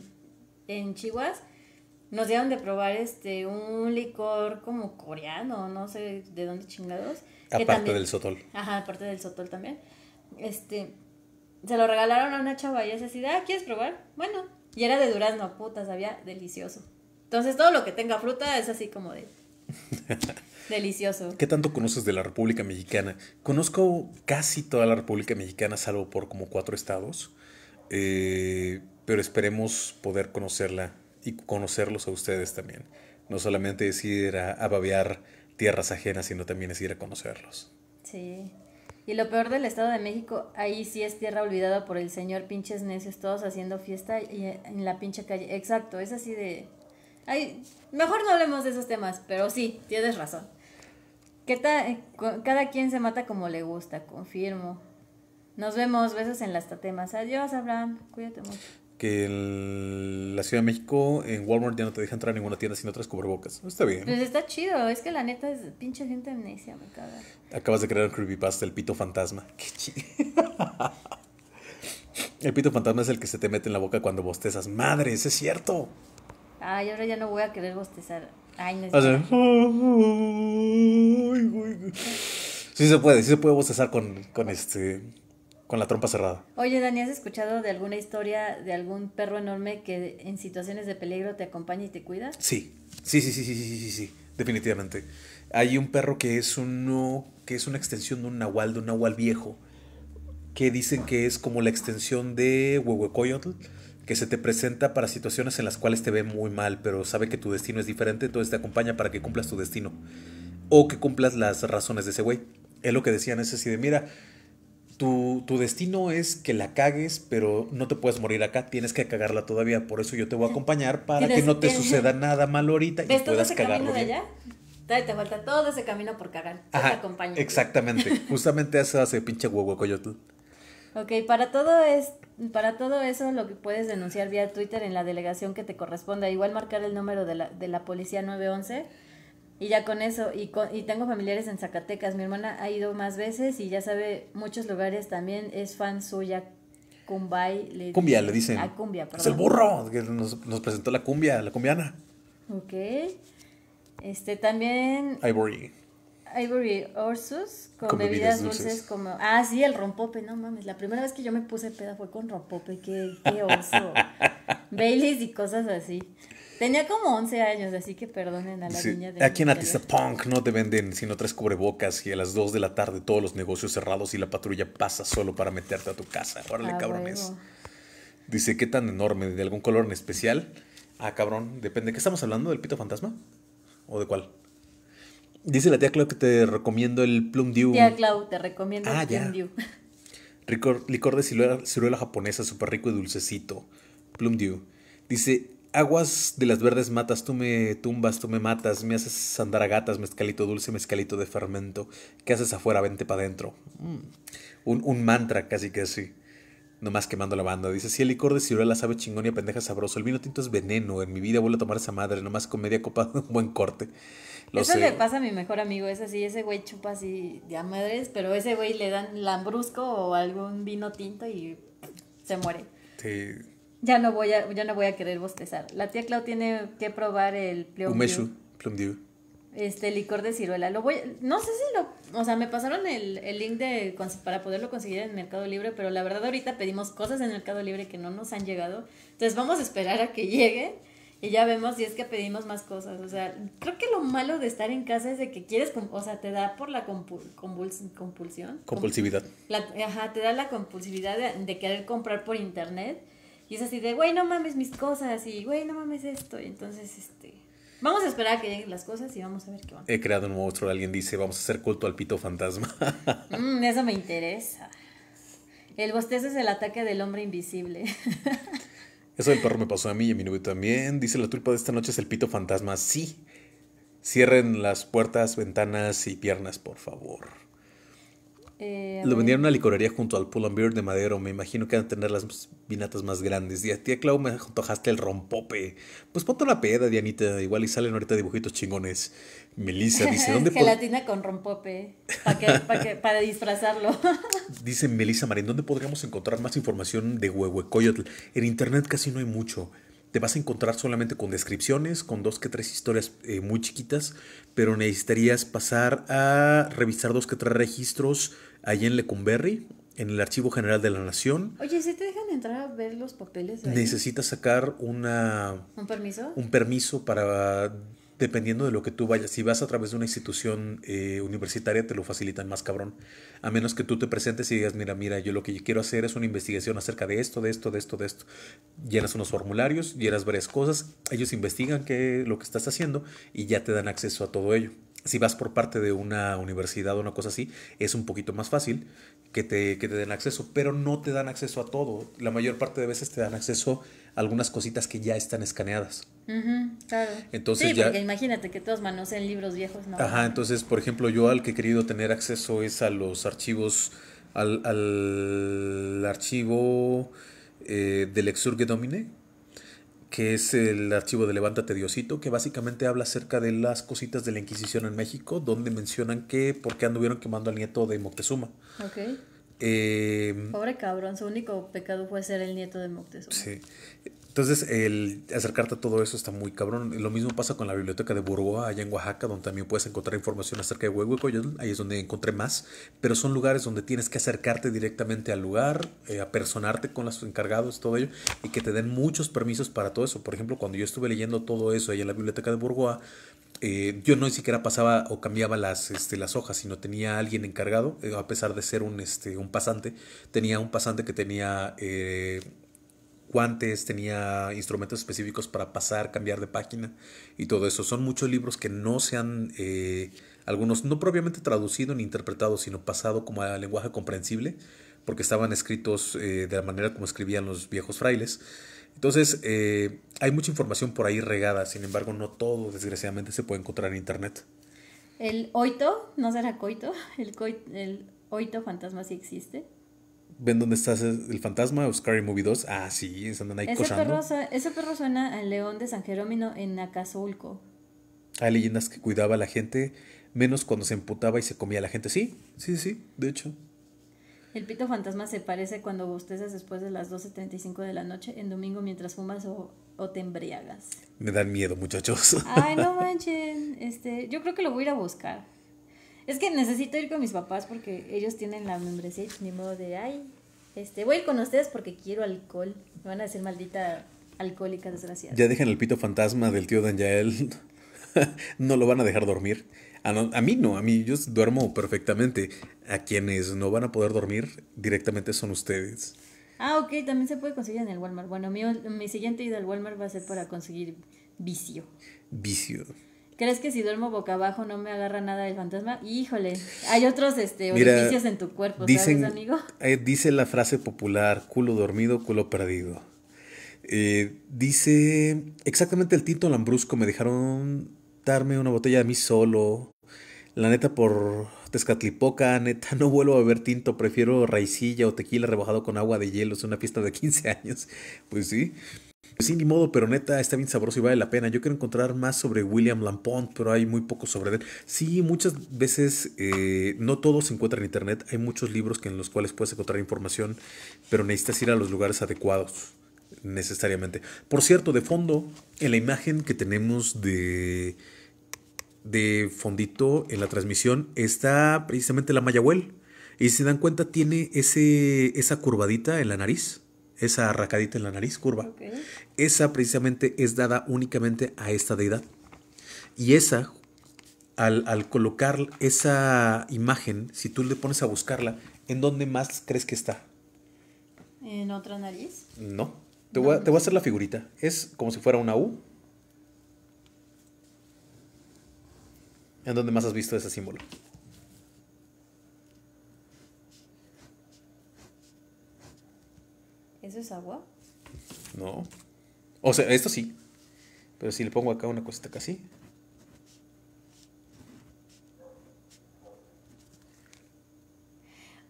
en Chihuahua nos dieron de probar este un licor como coreano, no sé de dónde chingados. Aparte del sotol. Ajá, aparte del sotol también este, se lo regalaron a una chava y ella así, ah, ¿quieres probar? Bueno, y era de durazno, puta, sabía delicioso. Entonces todo lo que tenga fruta es así como de... Delicioso. ¿Qué tanto conoces de la República Mexicana? Conozco casi toda la República Mexicana, salvo por como cuatro estados, eh, pero esperemos poder conocerla y conocerlos a ustedes también. No solamente es ir a, tierras ajenas, sino también es ir a conocerlos. Sí. Y lo peor del Estado de México, ahí sí es tierra olvidada por el señor pinches necios, todos haciendo fiesta y eh, en la pincha calle. Exacto, es así de... Ay, mejor no hablemos de esos temas, pero sí, tienes razón. ¿Qué eh, cada quien se mata como le gusta, confirmo. Nos vemos, besos en las tatemas. Adiós, Abraham, cuídate mucho que en la Ciudad de México, en Walmart ya no te deja entrar a ninguna tienda sin otras cubrebocas. Está bien. Pues está chido, es que la neta es pinche gente amnesia, me caga. Acabas de crear un creepypasta, el pito fantasma. Qué chido. el pito fantasma es el que se te mete en la boca cuando bostezas. ¡Madre, es cierto! Ay, ahora ya no voy a querer bostezar. Ay, no sé. Sí se puede, sí se puede bostezar con, con este con la trompa cerrada. Oye, Dani, ¿has escuchado de alguna historia de algún perro enorme que en situaciones de peligro te acompaña y te cuida? Sí, sí, sí, sí, sí, sí, sí, sí, definitivamente. Hay un perro que es uno, que es una extensión de un nahual, de un nahual viejo, que dicen que es como la extensión de Huehuecoyotl, que se te presenta para situaciones en las cuales te ve muy mal, pero sabe que tu destino es diferente, entonces te acompaña para que cumplas tu destino. O que cumplas las razones de ese güey. Es lo que decían, es así de, mira, tu, destino es que la cagues, pero no te puedes morir acá, tienes que cagarla todavía, por eso yo te voy a acompañar para que no te suceda nada malo ahorita y puedas cagarlo bien. Allá? te falta todo ese camino por cagar. te acompaño. Exactamente, justamente eso hace pinche huevo Ok, para todo es, para todo eso lo que puedes denunciar vía Twitter en la delegación que te corresponda, igual marcar el número de la, de la policía 911 y ya con eso, y, y tengo familiares en Zacatecas, mi hermana ha ido más veces y ya sabe muchos lugares también, es fan suya. Cumbay, le cumbia, le dicen. Ah, cumbia, perdón. Es el burro que nos, nos presentó la cumbia, la cumbiana. Ok. Este también. Ivory. Ivory Orsus con, bebidas, dulces. como. Ah, sí, el rompope, no mames. La primera vez que yo me puse peda fue con rompope, qué, qué oso. Baileys y cosas así. Tenía como 11 años, así que perdonen a la niña de Aquí en Punk no te venden sino tres cubrebocas y a las 2 de la tarde todos los negocios cerrados y la patrulla pasa solo para meterte a tu casa. Órale, cabrón. cabrones. Dice, ¿qué tan enorme? ¿De algún color en especial? Ah, cabrón, depende. ¿Qué estamos hablando? ¿Del pito fantasma? ¿O de cuál? Dice la tía Clau que te recomiendo el Plum Dew. Tía Clau, te recomiendo ah, el Plum Dew. Licor, de ciruela, ciruela japonesa, súper rico y dulcecito. Plum Dew. Dice, Aguas de las verdes matas, tú me tumbas, tú me matas, me haces andar a gatas, mezcalito dulce, mezcalito de fermento. ¿Qué haces afuera? Vente para adentro. Mm, un, mantra casi que así. Nomás quemando la banda. Dice, si el licor de ciruela sabe chingón y a pendeja sabroso, el vino tinto es veneno, en mi vida vuelvo a tomar esa madre, nomás con media copa un buen corte. Eso le pasa a mi mejor amigo, es así, ese güey chupa así de a madres, pero ese güey le dan lambrusco o algún vino tinto y se muere. Sí ya no voy a, ya no voy a querer bostezar. La tía Clau tiene que probar el plum. Este licor de ciruela. Lo voy, no sé si lo, o sea, me pasaron el, link de para poderlo conseguir en Mercado Libre, pero la verdad ahorita pedimos cosas en Mercado Libre que no nos han llegado. Entonces vamos a esperar a que llegue. y ya vemos si es que pedimos más cosas. O sea, creo que lo malo de estar en casa es de que quieres, o sea, te da por la compul compulsión. Compulsividad. ajá, te da la compulsividad de, querer comprar por internet y es así de, güey, no mames mis cosas y, güey, no mames esto. Y entonces, este... Vamos a esperar a que lleguen las cosas y vamos a ver qué onda. He creado un monstruo, alguien dice, vamos a hacer culto al pito fantasma. Mm, eso me interesa. El bostezo es el ataque del hombre invisible. Eso del perro me pasó a mí y a mi novio también. Dice la tulpa de esta noche es el pito fantasma. Sí. Cierren las puertas, ventanas y piernas, por favor. Eh, lo vendían en una licorería junto al Pull and Beer de Madero. Me imagino que van a tener las vinatas más grandes. Y a tía Clau me antojaste el rompope. Pues ponte una peda, Dianita. Igual y salen ahorita dibujitos chingones. Melissa dice: ¿Dónde Gelatina con rompope. ¿Para, disfrazarlo. dice Melissa Marín: ¿Dónde podríamos encontrar más información de Huehuecoyotl? En internet casi no hay mucho te vas a encontrar solamente con descripciones, con dos que tres historias eh, muy chiquitas, pero necesitarías pasar a revisar dos que tres registros allí en Lecumberri, en el Archivo General de la Nación. Oye, ¿sí te dejan entrar a ver los papeles? Necesitas sacar una... ¿Un permiso? Un permiso para, dependiendo de lo que tú vayas, si vas a través de una institución eh, universitaria te lo facilitan más cabrón, a menos que tú te presentes y digas, mira, mira, yo lo que quiero hacer es una investigación acerca de esto, de esto, de esto, de esto. Llenas unos formularios, llenas varias cosas, ellos investigan qué, lo que estás haciendo y ya te dan acceso a todo ello si vas por parte de una universidad o una cosa así, es un poquito más fácil que te, que te, den acceso, pero no te dan acceso a todo. La mayor parte de veces te dan acceso a algunas cositas que ya están escaneadas. claro. Entonces sí, ya... porque imagínate que todos manoseen libros viejos, Ajá, entonces, por ejemplo, yo al que he querido tener acceso es a los archivos, al, al archivo eh, del Exurge Domine, que es el archivo de Levántate Diosito, que básicamente habla acerca de las cositas de la Inquisición en México, donde mencionan que por qué anduvieron quemando al nieto de Moctezuma. Eh, Pobre cabrón, su único pecado fue ser el nieto de Moctezuma. Sí. Entonces, el acercarte a todo eso está muy cabrón. Lo mismo pasa con la biblioteca de Burgoa, allá en Oaxaca, donde también puedes encontrar información acerca de Huehuecoyotl. Ahí es donde encontré más. Pero son lugares donde tienes que acercarte directamente al lugar, eh, personarte con los encargados, todo ello, y que te den muchos permisos para todo eso. Por ejemplo, cuando yo estuve leyendo todo eso allá en la biblioteca de Burgoa, eh, yo no ni siquiera pasaba o cambiaba las, este, las hojas, sino tenía alguien encargado, eh, a pesar de ser un, este, un pasante, tenía un pasante que tenía eh, cuantes, tenía instrumentos específicos para pasar, cambiar de página y todo eso. Son muchos libros que no se han, eh, algunos no propiamente traducido ni interpretado, sino pasado como a lenguaje comprensible, porque estaban escritos eh, de la manera como escribían los viejos frailes. Entonces, eh, hay mucha información por ahí regada, sin embargo, no todo, desgraciadamente, se puede encontrar en Internet. El oito, ¿no será coito? El, coito, el oito fantasma sí existe ven dónde está el fantasma o Scary Movie 2. Ah, sí, andan ahí ese Perro, ese perro suena al león de San Jerónimo en Acazulco. Hay leyendas que cuidaba a la gente, menos cuando se emputaba y se comía a la gente. Sí, sí, sí, de hecho. El pito fantasma se parece cuando bostezas después de las 12.35 de la noche en domingo mientras fumas o, o, te embriagas. Me dan miedo, muchachos. Ay, no manchen. Este, yo creo que lo voy a ir a buscar. Es que necesito ir con mis papás porque ellos tienen la membresía ni modo de, ay, este, voy ir con ustedes porque quiero alcohol. Me van a decir maldita alcohólica desgraciada. Ya dejan el pito fantasma del tío Daniel. no lo van a dejar dormir. A, mí no, a mí yo duermo perfectamente. A quienes no van a poder dormir directamente son ustedes. Ah, ok, también se puede conseguir en el Walmart. Bueno, mi, mi siguiente ida al Walmart va a ser para conseguir vicio. Vicio. ¿Crees que si duermo boca abajo no me agarra nada el fantasma? Híjole, hay otros este, en tu cuerpo, dicen, ¿sabes, amigo? Eh, dice la frase popular, culo dormido, culo perdido. Eh, dice exactamente el tinto Lambrusco, me dejaron darme una botella a mí solo. La neta por Tezcatlipoca, neta, no vuelvo a beber tinto, prefiero raicilla o tequila rebajado con agua de hielo, es una fiesta de 15 años. Pues sí. Sí, ni modo, pero neta, está bien sabroso y vale la pena. Yo quiero encontrar más sobre William Lampont, pero hay muy poco sobre él. Sí, muchas veces eh, no todo se encuentra en internet. Hay muchos libros en los cuales puedes encontrar información, pero necesitas ir a los lugares adecuados, necesariamente. Por cierto, de fondo, en la imagen que tenemos de, de fondito en la transmisión está precisamente la Mayahuel. Y si se dan cuenta, tiene ese, esa curvadita en la nariz esa arracadita en la nariz curva. Esa precisamente es dada únicamente a esta deidad. Y esa, al, colocar esa imagen, si tú le pones a buscarla, ¿en dónde más crees que está? ¿En otra nariz? No. Te, Voy, te voy a hacer la figurita. Es como si fuera una U. ¿En dónde más has visto ese símbolo? ¿Eso es agua? No. O sea, esto sí. Pero si le pongo acá una cosita casi.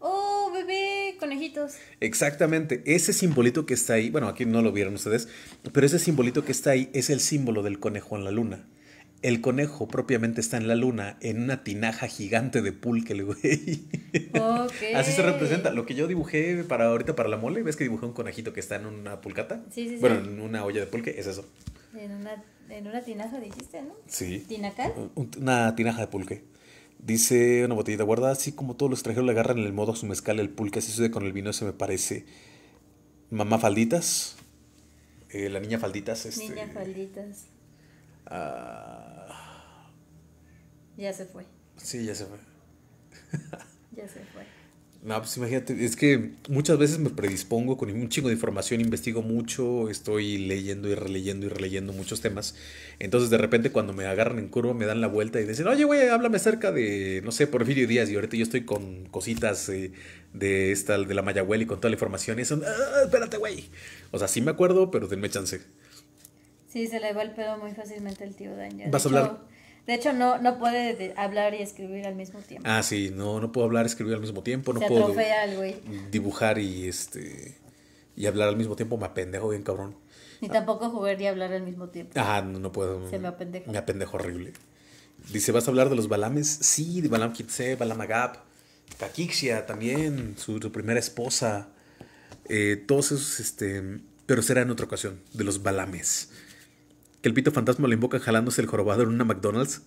¡Oh, bebé! Conejitos. Exactamente. Ese simbolito que está ahí, bueno, aquí no lo vieron ustedes, pero ese simbolito que está ahí es el símbolo del conejo en la luna. El conejo propiamente está en la luna, en una tinaja gigante de pulque, güey. Así se representa. Lo que yo dibujé para ahorita para la mole, ¿ves que dibujé un conejito que está en una pulcata? Sí, sí, Bueno, en una olla de pulque, es eso. En una, en una tinaja dijiste, ¿no? Sí. ¿Tinacal? Una tinaja de pulque. Dice una botellita guarda, así como todos los extranjeros le agarran en el modo a su mezcal, el pulque, así sucede con el vino, se me parece. Mamá Falditas. Eh, la niña Falditas. es. Este, niña Falditas. ah ya se fue. Sí, ya se fue. ya se fue. No, pues imagínate, es que muchas veces me predispongo con un chingo de información, investigo mucho, estoy leyendo y releyendo y releyendo muchos temas. Entonces de repente cuando me agarran en curva me dan la vuelta y dicen, oye, güey, háblame acerca de, no sé, Porfirio Díaz. Y ahorita yo estoy con cositas eh, de esta, de la Mayagüel y con toda la información. Y son, ah, espérate, güey. O sea, sí me acuerdo, pero denme chance. Sí, se le va el pedo muy fácilmente al tío Daniel. Vas a hablar de hecho, no, no puede hablar y escribir al mismo tiempo. Ah, sí, no, no puedo hablar, y escribir al mismo tiempo, no Se puedo güey. dibujar y este y hablar al mismo tiempo, me apendejo bien cabrón. Ni ah. tampoco jugar y hablar al mismo tiempo. Ah, no, puedo. Se me apendejo. Me apendejo horrible. Dice, ¿vas a hablar de los Balames? Sí, de Balam Kitse, Balam Agap, Kakixia también, su, primera esposa. Eh, todos esos, este, pero será en otra ocasión, de los Balames que el pito fantasma lo invoca jalándose el jorobado en una McDonald's,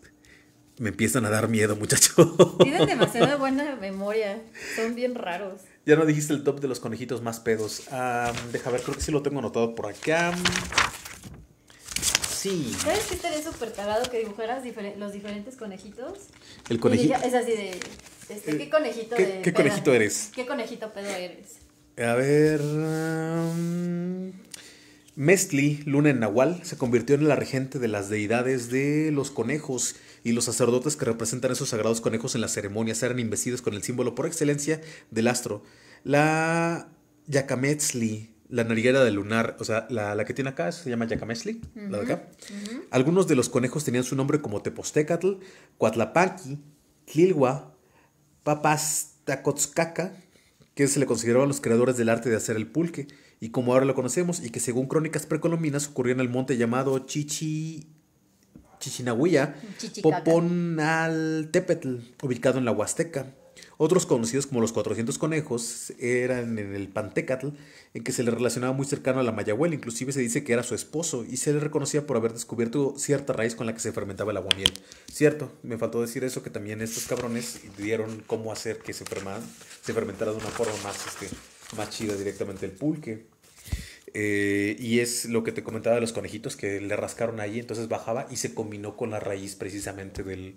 me empiezan a dar miedo, muchachos. Tienen demasiada buena memoria. Son bien raros. Ya no dijiste el top de los conejitos más pedos. Ah, deja ver, creo que sí lo tengo anotado por acá. Sí. ¿Sabes qué estaría súper cagado que dibujaras los diferentes conejitos? El conejito. Es así de. Este, ¿Qué eh, conejito de ¿Qué conejito eres? ¿Qué conejito pedo eres? A ver. Um, Mestli, luna en Nahual, se convirtió en la regente de las deidades de los conejos y los sacerdotes que representan esos sagrados conejos en las ceremonias eran investidos con el símbolo por excelencia del astro. La Yacametzli, la nariguera del lunar, o sea, la, que tiene acá se llama Yacametzli, la de acá. Algunos de los conejos tenían su nombre como Tepostecatl, Cuatlapaqui, Tlilwa, Papastacotzcaca, que se le consideraban los creadores del arte de hacer el pulque y como ahora lo conocemos, y que según crónicas precolombinas ocurrió en el monte llamado Chichi... Poponal Tepetl, ubicado en la Huasteca. Otros conocidos como los 400 conejos eran en el Pantecatl, en que se le relacionaba muy cercano a la Mayahuel, inclusive se dice que era su esposo y se le reconocía por haber descubierto cierta raíz con la que se fermentaba el aguamiel. Cierto, me faltó decir eso, que también estos cabrones dieron cómo hacer que se, se fermentara de una forma más este, más chida directamente el pulque. Eh, y es lo que te comentaba de los conejitos que le rascaron ahí, entonces bajaba y se combinó con la raíz precisamente del,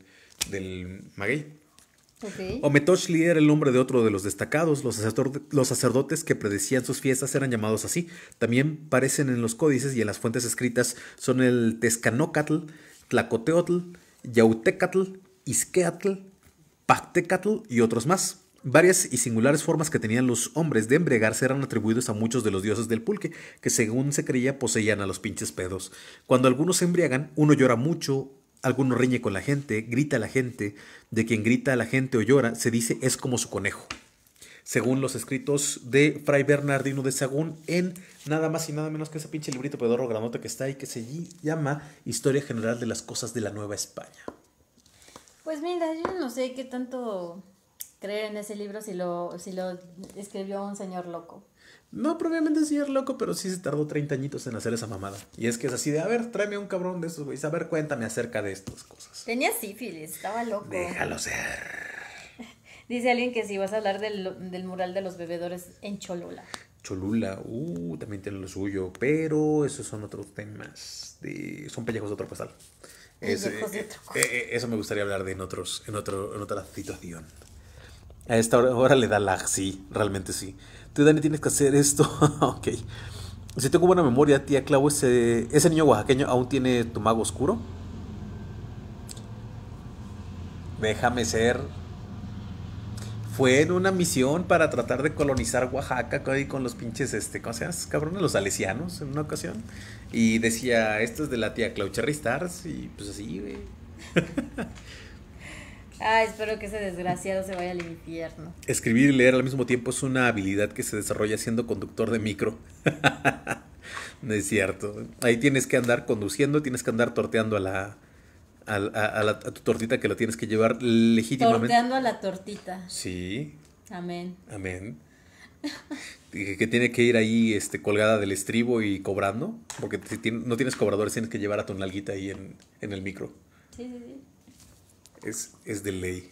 del maguey. Okay. Ometochli era el nombre de otro de los destacados. Los, sacerdotes, los sacerdotes que predecían sus fiestas eran llamados así. También parecen en los códices y en las fuentes escritas son el Tezcanocatl, Tlacoteotl, Yautecatl, Izqueatl, Pactecatl y otros más. Varias y singulares formas que tenían los hombres de embriagarse eran atribuidos a muchos de los dioses del pulque, que según se creía poseían a los pinches pedos. Cuando algunos se embriagan, uno llora mucho, alguno riñe con la gente, grita a la gente, de quien grita a la gente o llora, se dice es como su conejo. Según los escritos de Fray Bernardino de Sagún en nada más y nada menos que ese pinche librito pedorro granote que está ahí, que se llama Historia General de las Cosas de la Nueva España. Pues mira, yo no sé qué tanto creer en ese libro si lo, si lo escribió un señor loco. No, probablemente un señor loco, pero sí se tardó 30 añitos en hacer esa mamada. Y es que es así de, a ver, tráeme un cabrón de esos güey a ver, cuéntame acerca de estas cosas. Tenía sífilis, estaba loco. Déjalo ser. Dice alguien que si vas a hablar del, mural de los bebedores en Cholula. Cholula, uh, también tiene lo suyo, pero esos son otros temas, de, son pellejos de otro costal. Eh, eh, eso me gustaría hablar de en, otros, en, otro, en otra situación. A esta hora, le da lag, sí, realmente sí. Tú, Dani, tienes que hacer esto. ok. Si tengo buena memoria, tía Clau, ese, ese niño oaxaqueño aún tiene tu mago oscuro. Déjame ser. Fue en una misión para tratar de colonizar Oaxaca con los pinches, este, ¿cómo se llama? Cabrones, los salesianos en una ocasión. Y decía, esto es de la tía Clau Cherry Stars. Y pues así, güey. Ah, espero que ese desgraciado se vaya al infierno. Escribir y leer al mismo tiempo es una habilidad que se desarrolla siendo conductor de micro. no es cierto. Ahí tienes que andar conduciendo, tienes que andar torteando a la, a, la, tu tortita que la tienes que llevar legítimamente. Torteando a la tortita. Sí. Amén. Amén. que, tiene que ir ahí este, colgada del estribo y cobrando, porque si no tienes cobradores tienes que llevar a tu nalguita ahí en, en el micro. Sí, sí, es, de ley.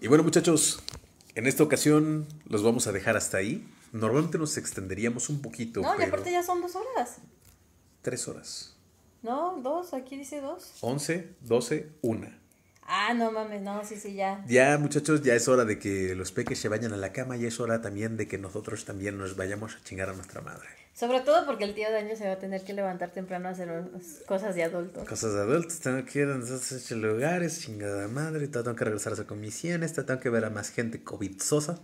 Y bueno muchachos, en esta ocasión los vamos a dejar hasta ahí. Normalmente nos extenderíamos un poquito. No, pero... y ya son dos horas. Tres horas. No, dos, aquí dice dos. Once, doce, una. Ah, no mames, no, sí, sí, ya. Ya, muchachos, ya es hora de que los peques se vayan a la cama y es hora también de que nosotros también nos vayamos a chingar a nuestra madre. Sobre todo porque el tío Daño se va a tener que levantar temprano a hacer cosas de adultos. Cosas de adultos, tengo que ir a esos lugares, chingada madre, tengo que regresar a hacer comisiones, tengo que ver a más gente sosa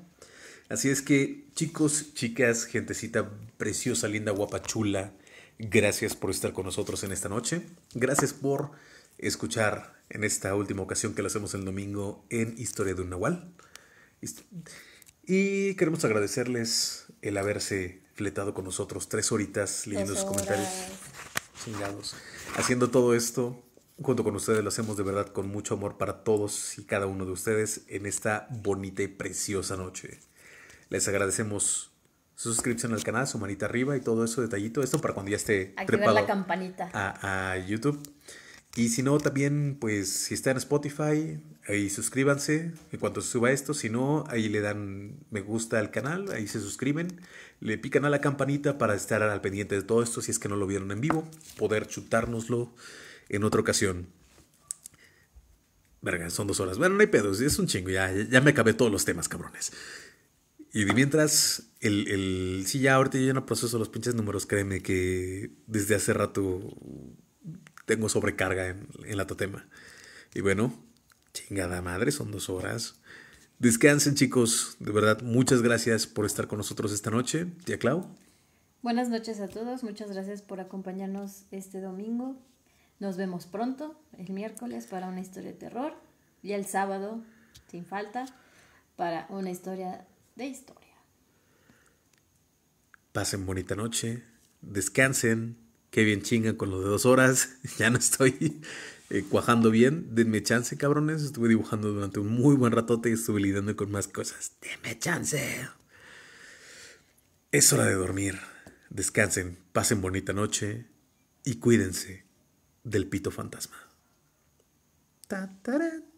Así es que, chicos, chicas, gentecita preciosa, linda, guapa, chula, gracias por estar con nosotros en esta noche. Gracias por escuchar en esta última ocasión que lo hacemos el domingo en Historia de un Nahual. Y queremos agradecerles el haberse fletado con nosotros tres horitas leyendo sus comentarios. Haciendo todo esto, junto con ustedes lo hacemos de verdad con mucho amor para todos y cada uno de ustedes en esta bonita y preciosa noche. Les agradecemos su suscripción al canal, su manita arriba y todo eso detallito. Esto para cuando ya esté Activar la campanita. A, a YouTube. Y si no, también, pues, si está en Spotify, ahí suscríbanse en cuanto se suba esto. Si no, ahí le dan me gusta al canal, ahí se suscriben, le pican a la campanita para estar al pendiente de todo esto, si es que no lo vieron en vivo, poder chutárnoslo en otra ocasión. Verga, son dos horas. Bueno, no hay pedos, es un chingo, ya, ya me acabé todos los temas, cabrones. Y mientras, el, el, sí, ya ahorita yo ya no proceso los pinches números, créeme que desde hace rato tengo sobrecarga en, la totema. Y bueno, chingada madre, son dos horas. Descansen, chicos. De verdad, muchas gracias por estar con nosotros esta noche. Tía Clau. Buenas noches a todos. Muchas gracias por acompañarnos este domingo. Nos vemos pronto, el miércoles, para una historia de terror. Y el sábado, sin falta, para una historia de historia. Pasen bonita noche. Descansen qué bien chingan con lo de dos horas, ya no estoy eh, cuajando bien, denme chance, cabrones. Estuve dibujando durante un muy buen ratote y estuve lidiando con más cosas. Denme chance. Es hora de dormir. Descansen, pasen bonita noche y cuídense del pito fantasma. Ta -ta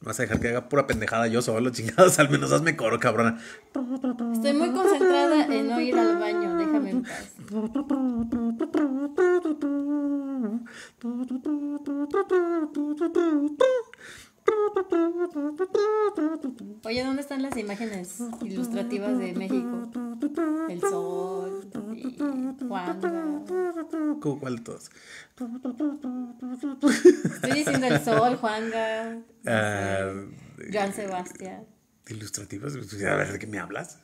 vas a dejar que haga pura pendejada yo solo, chingados. Al menos hazme coro, cabrona. Estoy muy concentrada en no ir al baño, déjame en paz. Oye, ¿dónde están las imágenes ilustrativas de México? El sol, Juan. ¿Cómo cuál todos? Estoy diciendo el sol, Juanga, ah, Juan eh, Sebastián. ¿Ilustrativas? Pues, pues, ¿de qué me hablas?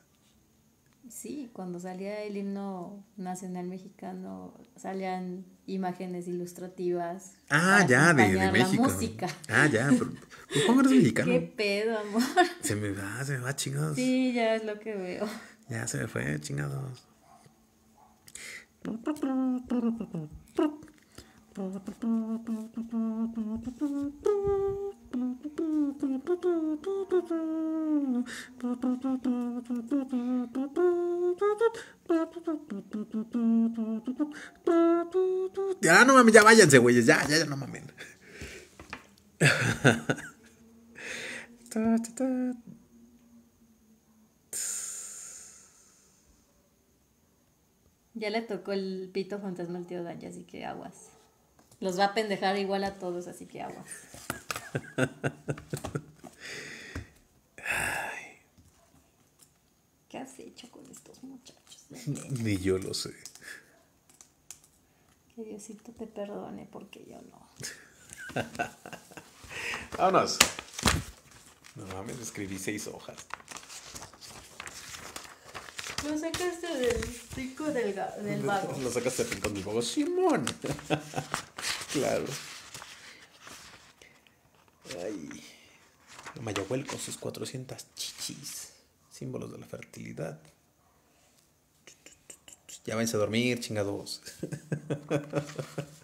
Sí, cuando salía el himno nacional mexicano, salían imágenes ilustrativas. Ah, ya, de, de, México. La música. Ah, ya. ¿Cómo eres mexicano? ¿Qué pedo, amor? Se me va, se me va, chingados. Sí, ya es lo que veo. Ya se me fue, chingados. Ya, no mames, ya váyanse, güeyes. Ya, ya, ya, no mames Ya le tocó el pito fantasma al tío Dan, así que aguas. Los va a pendejar igual a todos, así que agua. ¿Qué has hecho con estos muchachos? Ni yo lo sé. Que Diosito te perdone porque yo no. Vámonos. No mames, escribí seis hojas. Lo sacaste del pico del, del vago. Lo sacaste del pico del vago. Simón. Claro. Ay. Mayahuel con sus 400 chichis, símbolos de la fertilidad. Ya vense a dormir, chingados.